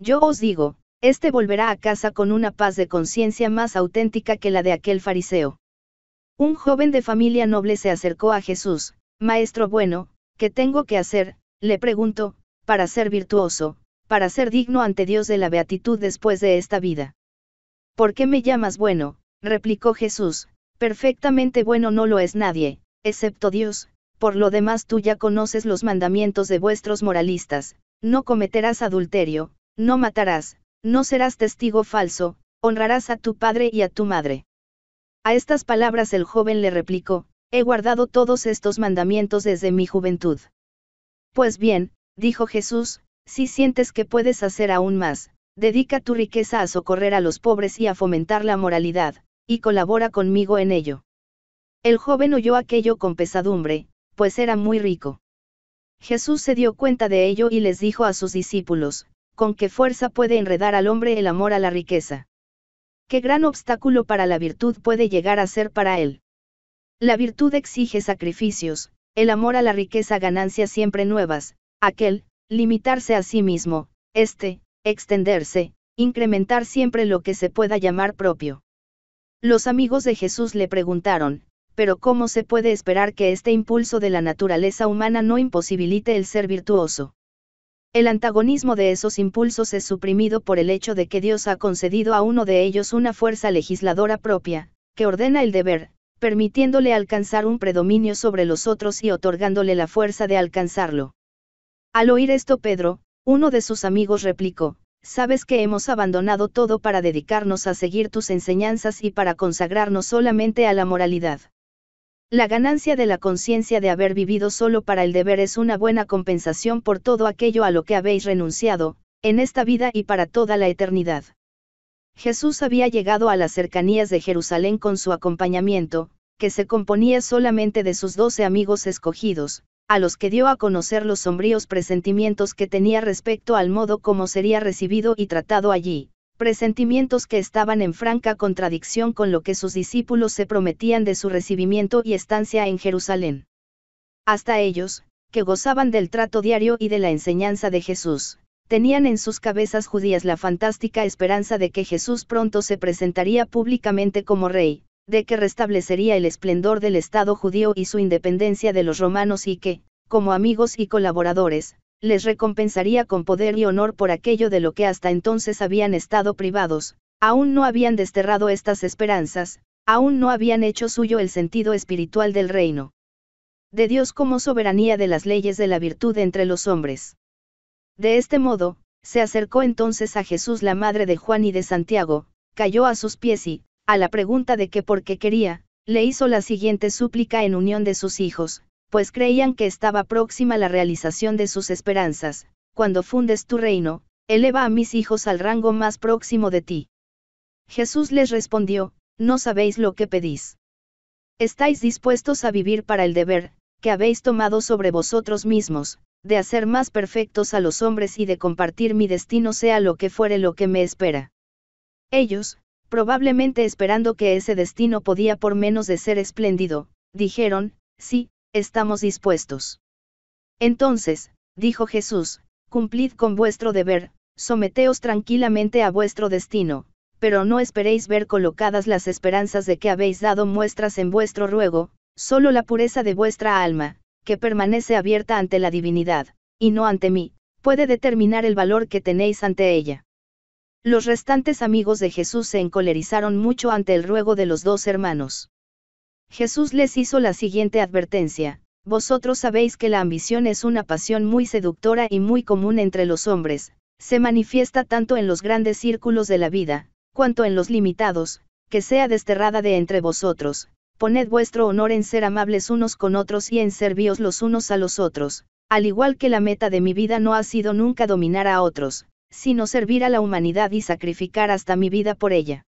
Yo os digo, éste volverá a casa con una paz de conciencia más auténtica que la de aquel fariseo. Un joven de familia noble se acercó a Jesús, Maestro bueno, ¿qué tengo que hacer? le preguntó, para ser virtuoso, para ser digno ante Dios de la beatitud después de esta vida. ¿Por qué me llamas bueno? replicó Jesús, perfectamente bueno no lo es nadie, excepto Dios, por lo demás tú ya conoces los mandamientos de vuestros moralistas, no cometerás adulterio, no matarás, no serás testigo falso, honrarás a tu padre y a tu madre. A estas palabras el joven le replicó, he guardado todos estos mandamientos desde mi juventud. Pues bien, dijo Jesús, si sientes que puedes hacer aún más, dedica tu riqueza a socorrer a los pobres y a fomentar la moralidad, y colabora conmigo en ello. El joven oyó aquello con pesadumbre, pues era muy rico. Jesús se dio cuenta de ello y les dijo a sus discípulos, ¿con qué fuerza puede enredar al hombre el amor a la riqueza? ¿Qué gran obstáculo para la virtud puede llegar a ser para él? La virtud exige sacrificios, el amor a la riqueza ganancias siempre nuevas, aquel, limitarse a sí mismo, este, extenderse, incrementar siempre lo que se pueda llamar propio. Los amigos de Jesús le preguntaron, pero ¿cómo se puede esperar que este impulso de la naturaleza humana no imposibilite el ser virtuoso? El antagonismo de esos impulsos es suprimido por el hecho de que Dios ha concedido a uno de ellos una fuerza legisladora propia, que ordena el deber, permitiéndole alcanzar un predominio sobre los otros y otorgándole la fuerza de alcanzarlo. Al oír esto Pedro, uno de sus amigos replicó, Sabes que hemos abandonado todo para dedicarnos a seguir tus enseñanzas y para consagrarnos solamente a la moralidad. La ganancia de la conciencia de haber vivido solo para el deber es una buena compensación por todo aquello a lo que habéis renunciado, en esta vida y para toda la eternidad. Jesús había llegado a las cercanías de Jerusalén con su acompañamiento, que se componía solamente de sus doce amigos escogidos, a los que dio a conocer los sombríos presentimientos que tenía respecto al modo como sería recibido y tratado allí, presentimientos que estaban en franca contradicción con lo que sus discípulos se prometían de su recibimiento y estancia en Jerusalén. Hasta ellos, que gozaban del trato diario y de la enseñanza de Jesús, tenían en sus cabezas judías la fantástica esperanza de que Jesús pronto se presentaría públicamente como rey, de que restablecería el esplendor del Estado judío y su independencia de los romanos y que, como amigos y colaboradores, les recompensaría con poder y honor por aquello de lo que hasta entonces habían estado privados, aún no habían desterrado estas esperanzas, aún no habían hecho suyo el sentido espiritual del reino. De Dios como soberanía de las leyes de la virtud entre los hombres. De este modo, se acercó entonces a Jesús la madre de Juan y de Santiago, cayó a sus pies y, a la pregunta de qué por qué quería, le hizo la siguiente súplica en unión de sus hijos, pues creían que estaba próxima la realización de sus esperanzas, cuando fundes tu reino, eleva a mis hijos al rango más próximo de ti. Jesús les respondió, no sabéis lo que pedís. Estáis dispuestos a vivir para el deber, que habéis tomado sobre vosotros mismos, de hacer más perfectos a los hombres y de compartir mi destino sea lo que fuere lo que me espera. Ellos, probablemente esperando que ese destino podía por menos de ser espléndido, dijeron, sí, estamos dispuestos. Entonces, dijo Jesús, cumplid con vuestro deber, someteos tranquilamente a vuestro destino, pero no esperéis ver colocadas las esperanzas de que habéis dado muestras en vuestro ruego, solo la pureza de vuestra alma, que permanece abierta ante la divinidad, y no ante mí, puede determinar el valor que tenéis ante ella. Los restantes amigos de Jesús se encolerizaron mucho ante el ruego de los dos hermanos. Jesús les hizo la siguiente advertencia, vosotros sabéis que la ambición es una pasión muy seductora y muy común entre los hombres, se manifiesta tanto en los grandes círculos de la vida, cuanto en los limitados, que sea desterrada de entre vosotros, poned vuestro honor en ser amables unos con otros y en servíos los unos a los otros, al igual que la meta de mi vida no ha sido nunca dominar a otros, sino servir a la humanidad y sacrificar hasta mi vida por ella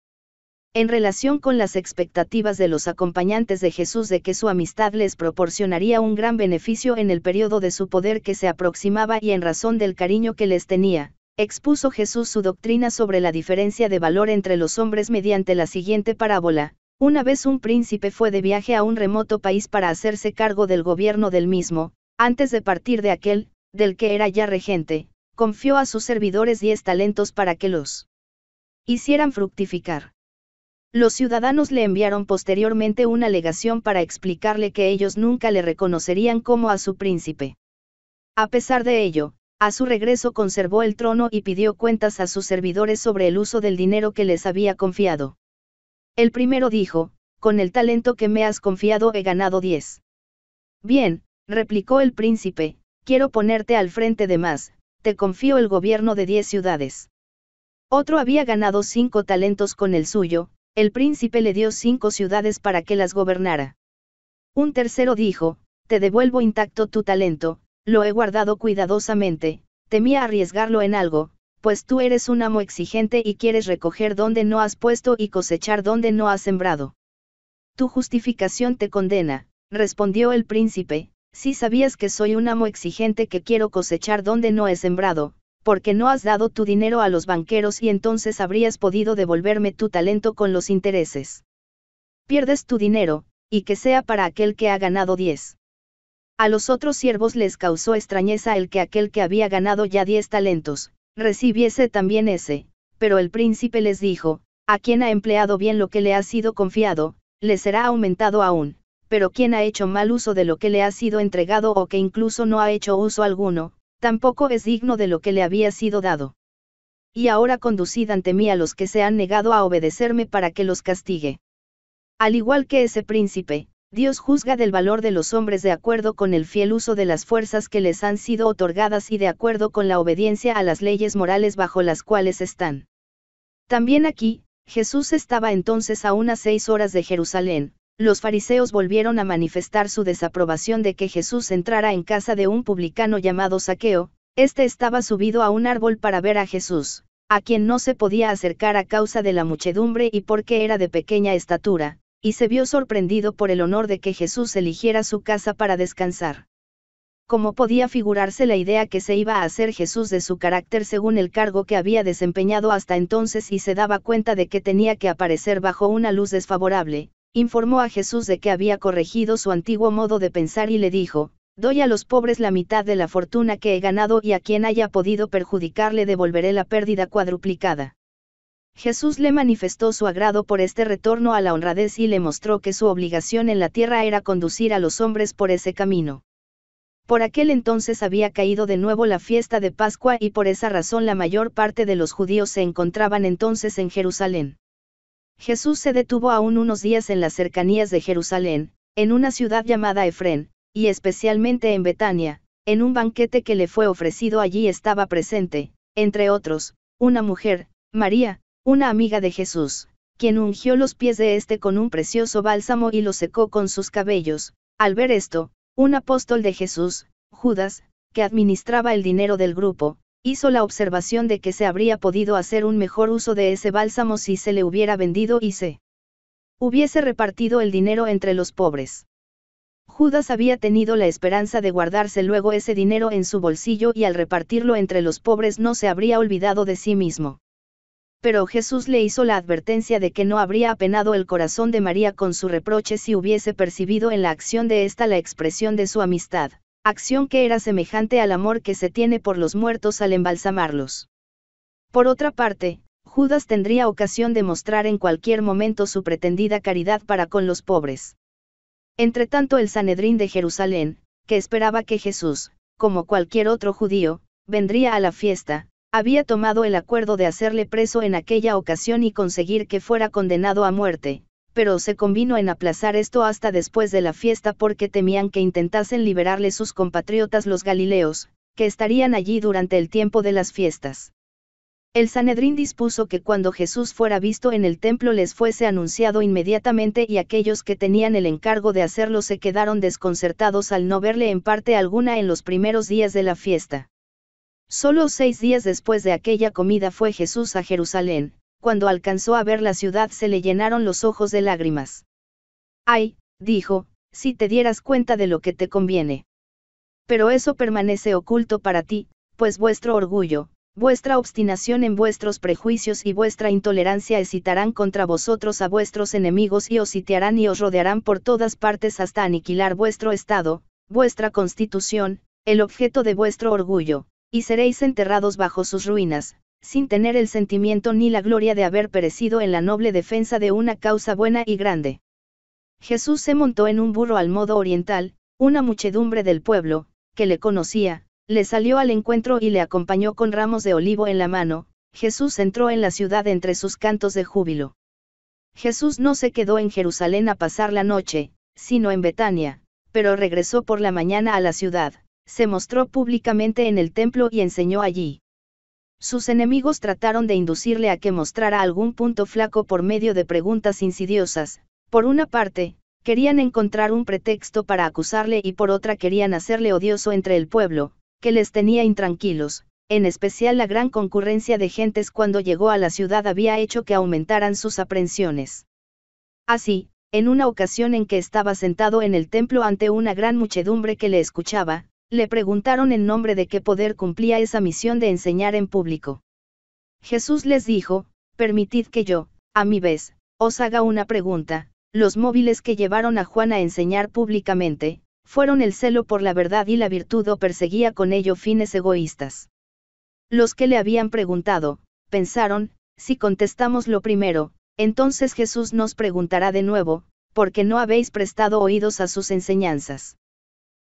en relación con las expectativas de los acompañantes de Jesús de que su amistad les proporcionaría un gran beneficio en el periodo de su poder que se aproximaba y en razón del cariño que les tenía, expuso Jesús su doctrina sobre la diferencia de valor entre los hombres mediante la siguiente parábola. Una vez un príncipe fue de viaje a un remoto país para hacerse cargo del gobierno del mismo, antes de partir de aquel, del que era ya regente, confió a sus servidores diez talentos para que los hicieran fructificar. Los ciudadanos le enviaron posteriormente una alegación para explicarle que ellos nunca le reconocerían como a su príncipe. A pesar de ello, a su regreso conservó el trono y pidió cuentas a sus servidores sobre el uso del dinero que les había confiado. El primero dijo, con el talento que me has confiado he ganado diez". Bien, replicó el príncipe, quiero ponerte al frente de más, te confío el gobierno de diez ciudades. Otro había ganado cinco talentos con el suyo, el príncipe le dio cinco ciudades para que las gobernara. Un tercero dijo, Te devuelvo intacto tu talento, lo he guardado cuidadosamente, temía arriesgarlo en algo, pues tú eres un amo exigente y quieres recoger donde no has puesto y cosechar donde no has sembrado. Tu justificación te condena, respondió el príncipe, si sabías que soy un amo exigente que quiero cosechar donde no he sembrado, porque no has dado tu dinero a los banqueros y entonces habrías podido devolverme tu talento con los intereses. Pierdes tu dinero, y que sea para aquel que ha ganado diez. A los otros siervos les causó extrañeza el que aquel que había ganado ya diez talentos, recibiese también ese, pero el príncipe les dijo, a quien ha empleado bien lo que le ha sido confiado, le será aumentado aún, pero quien ha hecho mal uso de lo que le ha sido entregado o que incluso no ha hecho uso alguno, tampoco es digno de lo que le había sido dado. Y ahora conducid ante mí a los que se han negado a obedecerme para que los castigue. Al igual que ese príncipe, Dios juzga del valor de los hombres de acuerdo con el fiel uso de las fuerzas que les han sido otorgadas y de acuerdo con la obediencia a las leyes morales bajo las cuales están. También aquí, Jesús estaba entonces a unas seis horas de Jerusalén, los fariseos volvieron a manifestar su desaprobación de que Jesús entrara en casa de un publicano llamado Saqueo, este estaba subido a un árbol para ver a Jesús, a quien no se podía acercar a causa de la muchedumbre y porque era de pequeña estatura, y se vio sorprendido por el honor de que Jesús eligiera su casa para descansar. Como podía figurarse la idea que se iba a hacer Jesús de su carácter según el cargo que había desempeñado hasta entonces y se daba cuenta de que tenía que aparecer bajo una luz desfavorable, informó a Jesús de que había corregido su antiguo modo de pensar y le dijo, Doy a los pobres la mitad de la fortuna que he ganado y a quien haya podido perjudicarle devolveré la pérdida cuadruplicada. Jesús le manifestó su agrado por este retorno a la honradez y le mostró que su obligación en la tierra era conducir a los hombres por ese camino. Por aquel entonces había caído de nuevo la fiesta de Pascua y por esa razón la mayor parte de los judíos se encontraban entonces en Jerusalén. Jesús se detuvo aún unos días en las cercanías de Jerusalén, en una ciudad llamada Efrén, y especialmente en Betania, en un banquete que le fue ofrecido allí estaba presente, entre otros, una mujer, María, una amiga de Jesús, quien ungió los pies de éste con un precioso bálsamo y lo secó con sus cabellos. Al ver esto, un apóstol de Jesús, Judas, que administraba el dinero del grupo, hizo la observación de que se habría podido hacer un mejor uso de ese bálsamo si se le hubiera vendido y se hubiese repartido el dinero entre los pobres. Judas había tenido la esperanza de guardarse luego ese dinero en su bolsillo y al repartirlo entre los pobres no se habría olvidado de sí mismo. Pero Jesús le hizo la advertencia de que no habría apenado el corazón de María con su reproche si hubiese percibido en la acción de ésta la expresión de su amistad acción que era semejante al amor que se tiene por los muertos al embalsamarlos. Por otra parte, Judas tendría ocasión de mostrar en cualquier momento su pretendida caridad para con los pobres. Entretanto el Sanedrín de Jerusalén, que esperaba que Jesús, como cualquier otro judío, vendría a la fiesta, había tomado el acuerdo de hacerle preso en aquella ocasión y conseguir que fuera condenado a muerte, pero se convino en aplazar esto hasta después de la fiesta porque temían que intentasen liberarle sus compatriotas los galileos, que estarían allí durante el tiempo de las fiestas. El Sanedrín dispuso que cuando Jesús fuera visto en el templo les fuese anunciado inmediatamente y aquellos que tenían el encargo de hacerlo se quedaron desconcertados al no verle en parte alguna en los primeros días de la fiesta. Solo seis días después de aquella comida fue Jesús a Jerusalén, cuando alcanzó a ver la ciudad se le llenaron los ojos de lágrimas. Ay, dijo, si te dieras cuenta de lo que te conviene. Pero eso permanece oculto para ti, pues vuestro orgullo, vuestra obstinación en vuestros prejuicios y vuestra intolerancia excitarán contra vosotros a vuestros enemigos y os sitiarán y os rodearán por todas partes hasta aniquilar vuestro Estado, vuestra constitución, el objeto de vuestro orgullo, y seréis enterrados bajo sus ruinas, sin tener el sentimiento ni la gloria de haber perecido en la noble defensa de una causa buena y grande. Jesús se montó en un burro al modo oriental, una muchedumbre del pueblo, que le conocía, le salió al encuentro y le acompañó con ramos de olivo en la mano, Jesús entró en la ciudad entre sus cantos de júbilo. Jesús no se quedó en Jerusalén a pasar la noche, sino en Betania, pero regresó por la mañana a la ciudad, se mostró públicamente en el templo y enseñó allí. Sus enemigos trataron de inducirle a que mostrara algún punto flaco por medio de preguntas insidiosas. Por una parte, querían encontrar un pretexto para acusarle y por otra querían hacerle odioso entre el pueblo, que les tenía intranquilos, en especial la gran concurrencia de gentes cuando llegó a la ciudad había hecho que aumentaran sus aprensiones. Así, en una ocasión en que estaba sentado en el templo ante una gran muchedumbre que le escuchaba, le preguntaron en nombre de qué poder cumplía esa misión de enseñar en público. Jesús les dijo, permitid que yo, a mi vez, os haga una pregunta, los móviles que llevaron a Juan a enseñar públicamente, fueron el celo por la verdad y la virtud o perseguía con ello fines egoístas. Los que le habían preguntado, pensaron, si contestamos lo primero, entonces Jesús nos preguntará de nuevo, porque no habéis prestado oídos a sus enseñanzas.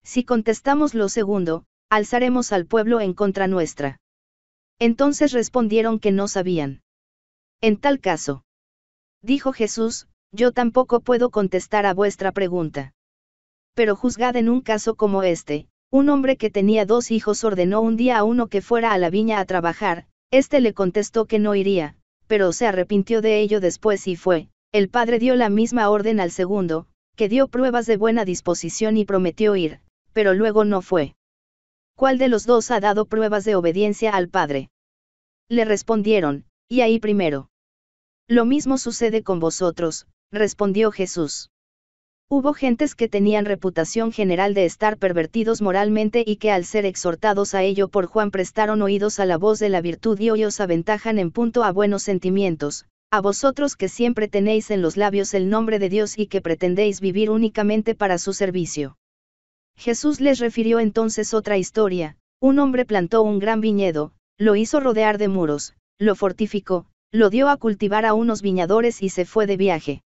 Si contestamos lo segundo, alzaremos al pueblo en contra nuestra. Entonces respondieron que no sabían. En tal caso, dijo Jesús, yo tampoco puedo contestar a vuestra pregunta. Pero juzgad en un caso como este, un hombre que tenía dos hijos ordenó un día a uno que fuera a la viña a trabajar, este le contestó que no iría, pero se arrepintió de ello después y fue, el padre dio la misma orden al segundo, que dio pruebas de buena disposición y prometió ir, pero luego no fue. ¿Cuál de los dos ha dado pruebas de obediencia al Padre? Le respondieron, y ahí primero. Lo mismo sucede con vosotros, respondió Jesús. Hubo gentes que tenían reputación general de estar pervertidos moralmente y que al ser exhortados a ello por Juan prestaron oídos a la voz de la virtud y hoy os aventajan en punto a buenos sentimientos, a vosotros que siempre tenéis en los labios el nombre de Dios y que pretendéis vivir únicamente para su servicio. Jesús les refirió entonces otra historia, un hombre plantó un gran viñedo, lo hizo rodear de muros, lo fortificó, lo dio a cultivar a unos viñadores y se fue de viaje.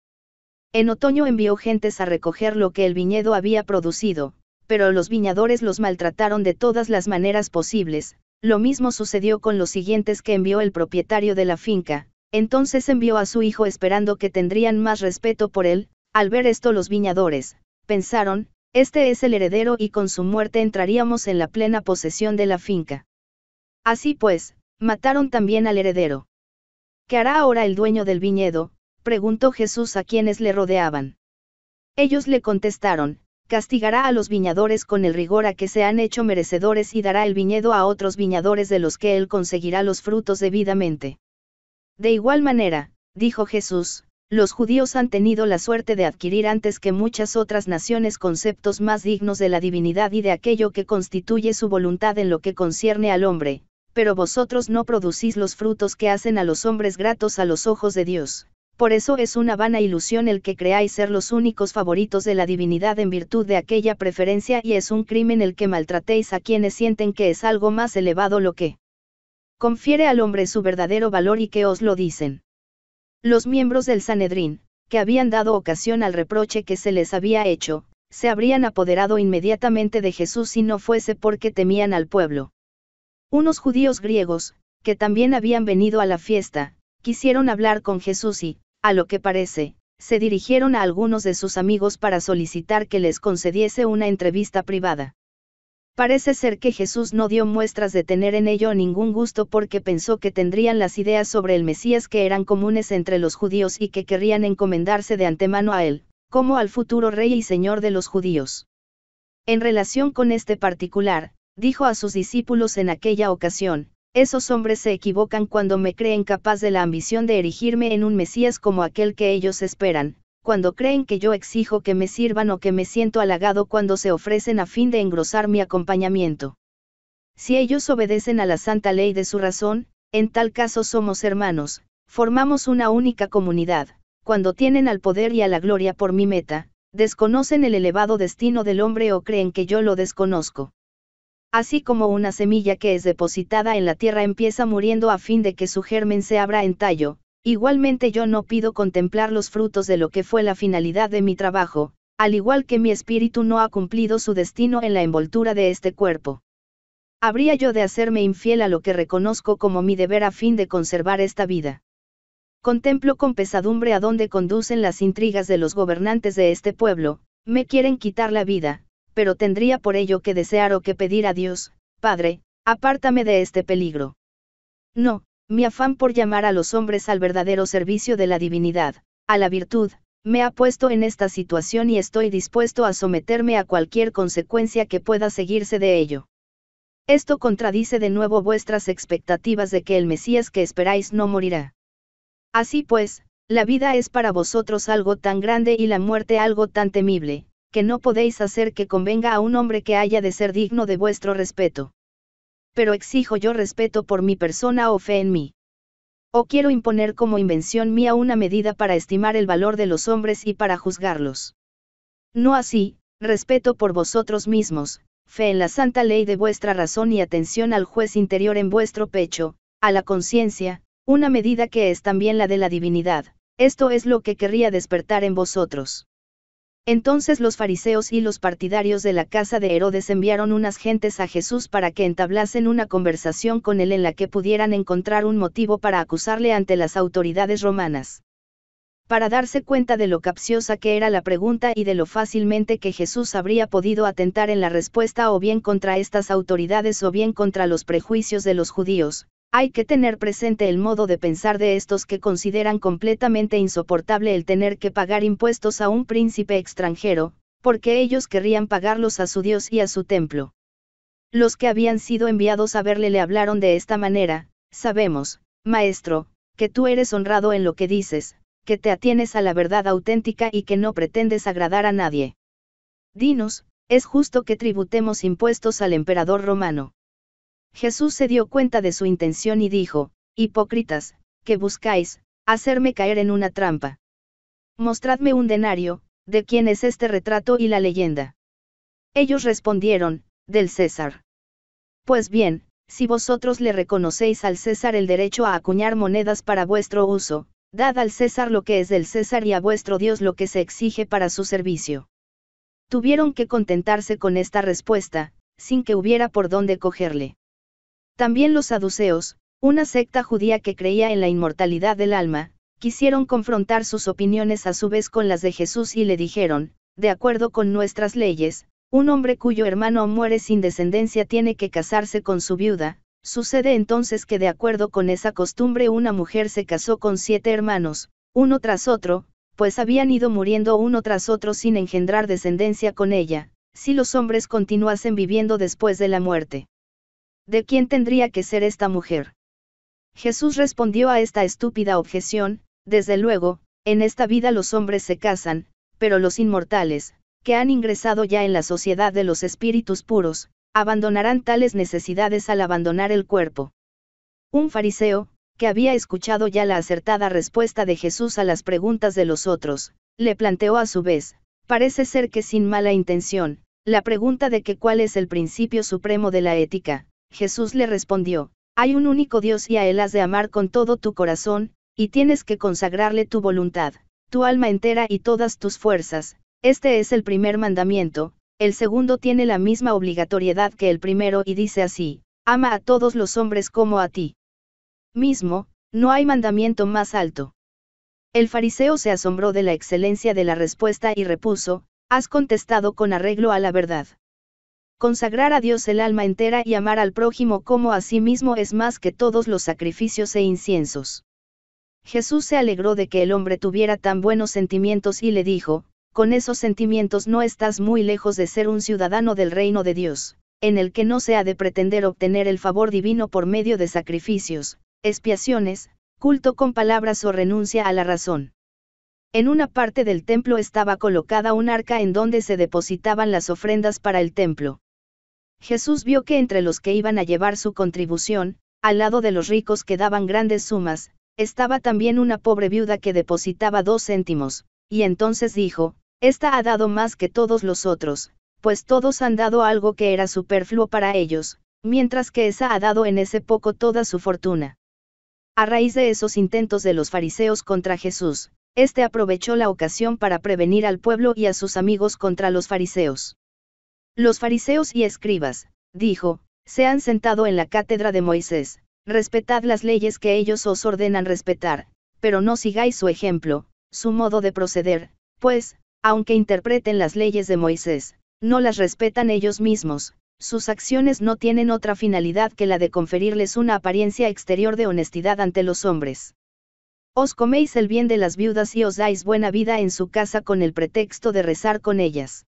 En otoño envió gentes a recoger lo que el viñedo había producido, pero los viñadores los maltrataron de todas las maneras posibles, lo mismo sucedió con los siguientes que envió el propietario de la finca, entonces envió a su hijo esperando que tendrían más respeto por él, al ver esto los viñadores, pensaron, este es el heredero y con su muerte entraríamos en la plena posesión de la finca. Así pues, mataron también al heredero. ¿Qué hará ahora el dueño del viñedo? preguntó Jesús a quienes le rodeaban. Ellos le contestaron, castigará a los viñadores con el rigor a que se han hecho merecedores y dará el viñedo a otros viñadores de los que él conseguirá los frutos debidamente. De igual manera, dijo Jesús, los judíos han tenido la suerte de adquirir antes que muchas otras naciones conceptos más dignos de la divinidad y de aquello que constituye su voluntad en lo que concierne al hombre, pero vosotros no producís los frutos que hacen a los hombres gratos a los ojos de Dios. Por eso es una vana ilusión el que creáis ser los únicos favoritos de la divinidad en virtud de aquella preferencia y es un crimen el que maltratéis a quienes sienten que es algo más elevado lo que confiere al hombre su verdadero valor y que os lo dicen. Los miembros del Sanedrín, que habían dado ocasión al reproche que se les había hecho, se habrían apoderado inmediatamente de Jesús si no fuese porque temían al pueblo. Unos judíos griegos, que también habían venido a la fiesta, quisieron hablar con Jesús y, a lo que parece, se dirigieron a algunos de sus amigos para solicitar que les concediese una entrevista privada. Parece ser que Jesús no dio muestras de tener en ello ningún gusto porque pensó que tendrían las ideas sobre el Mesías que eran comunes entre los judíos y que querrían encomendarse de antemano a él, como al futuro rey y señor de los judíos. En relación con este particular, dijo a sus discípulos en aquella ocasión, esos hombres se equivocan cuando me creen capaz de la ambición de erigirme en un Mesías como aquel que ellos esperan, cuando creen que yo exijo que me sirvan o que me siento halagado cuando se ofrecen a fin de engrosar mi acompañamiento. Si ellos obedecen a la santa ley de su razón, en tal caso somos hermanos, formamos una única comunidad, cuando tienen al poder y a la gloria por mi meta, desconocen el elevado destino del hombre o creen que yo lo desconozco. Así como una semilla que es depositada en la tierra empieza muriendo a fin de que su germen se abra en tallo, Igualmente yo no pido contemplar los frutos de lo que fue la finalidad de mi trabajo, al igual que mi espíritu no ha cumplido su destino en la envoltura de este cuerpo. Habría yo de hacerme infiel a lo que reconozco como mi deber a fin de conservar esta vida. Contemplo con pesadumbre a dónde conducen las intrigas de los gobernantes de este pueblo, me quieren quitar la vida, pero tendría por ello que desear o que pedir a Dios, Padre, apártame de este peligro. No, mi afán por llamar a los hombres al verdadero servicio de la divinidad, a la virtud, me ha puesto en esta situación y estoy dispuesto a someterme a cualquier consecuencia que pueda seguirse de ello. Esto contradice de nuevo vuestras expectativas de que el Mesías que esperáis no morirá. Así pues, la vida es para vosotros algo tan grande y la muerte algo tan temible, que no podéis hacer que convenga a un hombre que haya de ser digno de vuestro respeto pero exijo yo respeto por mi persona o fe en mí. O quiero imponer como invención mía una medida para estimar el valor de los hombres y para juzgarlos. No así, respeto por vosotros mismos, fe en la santa ley de vuestra razón y atención al juez interior en vuestro pecho, a la conciencia, una medida que es también la de la divinidad, esto es lo que querría despertar en vosotros. Entonces los fariseos y los partidarios de la casa de Herodes enviaron unas gentes a Jesús para que entablasen una conversación con él en la que pudieran encontrar un motivo para acusarle ante las autoridades romanas. Para darse cuenta de lo capciosa que era la pregunta y de lo fácilmente que Jesús habría podido atentar en la respuesta o bien contra estas autoridades o bien contra los prejuicios de los judíos, hay que tener presente el modo de pensar de estos que consideran completamente insoportable el tener que pagar impuestos a un príncipe extranjero, porque ellos querrían pagarlos a su Dios y a su templo. Los que habían sido enviados a verle le hablaron de esta manera, sabemos, maestro, que tú eres honrado en lo que dices, que te atienes a la verdad auténtica y que no pretendes agradar a nadie. Dinos, es justo que tributemos impuestos al emperador romano. Jesús se dio cuenta de su intención y dijo, Hipócritas, que buscáis, hacerme caer en una trampa. Mostradme un denario, de quién es este retrato y la leyenda. Ellos respondieron, del César. Pues bien, si vosotros le reconocéis al César el derecho a acuñar monedas para vuestro uso, dad al César lo que es del César y a vuestro Dios lo que se exige para su servicio. Tuvieron que contentarse con esta respuesta, sin que hubiera por dónde cogerle. También los saduceos, una secta judía que creía en la inmortalidad del alma, quisieron confrontar sus opiniones a su vez con las de Jesús y le dijeron, de acuerdo con nuestras leyes, un hombre cuyo hermano muere sin descendencia tiene que casarse con su viuda, sucede entonces que de acuerdo con esa costumbre una mujer se casó con siete hermanos, uno tras otro, pues habían ido muriendo uno tras otro sin engendrar descendencia con ella, si los hombres continuasen viviendo después de la muerte. ¿De quién tendría que ser esta mujer? Jesús respondió a esta estúpida objeción, desde luego, en esta vida los hombres se casan, pero los inmortales, que han ingresado ya en la sociedad de los espíritus puros, abandonarán tales necesidades al abandonar el cuerpo. Un fariseo, que había escuchado ya la acertada respuesta de Jesús a las preguntas de los otros, le planteó a su vez, parece ser que sin mala intención, la pregunta de que cuál es el principio supremo de la ética, Jesús le respondió, hay un único Dios y a Él has de amar con todo tu corazón, y tienes que consagrarle tu voluntad, tu alma entera y todas tus fuerzas, este es el primer mandamiento, el segundo tiene la misma obligatoriedad que el primero y dice así, ama a todos los hombres como a ti. Mismo, no hay mandamiento más alto. El fariseo se asombró de la excelencia de la respuesta y repuso, has contestado con arreglo a la verdad. Consagrar a Dios el alma entera y amar al prójimo como a sí mismo es más que todos los sacrificios e inciensos. Jesús se alegró de que el hombre tuviera tan buenos sentimientos y le dijo, con esos sentimientos no estás muy lejos de ser un ciudadano del reino de Dios, en el que no se ha de pretender obtener el favor divino por medio de sacrificios, expiaciones, culto con palabras o renuncia a la razón. En una parte del templo estaba colocada un arca en donde se depositaban las ofrendas para el templo. Jesús vio que entre los que iban a llevar su contribución, al lado de los ricos que daban grandes sumas, estaba también una pobre viuda que depositaba dos céntimos, y entonces dijo, Esta ha dado más que todos los otros, pues todos han dado algo que era superfluo para ellos, mientras que esa ha dado en ese poco toda su fortuna. A raíz de esos intentos de los fariseos contra Jesús, éste aprovechó la ocasión para prevenir al pueblo y a sus amigos contra los fariseos. Los fariseos y escribas, dijo, se han sentado en la cátedra de Moisés, respetad las leyes que ellos os ordenan respetar, pero no sigáis su ejemplo, su modo de proceder, pues, aunque interpreten las leyes de Moisés, no las respetan ellos mismos, sus acciones no tienen otra finalidad que la de conferirles una apariencia exterior de honestidad ante los hombres. Os coméis el bien de las viudas y os dais buena vida en su casa con el pretexto de rezar con ellas.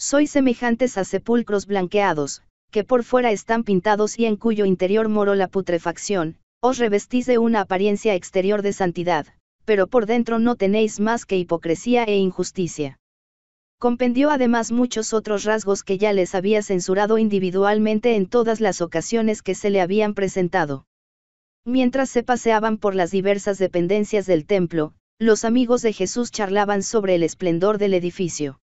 Sois semejantes a sepulcros blanqueados, que por fuera están pintados y en cuyo interior moro la putrefacción, os revestís de una apariencia exterior de santidad, pero por dentro no tenéis más que hipocresía e injusticia. Compendió además muchos otros rasgos que ya les había censurado individualmente en todas las ocasiones que se le habían presentado. Mientras se paseaban por las diversas dependencias del templo, los amigos de Jesús charlaban sobre el esplendor del edificio.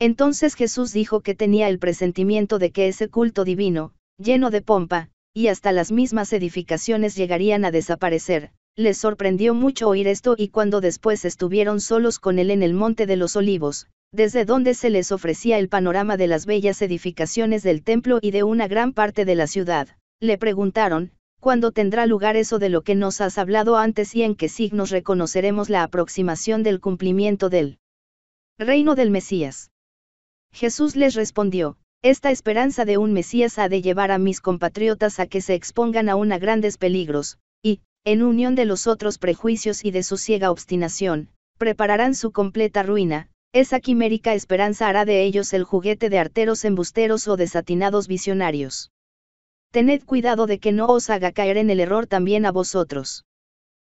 Entonces Jesús dijo que tenía el presentimiento de que ese culto divino, lleno de pompa, y hasta las mismas edificaciones llegarían a desaparecer. Les sorprendió mucho oír esto y cuando después estuvieron solos con él en el Monte de los Olivos, desde donde se les ofrecía el panorama de las bellas edificaciones del templo y de una gran parte de la ciudad, le preguntaron, ¿cuándo tendrá lugar eso de lo que nos has hablado antes y en qué signos reconoceremos la aproximación del cumplimiento del reino del Mesías? Jesús les respondió, esta esperanza de un Mesías ha de llevar a mis compatriotas a que se expongan aún a grandes peligros, y, en unión de los otros prejuicios y de su ciega obstinación, prepararán su completa ruina, esa quimérica esperanza hará de ellos el juguete de arteros embusteros o desatinados visionarios. Tened cuidado de que no os haga caer en el error también a vosotros.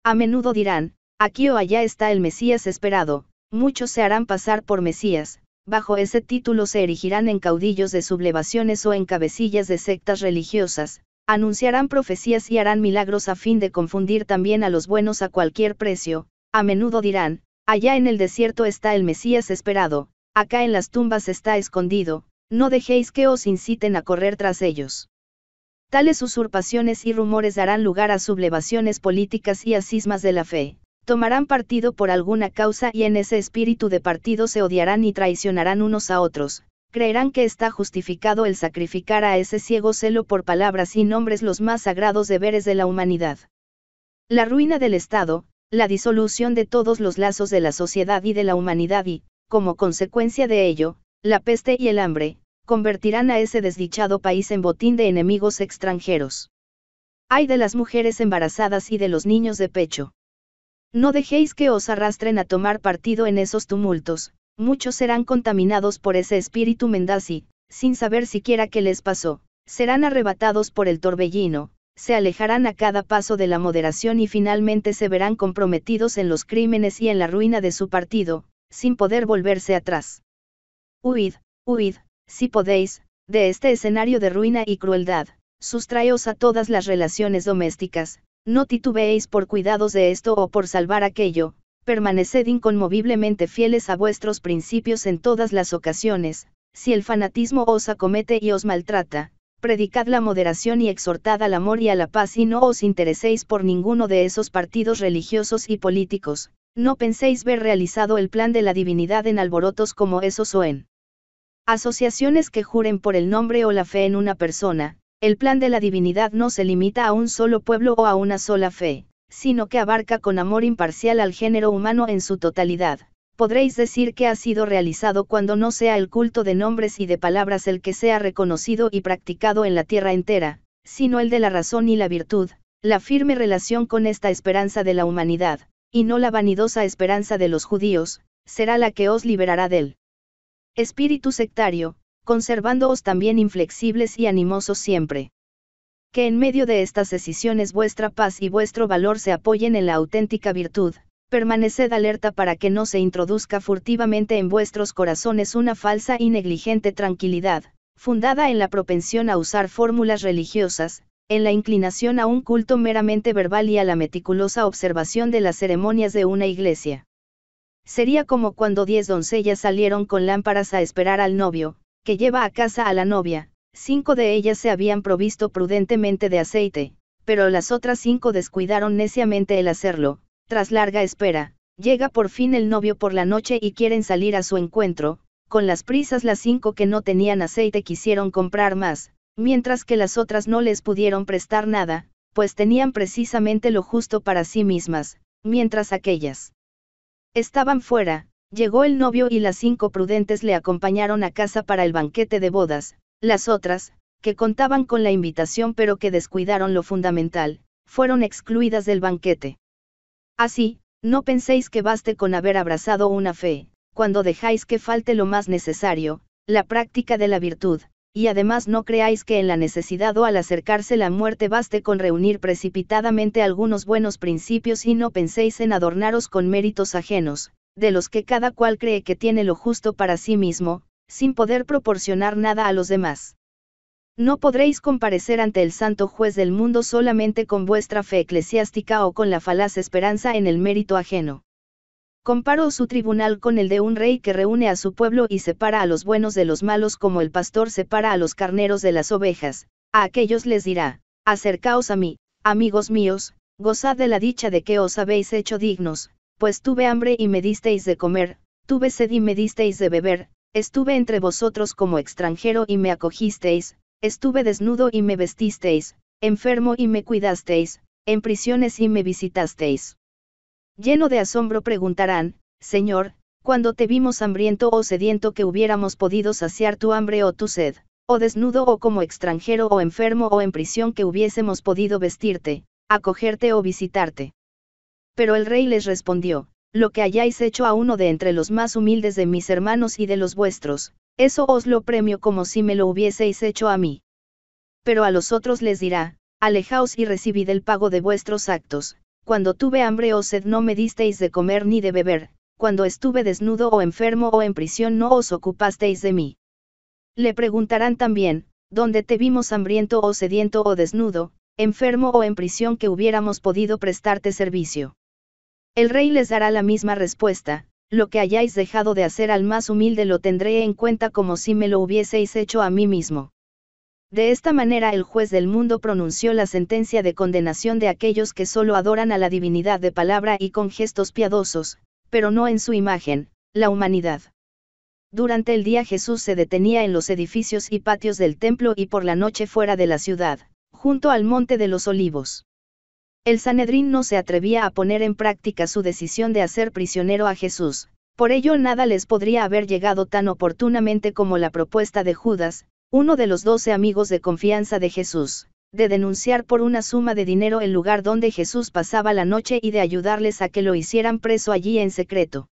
A menudo dirán, aquí o allá está el Mesías esperado, muchos se harán pasar por Mesías, bajo ese título se erigirán en caudillos de sublevaciones o en cabecillas de sectas religiosas, anunciarán profecías y harán milagros a fin de confundir también a los buenos a cualquier precio, a menudo dirán, allá en el desierto está el Mesías esperado, acá en las tumbas está escondido, no dejéis que os inciten a correr tras ellos. Tales usurpaciones y rumores darán lugar a sublevaciones políticas y a sismas de la fe tomarán partido por alguna causa y en ese espíritu de partido se odiarán y traicionarán unos a otros, creerán que está justificado el sacrificar a ese ciego celo por palabras y nombres los más sagrados deberes de la humanidad. La ruina del Estado, la disolución de todos los lazos de la sociedad y de la humanidad y, como consecuencia de ello, la peste y el hambre, convertirán a ese desdichado país en botín de enemigos extranjeros. Hay de las mujeres embarazadas y de los niños de pecho. No dejéis que os arrastren a tomar partido en esos tumultos, muchos serán contaminados por ese espíritu mendaz sin saber siquiera qué les pasó, serán arrebatados por el torbellino, se alejarán a cada paso de la moderación y finalmente se verán comprometidos en los crímenes y en la ruina de su partido, sin poder volverse atrás. Huid, huid, si podéis, de este escenario de ruina y crueldad, sustraeos a todas las relaciones domésticas, no titubeéis por cuidados de esto o por salvar aquello, permaneced inconmoviblemente fieles a vuestros principios en todas las ocasiones, si el fanatismo os acomete y os maltrata, predicad la moderación y exhortad al amor y a la paz y no os intereséis por ninguno de esos partidos religiosos y políticos, no penséis ver realizado el plan de la divinidad en alborotos como esos o en asociaciones que juren por el nombre o la fe en una persona, el plan de la divinidad no se limita a un solo pueblo o a una sola fe, sino que abarca con amor imparcial al género humano en su totalidad. Podréis decir que ha sido realizado cuando no sea el culto de nombres y de palabras el que sea reconocido y practicado en la tierra entera, sino el de la razón y la virtud, la firme relación con esta esperanza de la humanidad, y no la vanidosa esperanza de los judíos, será la que os liberará del espíritu sectario, conservándoos también inflexibles y animosos siempre. Que en medio de estas decisiones vuestra paz y vuestro valor se apoyen en la auténtica virtud, permaneced alerta para que no se introduzca furtivamente en vuestros corazones una falsa y negligente tranquilidad, fundada en la propensión a usar fórmulas religiosas, en la inclinación a un culto meramente verbal y a la meticulosa observación de las ceremonias de una iglesia. Sería como cuando diez doncellas salieron con lámparas a esperar al novio, que lleva a casa a la novia, cinco de ellas se habían provisto prudentemente de aceite, pero las otras cinco descuidaron neciamente el hacerlo, tras larga espera, llega por fin el novio por la noche y quieren salir a su encuentro, con las prisas las cinco que no tenían aceite quisieron comprar más, mientras que las otras no les pudieron prestar nada, pues tenían precisamente lo justo para sí mismas, mientras aquellas estaban fuera, Llegó el novio y las cinco prudentes le acompañaron a casa para el banquete de bodas, las otras, que contaban con la invitación pero que descuidaron lo fundamental, fueron excluidas del banquete. Así, no penséis que baste con haber abrazado una fe, cuando dejáis que falte lo más necesario, la práctica de la virtud, y además no creáis que en la necesidad o al acercarse la muerte baste con reunir precipitadamente algunos buenos principios y no penséis en adornaros con méritos ajenos, de los que cada cual cree que tiene lo justo para sí mismo, sin poder proporcionar nada a los demás. No podréis comparecer ante el santo juez del mundo solamente con vuestra fe eclesiástica o con la falaz esperanza en el mérito ajeno. Comparo su tribunal con el de un rey que reúne a su pueblo y separa a los buenos de los malos como el pastor separa a los carneros de las ovejas, a aquellos les dirá, acercaos a mí, amigos míos, gozad de la dicha de que os habéis hecho dignos, pues tuve hambre y me disteis de comer, tuve sed y me disteis de beber, estuve entre vosotros como extranjero y me acogisteis, estuve desnudo y me vestisteis, enfermo y me cuidasteis, en prisiones y me visitasteis. Lleno de asombro preguntarán, Señor, cuando te vimos hambriento o sediento que hubiéramos podido saciar tu hambre o tu sed, o desnudo o como extranjero o enfermo o en prisión que hubiésemos podido vestirte, acogerte o visitarte. Pero el rey les respondió, lo que hayáis hecho a uno de entre los más humildes de mis hermanos y de los vuestros, eso os lo premio como si me lo hubieseis hecho a mí. Pero a los otros les dirá, alejaos y recibid el pago de vuestros actos, cuando tuve hambre o sed no me disteis de comer ni de beber, cuando estuve desnudo o enfermo o en prisión no os ocupasteis de mí. Le preguntarán también, ¿dónde te vimos hambriento o sediento o desnudo, enfermo o en prisión que hubiéramos podido prestarte servicio? El rey les dará la misma respuesta, lo que hayáis dejado de hacer al más humilde lo tendré en cuenta como si me lo hubieseis hecho a mí mismo. De esta manera el juez del mundo pronunció la sentencia de condenación de aquellos que solo adoran a la divinidad de palabra y con gestos piadosos, pero no en su imagen, la humanidad. Durante el día Jesús se detenía en los edificios y patios del templo y por la noche fuera de la ciudad, junto al monte de los olivos. El Sanedrín no se atrevía a poner en práctica su decisión de hacer prisionero a Jesús, por ello nada les podría haber llegado tan oportunamente como la propuesta de Judas, uno de los doce amigos de confianza de Jesús, de denunciar por una suma de dinero el lugar donde Jesús pasaba la noche y de ayudarles a que lo hicieran preso allí en secreto.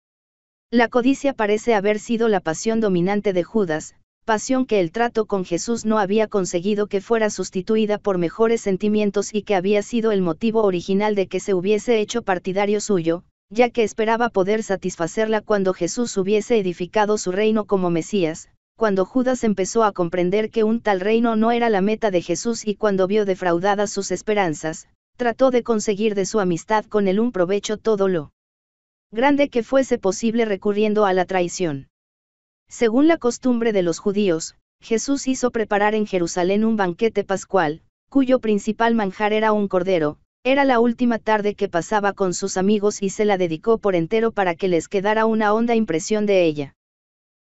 La codicia parece haber sido la pasión dominante de Judas, pasión que el trato con Jesús no había conseguido que fuera sustituida por mejores sentimientos y que había sido el motivo original de que se hubiese hecho partidario suyo, ya que esperaba poder satisfacerla cuando Jesús hubiese edificado su reino como Mesías, cuando Judas empezó a comprender que un tal reino no era la meta de Jesús y cuando vio defraudadas sus esperanzas, trató de conseguir de su amistad con él un provecho todo lo grande que fuese posible recurriendo a la traición. Según la costumbre de los judíos, Jesús hizo preparar en Jerusalén un banquete pascual, cuyo principal manjar era un cordero, era la última tarde que pasaba con sus amigos y se la dedicó por entero para que les quedara una honda impresión de ella.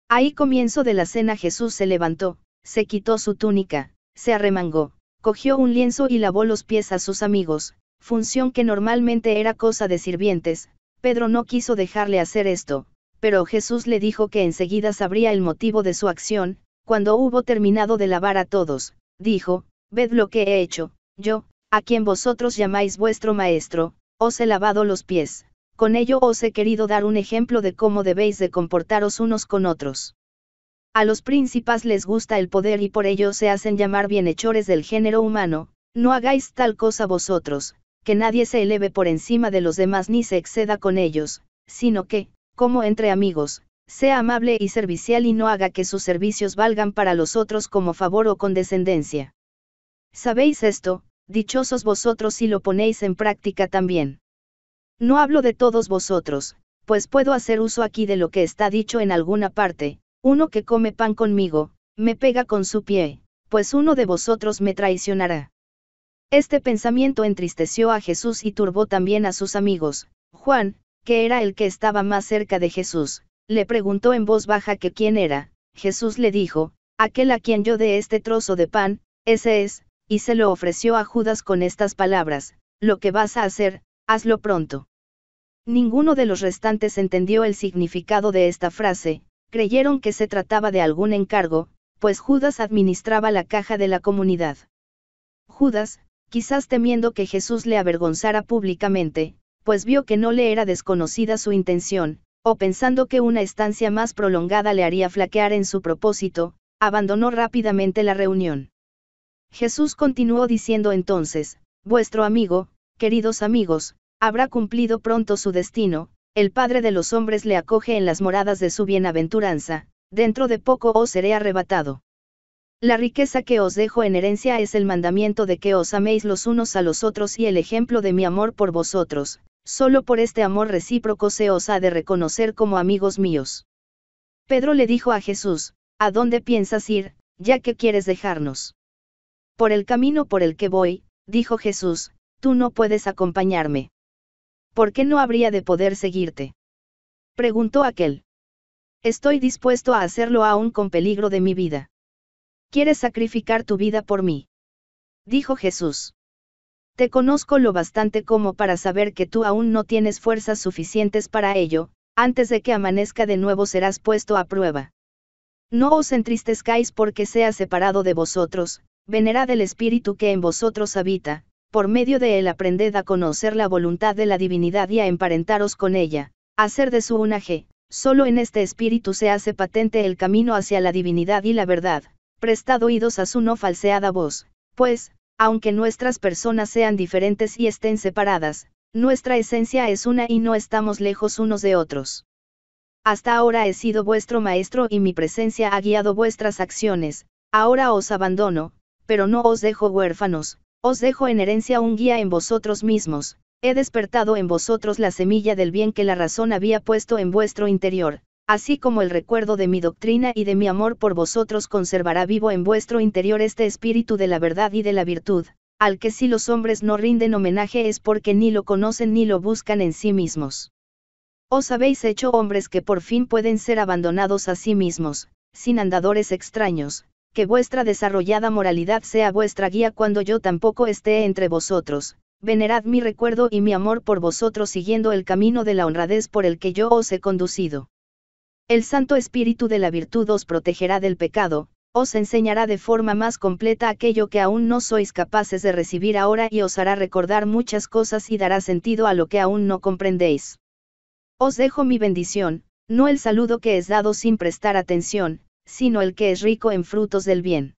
Ahí comienzo de la cena Jesús se levantó, se quitó su túnica, se arremangó, cogió un lienzo y lavó los pies a sus amigos, función que normalmente era cosa de sirvientes, Pedro no quiso dejarle hacer esto, pero Jesús le dijo que enseguida sabría el motivo de su acción, cuando hubo terminado de lavar a todos, dijo, ved lo que he hecho, yo, a quien vosotros llamáis vuestro maestro, os he lavado los pies, con ello os he querido dar un ejemplo de cómo debéis de comportaros unos con otros. A los príncipes les gusta el poder y por ello se hacen llamar bienhechores del género humano, no hagáis tal cosa vosotros, que nadie se eleve por encima de los demás ni se exceda con ellos, sino que, como entre amigos, sea amable y servicial y no haga que sus servicios valgan para los otros como favor o condescendencia. ¿Sabéis esto, dichosos vosotros si lo ponéis en práctica también? No hablo de todos vosotros, pues puedo hacer uso aquí de lo que está dicho en alguna parte, uno que come pan conmigo, me pega con su pie, pues uno de vosotros me traicionará. Este pensamiento entristeció a Jesús y turbó también a sus amigos. Juan, que era el que estaba más cerca de Jesús, le preguntó en voz baja que quién era, Jesús le dijo, aquel a quien yo dé este trozo de pan, ese es, y se lo ofreció a Judas con estas palabras, lo que vas a hacer, hazlo pronto. Ninguno de los restantes entendió el significado de esta frase, creyeron que se trataba de algún encargo, pues Judas administraba la caja de la comunidad. Judas, quizás temiendo que Jesús le avergonzara públicamente, pues vio que no le era desconocida su intención, o pensando que una estancia más prolongada le haría flaquear en su propósito, abandonó rápidamente la reunión. Jesús continuó diciendo entonces, vuestro amigo, queridos amigos, habrá cumplido pronto su destino, el Padre de los hombres le acoge en las moradas de su bienaventuranza, dentro de poco os seré arrebatado. La riqueza que os dejo en herencia es el mandamiento de que os améis los unos a los otros y el ejemplo de mi amor por vosotros, solo por este amor recíproco se os ha de reconocer como amigos míos. Pedro le dijo a Jesús, ¿a dónde piensas ir, ya que quieres dejarnos? Por el camino por el que voy, dijo Jesús, tú no puedes acompañarme. ¿Por qué no habría de poder seguirte? Preguntó aquel. Estoy dispuesto a hacerlo aún con peligro de mi vida. ¿Quieres sacrificar tu vida por mí? Dijo Jesús. Te conozco lo bastante como para saber que tú aún no tienes fuerzas suficientes para ello, antes de que amanezca de nuevo serás puesto a prueba. No os entristezcáis porque sea separado de vosotros, venerad el Espíritu que en vosotros habita, por medio de él aprended a conocer la voluntad de la divinidad y a emparentaros con ella, a ser de su una G, solo en este Espíritu se hace patente el camino hacia la divinidad y la verdad, prestad oídos a su no falseada voz, pues, aunque nuestras personas sean diferentes y estén separadas, nuestra esencia es una y no estamos lejos unos de otros. Hasta ahora he sido vuestro maestro y mi presencia ha guiado vuestras acciones, ahora os abandono, pero no os dejo huérfanos, os dejo en herencia un guía en vosotros mismos, he despertado en vosotros la semilla del bien que la razón había puesto en vuestro interior, así como el recuerdo de mi doctrina y de mi amor por vosotros conservará vivo en vuestro interior este espíritu de la verdad y de la virtud, al que si los hombres no rinden homenaje es porque ni lo conocen ni lo buscan en sí mismos. Os habéis hecho hombres que por fin pueden ser abandonados a sí mismos, sin andadores extraños, que vuestra desarrollada moralidad sea vuestra guía cuando yo tampoco esté entre vosotros, venerad mi recuerdo y mi amor por vosotros siguiendo el camino de la honradez por el que yo os he conducido. El Santo Espíritu de la Virtud os protegerá del pecado, os enseñará de forma más completa aquello que aún no sois capaces de recibir ahora y os hará recordar muchas cosas y dará sentido a lo que aún no comprendéis. Os dejo mi bendición, no el saludo que es dado sin prestar atención, sino el que es rico en frutos del bien.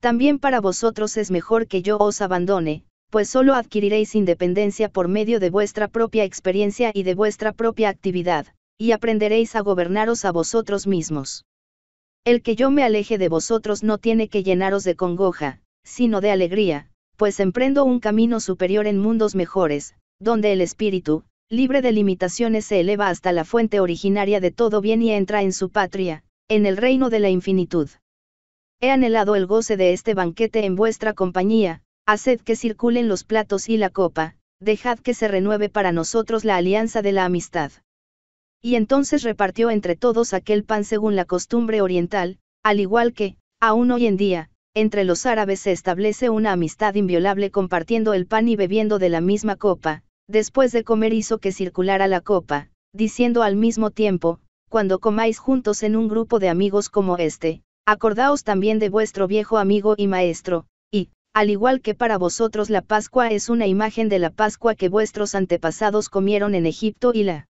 También para vosotros es mejor que yo os abandone, pues solo adquiriréis independencia por medio de vuestra propia experiencia y de vuestra propia actividad, y aprenderéis a gobernaros a vosotros mismos. El que yo me aleje de vosotros no tiene que llenaros de congoja, sino de alegría, pues emprendo un camino superior en mundos mejores, donde el espíritu, libre de limitaciones, se eleva hasta la fuente originaria de todo bien y entra en su patria, en el reino de la infinitud. He anhelado el goce de este banquete en vuestra compañía, haced que circulen los platos y la copa, dejad que se renueve para nosotros la alianza de la amistad y entonces repartió entre todos aquel pan según la costumbre oriental, al igual que, aún hoy en día, entre los árabes se establece una amistad inviolable compartiendo el pan y bebiendo de la misma copa, después de comer hizo que circulara la copa, diciendo al mismo tiempo, cuando comáis juntos en un grupo de amigos como este, acordaos también de vuestro viejo amigo y maestro, y, al igual que para vosotros la Pascua es una imagen de la Pascua que vuestros antepasados comieron en Egipto y la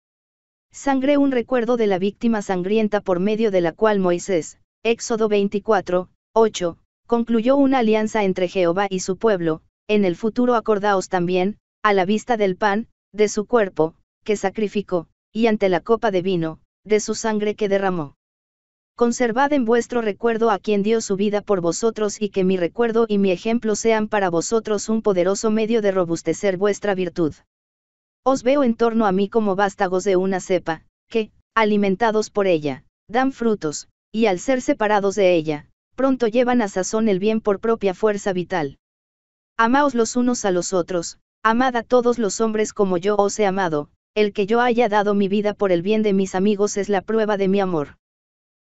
Sangre un recuerdo de la víctima sangrienta por medio de la cual Moisés, Éxodo 24, 8, concluyó una alianza entre Jehová y su pueblo, en el futuro acordaos también, a la vista del pan, de su cuerpo, que sacrificó, y ante la copa de vino, de su sangre que derramó. Conservad en vuestro recuerdo a quien dio su vida por vosotros y que mi recuerdo y mi ejemplo sean para vosotros un poderoso medio de robustecer vuestra virtud. Os veo en torno a mí como vástagos de una cepa, que, alimentados por ella, dan frutos, y al ser separados de ella, pronto llevan a sazón el bien por propia fuerza vital. Amaos los unos a los otros, amad a todos los hombres como yo os he amado, el que yo haya dado mi vida por el bien de mis amigos es la prueba de mi amor.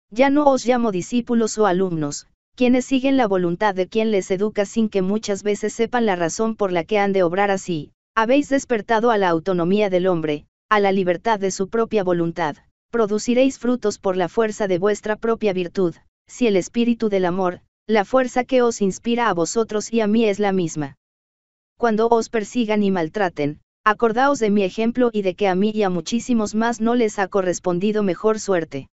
Ya no os llamo discípulos o alumnos, quienes siguen la voluntad de quien les educa sin que muchas veces sepan la razón por la que han de obrar así, habéis despertado a la autonomía del hombre, a la libertad de su propia voluntad, produciréis frutos por la fuerza de vuestra propia virtud, si el espíritu del amor, la fuerza que os inspira a vosotros y a mí es la misma. Cuando os persigan y maltraten, acordaos de mi ejemplo y de que a mí y a muchísimos más no les ha correspondido mejor suerte.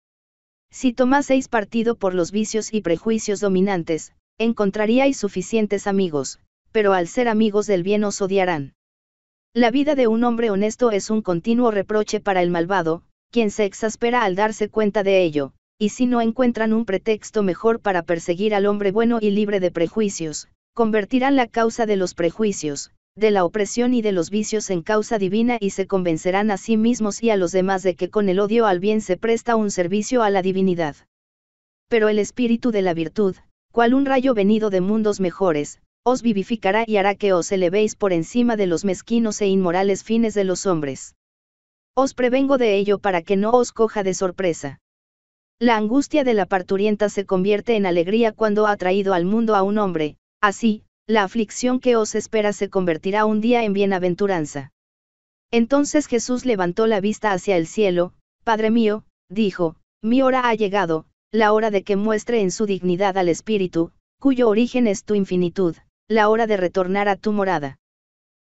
Si tomaseis partido por los vicios y prejuicios dominantes, encontraríais suficientes amigos, pero al ser amigos del bien os odiarán. La vida de un hombre honesto es un continuo reproche para el malvado, quien se exaspera al darse cuenta de ello, y si no encuentran un pretexto mejor para perseguir al hombre bueno y libre de prejuicios, convertirán la causa de los prejuicios, de la opresión y de los vicios en causa divina y se convencerán a sí mismos y a los demás de que con el odio al bien se presta un servicio a la divinidad. Pero el espíritu de la virtud, cual un rayo venido de mundos mejores, os vivificará y hará que os elevéis por encima de los mezquinos e inmorales fines de los hombres. Os prevengo de ello para que no os coja de sorpresa. La angustia de la parturienta se convierte en alegría cuando ha traído al mundo a un hombre, así, la aflicción que os espera se convertirá un día en bienaventuranza. Entonces Jesús levantó la vista hacia el cielo, Padre mío, dijo, mi hora ha llegado, la hora de que muestre en su dignidad al Espíritu, cuyo origen es tu infinitud la hora de retornar a tu morada.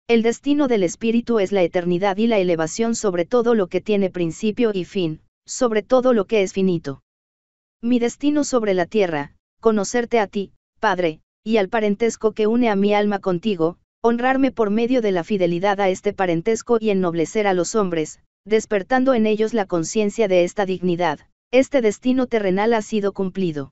El destino del espíritu es la eternidad y la elevación sobre todo lo que tiene principio y fin, sobre todo lo que es finito. Mi destino sobre la tierra, conocerte a ti, Padre, y al parentesco que une a mi alma contigo, honrarme por medio de la fidelidad a este parentesco y ennoblecer a los hombres, despertando en ellos la conciencia de esta dignidad, este destino terrenal ha sido cumplido.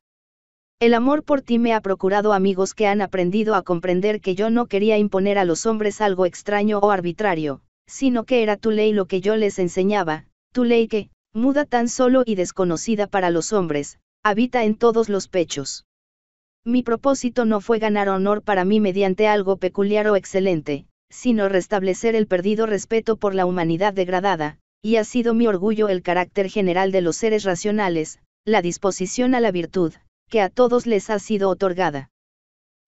El amor por ti me ha procurado amigos que han aprendido a comprender que yo no quería imponer a los hombres algo extraño o arbitrario, sino que era tu ley lo que yo les enseñaba, tu ley que, muda tan solo y desconocida para los hombres, habita en todos los pechos. Mi propósito no fue ganar honor para mí mediante algo peculiar o excelente, sino restablecer el perdido respeto por la humanidad degradada, y ha sido mi orgullo el carácter general de los seres racionales, la disposición a la virtud, que a todos les ha sido otorgada.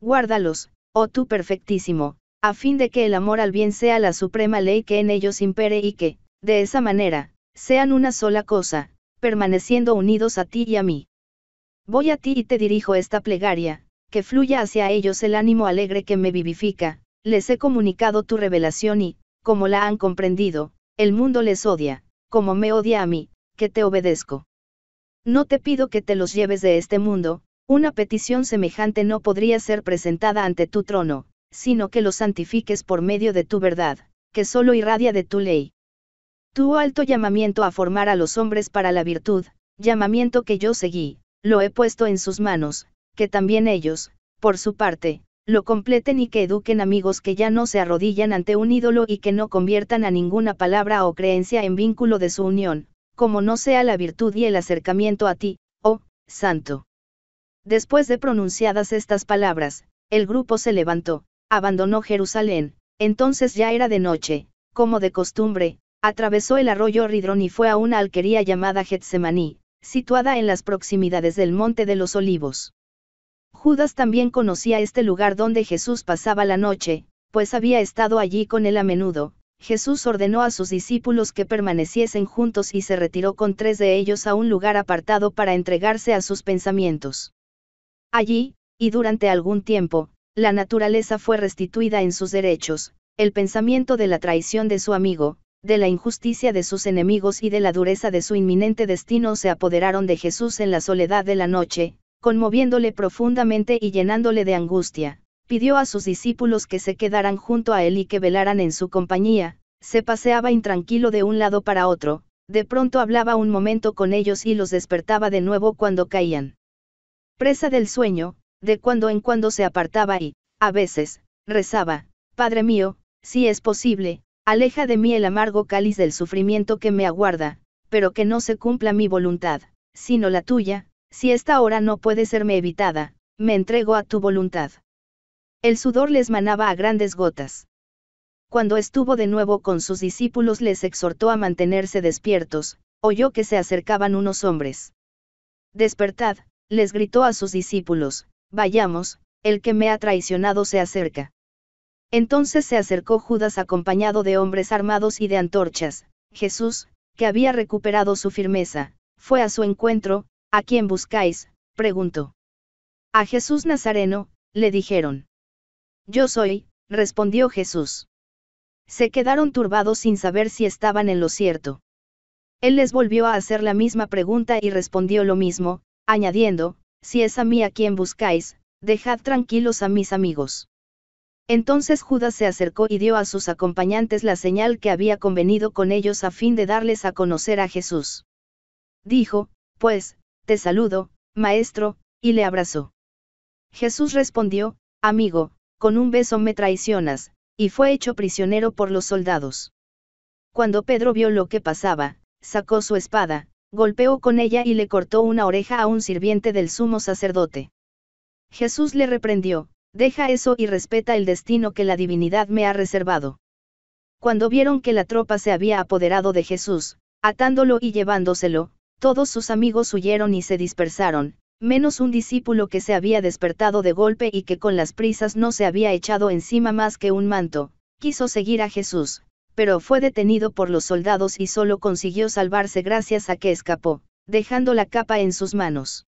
Guárdalos, oh tú perfectísimo, a fin de que el amor al bien sea la suprema ley que en ellos impere y que, de esa manera, sean una sola cosa, permaneciendo unidos a ti y a mí. Voy a ti y te dirijo esta plegaria, que fluya hacia ellos el ánimo alegre que me vivifica, les he comunicado tu revelación y, como la han comprendido, el mundo les odia, como me odia a mí, que te obedezco. No te pido que te los lleves de este mundo, una petición semejante no podría ser presentada ante tu trono, sino que los santifiques por medio de tu verdad, que solo irradia de tu ley. Tu alto llamamiento a formar a los hombres para la virtud, llamamiento que yo seguí, lo he puesto en sus manos, que también ellos, por su parte, lo completen y que eduquen amigos que ya no se arrodillan ante un ídolo y que no conviertan a ninguna palabra o creencia en vínculo de su unión, como no sea la virtud y el acercamiento a ti, oh, santo. Después de pronunciadas estas palabras, el grupo se levantó, abandonó Jerusalén, entonces ya era de noche, como de costumbre, atravesó el arroyo Ridrón y fue a una alquería llamada Getsemaní, situada en las proximidades del Monte de los Olivos. Judas también conocía este lugar donde Jesús pasaba la noche, pues había estado allí con él a menudo, Jesús ordenó a sus discípulos que permaneciesen juntos y se retiró con tres de ellos a un lugar apartado para entregarse a sus pensamientos. Allí, y durante algún tiempo, la naturaleza fue restituida en sus derechos, el pensamiento de la traición de su amigo, de la injusticia de sus enemigos y de la dureza de su inminente destino se apoderaron de Jesús en la soledad de la noche, conmoviéndole profundamente y llenándole de angustia pidió a sus discípulos que se quedaran junto a él y que velaran en su compañía, se paseaba intranquilo de un lado para otro, de pronto hablaba un momento con ellos y los despertaba de nuevo cuando caían. Presa del sueño, de cuando en cuando se apartaba y, a veces, rezaba, Padre mío, si es posible, aleja de mí el amargo cáliz del sufrimiento que me aguarda, pero que no se cumpla mi voluntad, sino la tuya, si esta hora no puede serme evitada, me entrego a tu voluntad. El sudor les manaba a grandes gotas. Cuando estuvo de nuevo con sus discípulos les exhortó a mantenerse despiertos, oyó que se acercaban unos hombres. Despertad, les gritó a sus discípulos, vayamos, el que me ha traicionado se acerca. Entonces se acercó Judas acompañado de hombres armados y de antorchas, Jesús, que había recuperado su firmeza, fue a su encuentro, ¿a quién buscáis? preguntó. A Jesús Nazareno, le dijeron. Yo soy, respondió Jesús. Se quedaron turbados sin saber si estaban en lo cierto. Él les volvió a hacer la misma pregunta y respondió lo mismo, añadiendo, Si es a mí a quien buscáis, dejad tranquilos a mis amigos. Entonces Judas se acercó y dio a sus acompañantes la señal que había convenido con ellos a fin de darles a conocer a Jesús. Dijo, Pues, te saludo, maestro, y le abrazó. Jesús respondió, Amigo, con un beso me traicionas, y fue hecho prisionero por los soldados. Cuando Pedro vio lo que pasaba, sacó su espada, golpeó con ella y le cortó una oreja a un sirviente del sumo sacerdote. Jesús le reprendió, deja eso y respeta el destino que la divinidad me ha reservado. Cuando vieron que la tropa se había apoderado de Jesús, atándolo y llevándoselo, todos sus amigos huyeron y se dispersaron, menos un discípulo que se había despertado de golpe y que con las prisas no se había echado encima más que un manto, quiso seguir a Jesús, pero fue detenido por los soldados y solo consiguió salvarse gracias a que escapó, dejando la capa en sus manos.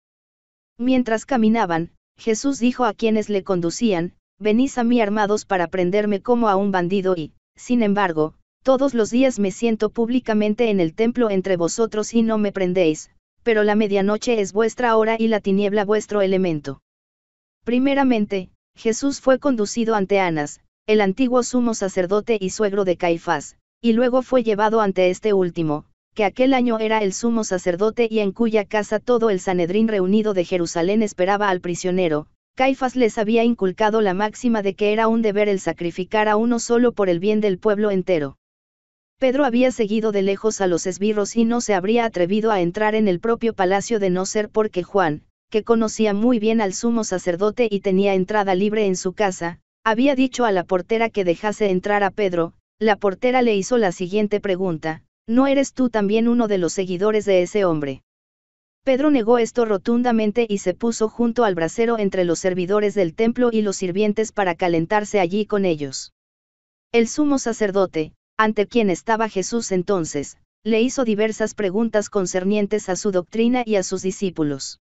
Mientras caminaban, Jesús dijo a quienes le conducían, venís a mí armados para prenderme como a un bandido y, sin embargo, todos los días me siento públicamente en el templo entre vosotros y no me prendéis, pero la medianoche es vuestra hora y la tiniebla vuestro elemento. Primeramente, Jesús fue conducido ante Anas, el antiguo sumo sacerdote y suegro de Caifás, y luego fue llevado ante este último, que aquel año era el sumo sacerdote y en cuya casa todo el Sanedrín reunido de Jerusalén esperaba al prisionero, Caifás les había inculcado la máxima de que era un deber el sacrificar a uno solo por el bien del pueblo entero. Pedro había seguido de lejos a los esbirros y no se habría atrevido a entrar en el propio palacio de no ser porque Juan, que conocía muy bien al sumo sacerdote y tenía entrada libre en su casa, había dicho a la portera que dejase entrar a Pedro, la portera le hizo la siguiente pregunta, ¿no eres tú también uno de los seguidores de ese hombre? Pedro negó esto rotundamente y se puso junto al brasero entre los servidores del templo y los sirvientes para calentarse allí con ellos. El sumo sacerdote, ante quien estaba Jesús entonces, le hizo diversas preguntas concernientes a su doctrina y a sus discípulos.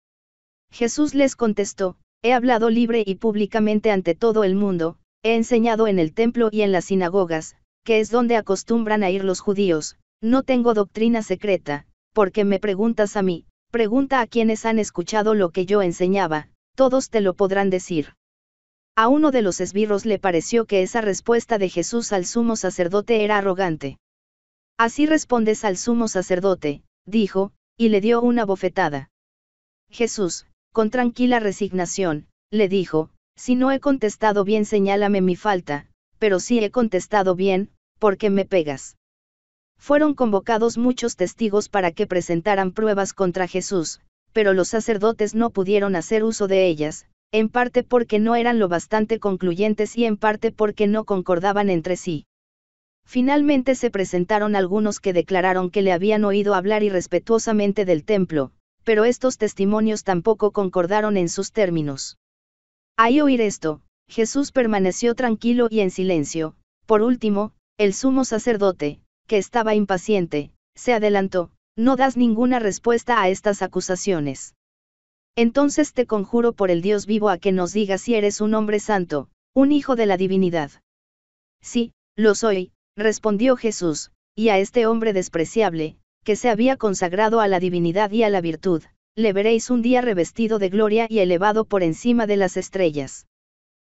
Jesús les contestó, He hablado libre y públicamente ante todo el mundo, he enseñado en el templo y en las sinagogas, que es donde acostumbran a ir los judíos, no tengo doctrina secreta, porque me preguntas a mí, pregunta a quienes han escuchado lo que yo enseñaba, todos te lo podrán decir. A uno de los esbirros le pareció que esa respuesta de Jesús al sumo sacerdote era arrogante. Así respondes al sumo sacerdote, dijo, y le dio una bofetada. Jesús, con tranquila resignación, le dijo, si no he contestado bien señálame mi falta, pero si he contestado bien, ¿por qué me pegas? Fueron convocados muchos testigos para que presentaran pruebas contra Jesús, pero los sacerdotes no pudieron hacer uso de ellas, en parte porque no eran lo bastante concluyentes y en parte porque no concordaban entre sí. Finalmente se presentaron algunos que declararon que le habían oído hablar irrespetuosamente del templo, pero estos testimonios tampoco concordaron en sus términos. Al oír esto, Jesús permaneció tranquilo y en silencio. Por último, el sumo sacerdote, que estaba impaciente, se adelantó, no das ninguna respuesta a estas acusaciones. Entonces te conjuro por el Dios vivo a que nos digas si eres un hombre santo, un hijo de la divinidad. Sí, lo soy, respondió Jesús, y a este hombre despreciable, que se había consagrado a la divinidad y a la virtud, le veréis un día revestido de gloria y elevado por encima de las estrellas.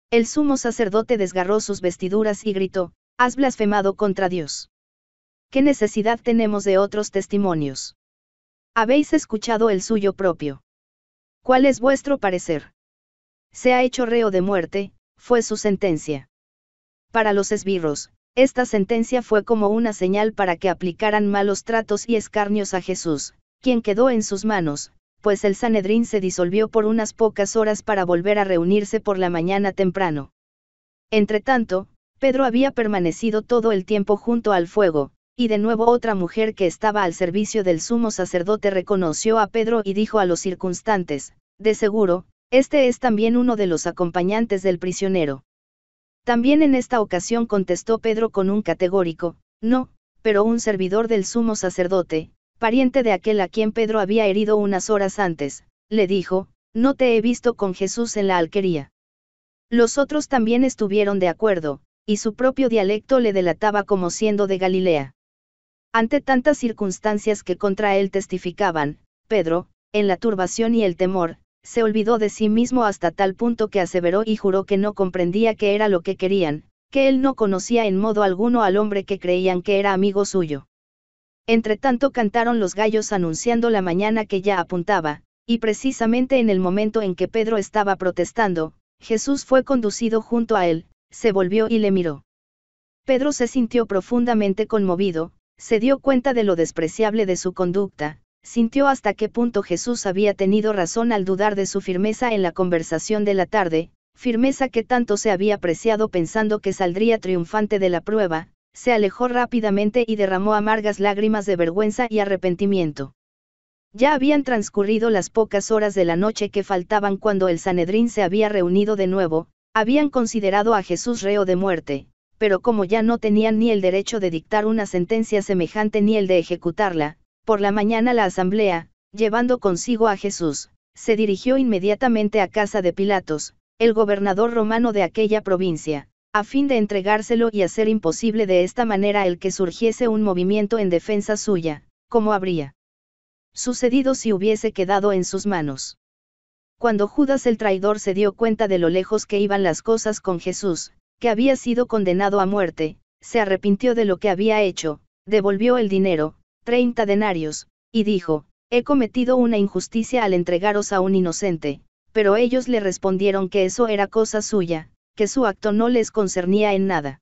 El sumo sacerdote desgarró sus vestiduras y gritó, Has blasfemado contra Dios. ¿Qué necesidad tenemos de otros testimonios? Habéis escuchado el suyo propio. ¿Cuál es vuestro parecer? Se ha hecho reo de muerte, fue su sentencia. Para los esbirros, esta sentencia fue como una señal para que aplicaran malos tratos y escarnios a Jesús, quien quedó en sus manos, pues el Sanedrín se disolvió por unas pocas horas para volver a reunirse por la mañana temprano. Entretanto, Pedro había permanecido todo el tiempo junto al fuego, y de nuevo otra mujer que estaba al servicio del sumo sacerdote reconoció a Pedro y dijo a los circunstantes, de seguro, este es también uno de los acompañantes del prisionero. También en esta ocasión contestó Pedro con un categórico, no, pero un servidor del sumo sacerdote, pariente de aquel a quien Pedro había herido unas horas antes, le dijo, no te he visto con Jesús en la alquería. Los otros también estuvieron de acuerdo, y su propio dialecto le delataba como siendo de Galilea. Ante tantas circunstancias que contra él testificaban, Pedro, en la turbación y el temor, se olvidó de sí mismo hasta tal punto que aseveró y juró que no comprendía qué era lo que querían, que él no conocía en modo alguno al hombre que creían que era amigo suyo. Entretanto cantaron los gallos anunciando la mañana que ya apuntaba, y precisamente en el momento en que Pedro estaba protestando, Jesús fue conducido junto a él, se volvió y le miró. Pedro se sintió profundamente conmovido, se dio cuenta de lo despreciable de su conducta, sintió hasta qué punto Jesús había tenido razón al dudar de su firmeza en la conversación de la tarde, firmeza que tanto se había apreciado pensando que saldría triunfante de la prueba, se alejó rápidamente y derramó amargas lágrimas de vergüenza y arrepentimiento. Ya habían transcurrido las pocas horas de la noche que faltaban cuando el Sanedrín se había reunido de nuevo, habían considerado a Jesús reo de muerte, pero como ya no tenían ni el derecho de dictar una sentencia semejante ni el de ejecutarla, por la mañana la asamblea, llevando consigo a Jesús, se dirigió inmediatamente a casa de Pilatos, el gobernador romano de aquella provincia, a fin de entregárselo y hacer imposible de esta manera el que surgiese un movimiento en defensa suya, como habría sucedido si hubiese quedado en sus manos. Cuando Judas el traidor se dio cuenta de lo lejos que iban las cosas con Jesús, que había sido condenado a muerte, se arrepintió de lo que había hecho, devolvió el dinero, treinta denarios, y dijo, He cometido una injusticia al entregaros a un inocente, pero ellos le respondieron que eso era cosa suya, que su acto no les concernía en nada.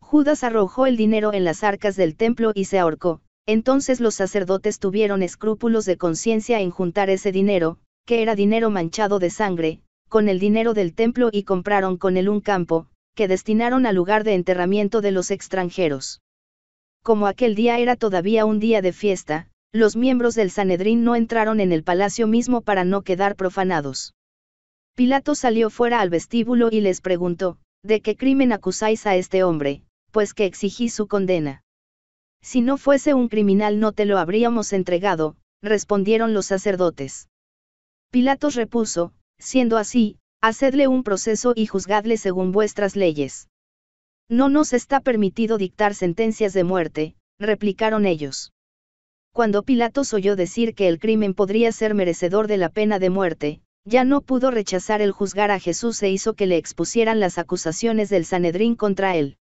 Judas arrojó el dinero en las arcas del templo y se ahorcó, entonces los sacerdotes tuvieron escrúpulos de conciencia en juntar ese dinero, que era dinero manchado de sangre, con el dinero del templo y compraron con él un campo, que destinaron al lugar de enterramiento de los extranjeros. Como aquel día era todavía un día de fiesta, los miembros del Sanedrín no entraron en el palacio mismo para no quedar profanados. Pilato salió fuera al vestíbulo y les preguntó, ¿de qué crimen acusáis a este hombre, pues que exigí su condena? Si no fuese un criminal no te lo habríamos entregado, respondieron los sacerdotes. Pilatos repuso, siendo así, Hacedle un proceso y juzgadle según vuestras leyes. No nos está permitido dictar sentencias de muerte, replicaron ellos. Cuando Pilatos oyó decir que el crimen podría ser merecedor de la pena de muerte, ya no pudo rechazar el juzgar a Jesús e hizo que le expusieran las acusaciones del Sanedrín contra él.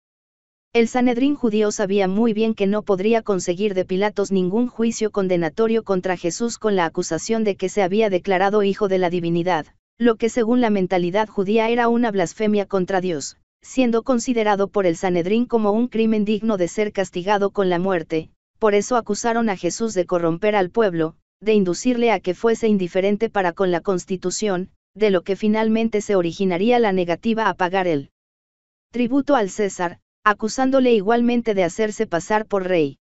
El Sanedrín judío sabía muy bien que no podría conseguir de Pilatos ningún juicio condenatorio contra Jesús con la acusación de que se había declarado hijo de la divinidad, lo que según la mentalidad judía era una blasfemia contra Dios, siendo considerado por el Sanedrín como un crimen digno de ser castigado con la muerte, por eso acusaron a Jesús de corromper al pueblo, de inducirle a que fuese indiferente para con la constitución, de lo que finalmente se originaría la negativa a pagar el tributo al César, acusándole igualmente de hacerse pasar por rey.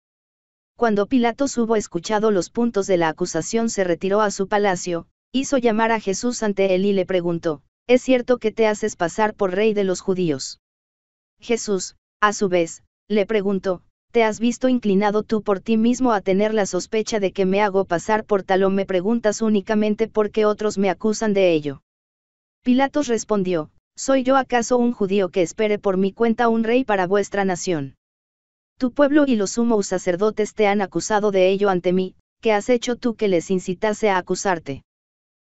Cuando Pilatos hubo escuchado los puntos de la acusación se retiró a su palacio, hizo llamar a Jesús ante él y le preguntó, ¿es cierto que te haces pasar por rey de los judíos? Jesús, a su vez, le preguntó, ¿te has visto inclinado tú por ti mismo a tener la sospecha de que me hago pasar por tal o me preguntas únicamente porque otros me acusan de ello? Pilatos respondió, ¿soy yo acaso un judío que espere por mi cuenta un rey para vuestra nación? Tu pueblo y los sumos sacerdotes te han acusado de ello ante mí, ¿qué has hecho tú que les incitase a acusarte?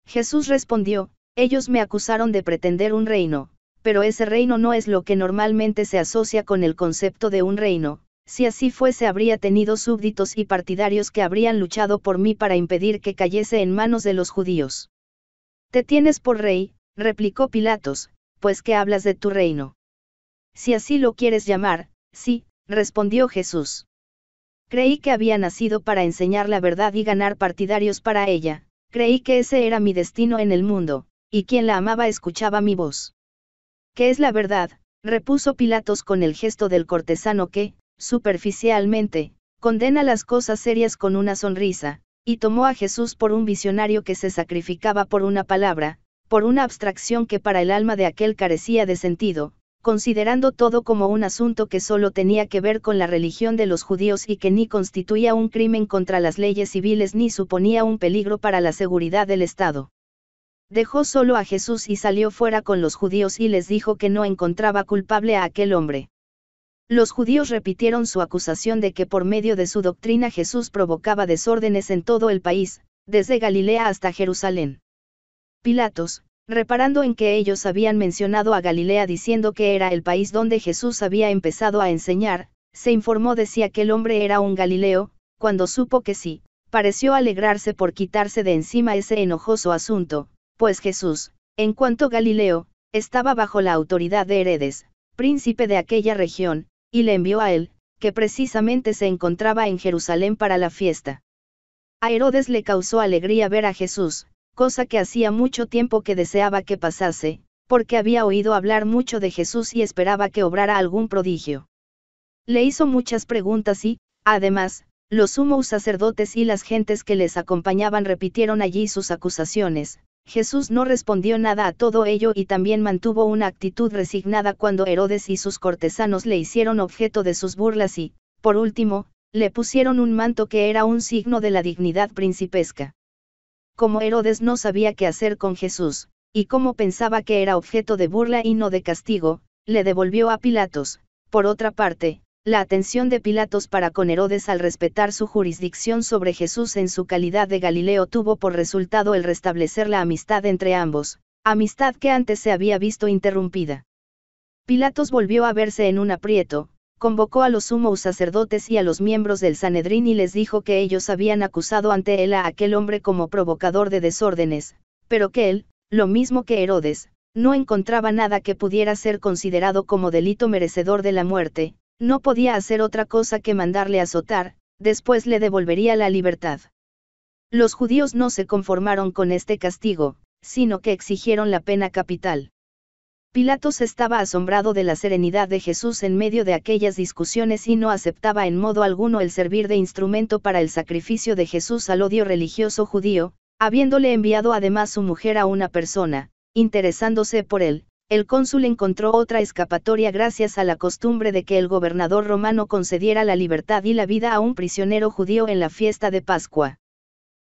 Jesús respondió, ellos me acusaron de pretender un reino, pero ese reino no es lo que normalmente se asocia con el concepto de un reino, si así fuese habría tenido súbditos y partidarios que habrían luchado por mí para impedir que cayese en manos de los judíos. Te tienes por rey, replicó Pilatos, pues qué hablas de tu reino. Si así lo quieres llamar, sí, respondió Jesús. Creí que había nacido para enseñar la verdad y ganar partidarios para ella, Creí que ese era mi destino en el mundo, y quien la amaba escuchaba mi voz. ¿Qué es la verdad? repuso Pilatos con el gesto del cortesano que, superficialmente, condena las cosas serias con una sonrisa, y tomó a Jesús por un visionario que se sacrificaba por una palabra, por una abstracción que para el alma de aquel carecía de sentido, considerando todo como un asunto que solo tenía que ver con la religión de los judíos y que ni constituía un crimen contra las leyes civiles ni suponía un peligro para la seguridad del Estado. Dejó solo a Jesús y salió fuera con los judíos y les dijo que no encontraba culpable a aquel hombre. Los judíos repitieron su acusación de que por medio de su doctrina Jesús provocaba desórdenes en todo el país, desde Galilea hasta Jerusalén. Pilatos, reparando en que ellos habían mencionado a Galilea diciendo que era el país donde Jesús había empezado a enseñar, se informó de si aquel hombre era un Galileo, cuando supo que sí, pareció alegrarse por quitarse de encima ese enojoso asunto, pues Jesús, en cuanto Galileo, estaba bajo la autoridad de Heredes, príncipe de aquella región, y le envió a él, que precisamente se encontraba en Jerusalén para la fiesta. A Herodes le causó alegría ver a Jesús, cosa que hacía mucho tiempo que deseaba que pasase, porque había oído hablar mucho de Jesús y esperaba que obrara algún prodigio. Le hizo muchas preguntas y, además, los sumos sacerdotes y las gentes que les acompañaban repitieron allí sus acusaciones. Jesús no respondió nada a todo ello y también mantuvo una actitud resignada cuando Herodes y sus cortesanos le hicieron objeto de sus burlas y, por último, le pusieron un manto que era un signo de la dignidad principesca como Herodes no sabía qué hacer con Jesús, y como pensaba que era objeto de burla y no de castigo, le devolvió a Pilatos. Por otra parte, la atención de Pilatos para con Herodes al respetar su jurisdicción sobre Jesús en su calidad de Galileo tuvo por resultado el restablecer la amistad entre ambos, amistad que antes se había visto interrumpida. Pilatos volvió a verse en un aprieto, convocó a los sumos sacerdotes y a los miembros del Sanedrín y les dijo que ellos habían acusado ante él a aquel hombre como provocador de desórdenes, pero que él, lo mismo que Herodes, no encontraba nada que pudiera ser considerado como delito merecedor de la muerte, no podía hacer otra cosa que mandarle azotar, después le devolvería la libertad. Los judíos no se conformaron con este castigo, sino que exigieron la pena capital. Pilatos estaba asombrado de la serenidad de Jesús en medio de aquellas discusiones y no aceptaba en modo alguno el servir de instrumento para el sacrificio de Jesús al odio religioso judío, habiéndole enviado además su mujer a una persona, interesándose por él, el cónsul encontró otra escapatoria gracias a la costumbre de que el gobernador romano concediera la libertad y la vida a un prisionero judío en la fiesta de Pascua.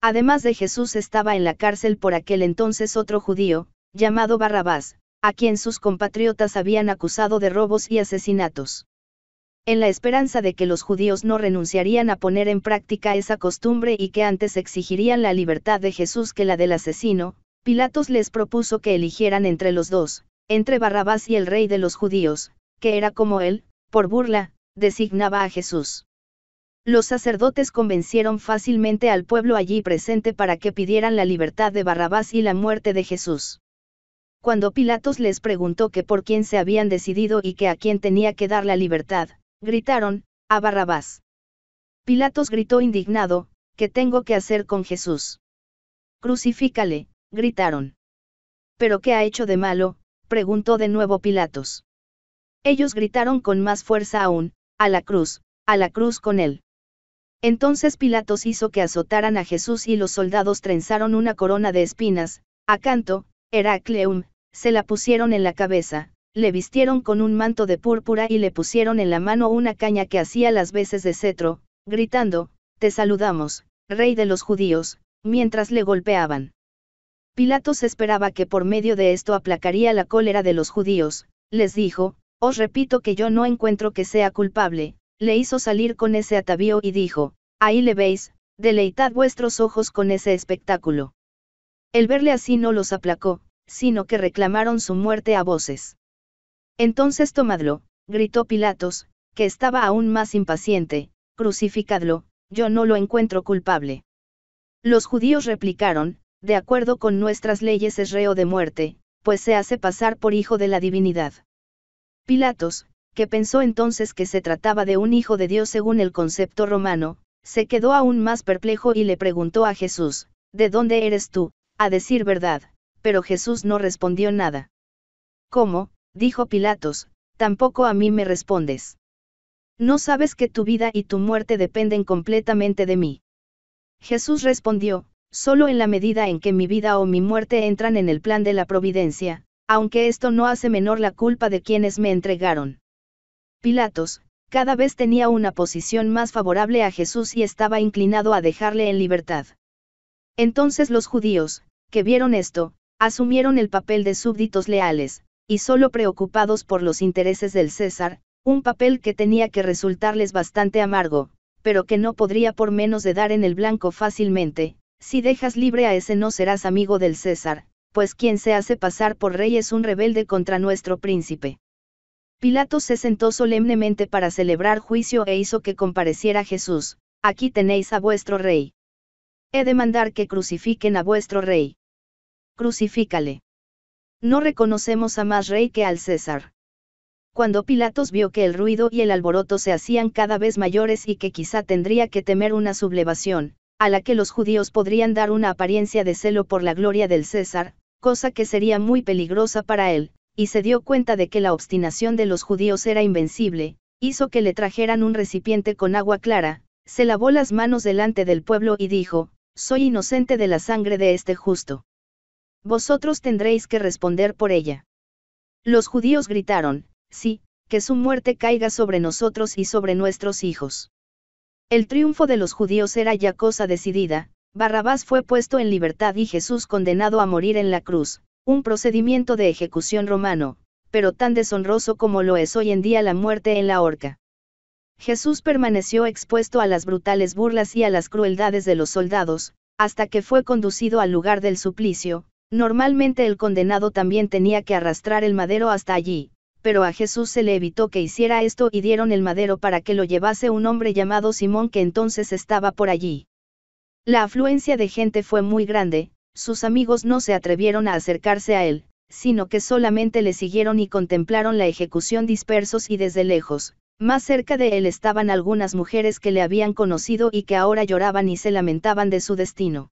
Además de Jesús estaba en la cárcel por aquel entonces otro judío, llamado Barrabás, a quien sus compatriotas habían acusado de robos y asesinatos. En la esperanza de que los judíos no renunciarían a poner en práctica esa costumbre y que antes exigirían la libertad de Jesús que la del asesino, Pilatos les propuso que eligieran entre los dos, entre Barrabás y el rey de los judíos, que era como él, por burla, designaba a Jesús. Los sacerdotes convencieron fácilmente al pueblo allí presente para que pidieran la libertad de Barrabás y la muerte de Jesús. Cuando Pilatos les preguntó que por quién se habían decidido y que a quién tenía que dar la libertad, gritaron, a Barrabás. Pilatos gritó indignado, ¿qué tengo que hacer con Jesús? Crucifícale, gritaron. ¿Pero qué ha hecho de malo? preguntó de nuevo Pilatos. Ellos gritaron con más fuerza aún, a la cruz, a la cruz con él. Entonces Pilatos hizo que azotaran a Jesús y los soldados trenzaron una corona de espinas, a canto, Heracleum, se la pusieron en la cabeza, le vistieron con un manto de púrpura y le pusieron en la mano una caña que hacía las veces de cetro, gritando, Te saludamos, rey de los judíos, mientras le golpeaban. Pilatos esperaba que por medio de esto aplacaría la cólera de los judíos, les dijo, Os repito que yo no encuentro que sea culpable, le hizo salir con ese atavío y dijo, Ahí le veis, deleitad vuestros ojos con ese espectáculo. El verle así no los aplacó, sino que reclamaron su muerte a voces. Entonces tomadlo, gritó Pilatos, que estaba aún más impaciente, crucificadlo, yo no lo encuentro culpable. Los judíos replicaron, de acuerdo con nuestras leyes es reo de muerte, pues se hace pasar por hijo de la divinidad. Pilatos, que pensó entonces que se trataba de un hijo de Dios según el concepto romano, se quedó aún más perplejo y le preguntó a Jesús, ¿de dónde eres tú, a decir verdad, pero Jesús no respondió nada. ¿Cómo? dijo Pilatos, tampoco a mí me respondes. No sabes que tu vida y tu muerte dependen completamente de mí. Jesús respondió, solo en la medida en que mi vida o mi muerte entran en el plan de la providencia, aunque esto no hace menor la culpa de quienes me entregaron. Pilatos, cada vez tenía una posición más favorable a Jesús y estaba inclinado a dejarle en libertad. Entonces los judíos, que vieron esto, asumieron el papel de súbditos leales, y solo preocupados por los intereses del César, un papel que tenía que resultarles bastante amargo, pero que no podría por menos de dar en el blanco fácilmente, si dejas libre a ese no serás amigo del César, pues quien se hace pasar por rey es un rebelde contra nuestro príncipe. Pilato se sentó solemnemente para celebrar juicio e hizo que compareciera Jesús, aquí tenéis a vuestro rey. He de mandar que crucifiquen a vuestro rey. Crucifícale. No reconocemos a más rey que al César. Cuando Pilatos vio que el ruido y el alboroto se hacían cada vez mayores y que quizá tendría que temer una sublevación, a la que los judíos podrían dar una apariencia de celo por la gloria del César, cosa que sería muy peligrosa para él, y se dio cuenta de que la obstinación de los judíos era invencible, hizo que le trajeran un recipiente con agua clara, se lavó las manos delante del pueblo y dijo, soy inocente de la sangre de este justo. Vosotros tendréis que responder por ella. Los judíos gritaron, sí, que su muerte caiga sobre nosotros y sobre nuestros hijos. El triunfo de los judíos era ya cosa decidida, Barrabás fue puesto en libertad y Jesús condenado a morir en la cruz, un procedimiento de ejecución romano, pero tan deshonroso como lo es hoy en día la muerte en la horca. Jesús permaneció expuesto a las brutales burlas y a las crueldades de los soldados, hasta que fue conducido al lugar del suplicio, normalmente el condenado también tenía que arrastrar el madero hasta allí, pero a Jesús se le evitó que hiciera esto y dieron el madero para que lo llevase un hombre llamado Simón que entonces estaba por allí. La afluencia de gente fue muy grande, sus amigos no se atrevieron a acercarse a él, sino que solamente le siguieron y contemplaron la ejecución dispersos y desde lejos, más cerca de él estaban algunas mujeres que le habían conocido y que ahora lloraban y se lamentaban de su destino.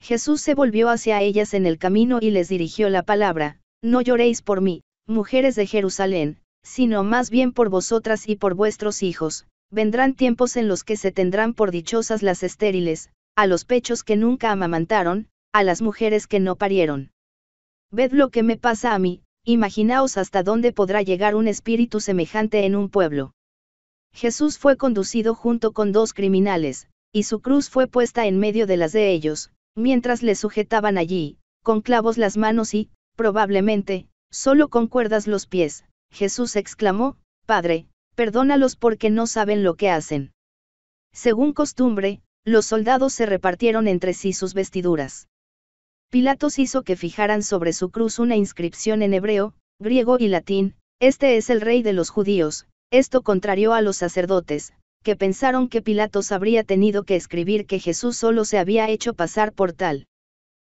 Jesús se volvió hacia ellas en el camino y les dirigió la palabra, No lloréis por mí, mujeres de Jerusalén, sino más bien por vosotras y por vuestros hijos, vendrán tiempos en los que se tendrán por dichosas las estériles, a los pechos que nunca amamantaron, a las mujeres que no parieron. Ved lo que me pasa a mí, Imaginaos hasta dónde podrá llegar un espíritu semejante en un pueblo. Jesús fue conducido junto con dos criminales, y su cruz fue puesta en medio de las de ellos, mientras le sujetaban allí, con clavos las manos y, probablemente, solo con cuerdas los pies. Jesús exclamó, Padre, perdónalos porque no saben lo que hacen. Según costumbre, los soldados se repartieron entre sí sus vestiduras. Pilatos hizo que fijaran sobre su cruz una inscripción en hebreo, griego y latín, Este es el rey de los judíos, esto contrarió a los sacerdotes, que pensaron que Pilatos habría tenido que escribir que Jesús solo se había hecho pasar por tal.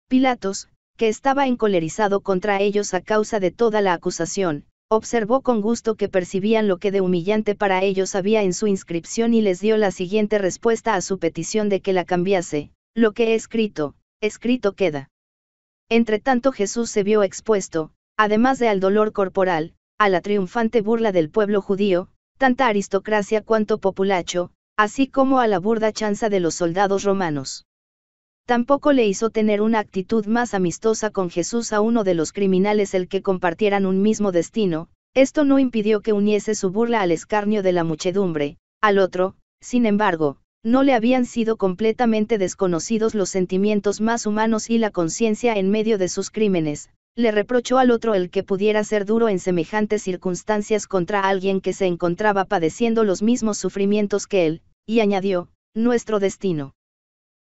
Pilatos, que estaba encolerizado contra ellos a causa de toda la acusación, observó con gusto que percibían lo que de humillante para ellos había en su inscripción y les dio la siguiente respuesta a su petición de que la cambiase, lo que he escrito, escrito queda. Entre tanto Jesús se vio expuesto, además de al dolor corporal, a la triunfante burla del pueblo judío, tanta aristocracia cuanto populacho, así como a la burda chanza de los soldados romanos. Tampoco le hizo tener una actitud más amistosa con Jesús a uno de los criminales el que compartieran un mismo destino, esto no impidió que uniese su burla al escarnio de la muchedumbre, al otro, sin embargo, no le habían sido completamente desconocidos los sentimientos más humanos y la conciencia en medio de sus crímenes, le reprochó al otro el que pudiera ser duro en semejantes circunstancias contra alguien que se encontraba padeciendo los mismos sufrimientos que él, y añadió, nuestro destino.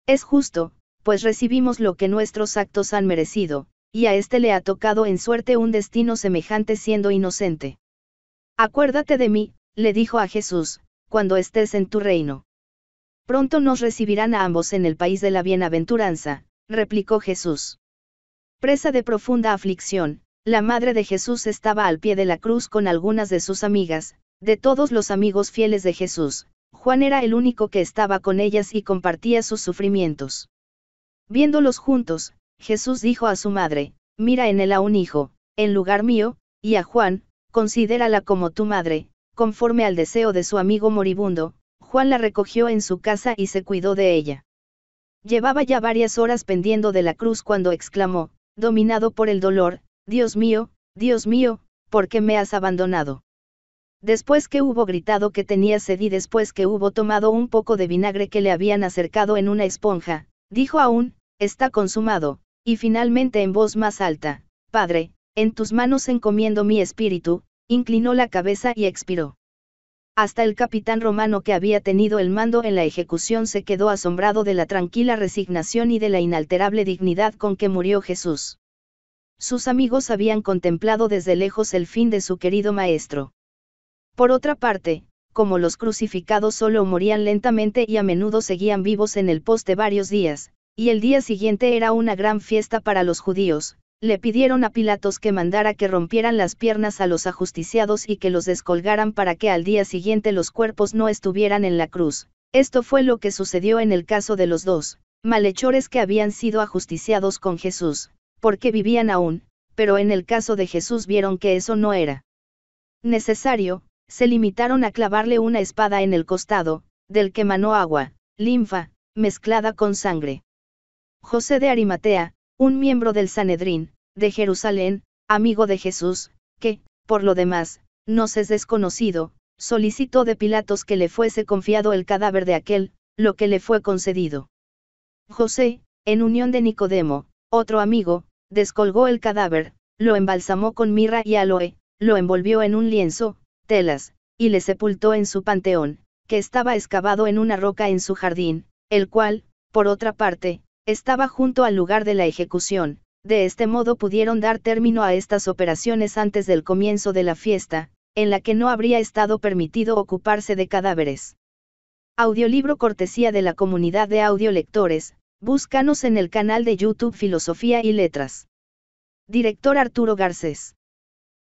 Es justo, pues recibimos lo que nuestros actos han merecido, y a éste le ha tocado en suerte un destino semejante siendo inocente. Acuérdate de mí, le dijo a Jesús, cuando estés en tu reino. Pronto nos recibirán a ambos en el país de la bienaventuranza, replicó Jesús. Presa de profunda aflicción, la madre de Jesús estaba al pie de la cruz con algunas de sus amigas, de todos los amigos fieles de Jesús, Juan era el único que estaba con ellas y compartía sus sufrimientos. Viéndolos juntos, Jesús dijo a su madre, Mira en él a un hijo, en lugar mío, y a Juan, considérala como tu madre, conforme al deseo de su amigo moribundo, Juan la recogió en su casa y se cuidó de ella. Llevaba ya varias horas pendiendo de la cruz cuando exclamó, dominado por el dolor, Dios mío, Dios mío, ¿por qué me has abandonado? Después que hubo gritado que tenía sed y después que hubo tomado un poco de vinagre que le habían acercado en una esponja, dijo aún, está consumado, y finalmente en voz más alta, Padre, en tus manos encomiendo mi espíritu, inclinó la cabeza y expiró. Hasta el capitán romano que había tenido el mando en la ejecución se quedó asombrado de la tranquila resignación y de la inalterable dignidad con que murió Jesús. Sus amigos habían contemplado desde lejos el fin de su querido maestro. Por otra parte, como los crucificados solo morían lentamente y a menudo seguían vivos en el poste varios días, y el día siguiente era una gran fiesta para los judíos, le pidieron a Pilatos que mandara que rompieran las piernas a los ajusticiados y que los descolgaran para que al día siguiente los cuerpos no estuvieran en la cruz. Esto fue lo que sucedió en el caso de los dos, malhechores que habían sido ajusticiados con Jesús, porque vivían aún, pero en el caso de Jesús vieron que eso no era necesario, se limitaron a clavarle una espada en el costado, del que manó agua, linfa, mezclada con sangre. José de Arimatea, un miembro del Sanedrín, de Jerusalén, amigo de Jesús, que, por lo demás, nos es desconocido, solicitó de Pilatos que le fuese confiado el cadáver de aquel, lo que le fue concedido. José, en unión de Nicodemo, otro amigo, descolgó el cadáver, lo embalsamó con mirra y aloe, lo envolvió en un lienzo, telas, y le sepultó en su panteón, que estaba excavado en una roca en su jardín, el cual, por otra parte, estaba junto al lugar de la ejecución, de este modo pudieron dar término a estas operaciones antes del comienzo de la fiesta, en la que no habría estado permitido ocuparse de cadáveres. Audiolibro cortesía de la comunidad de audiolectores, búscanos en el canal de YouTube Filosofía y Letras. Director Arturo Garcés.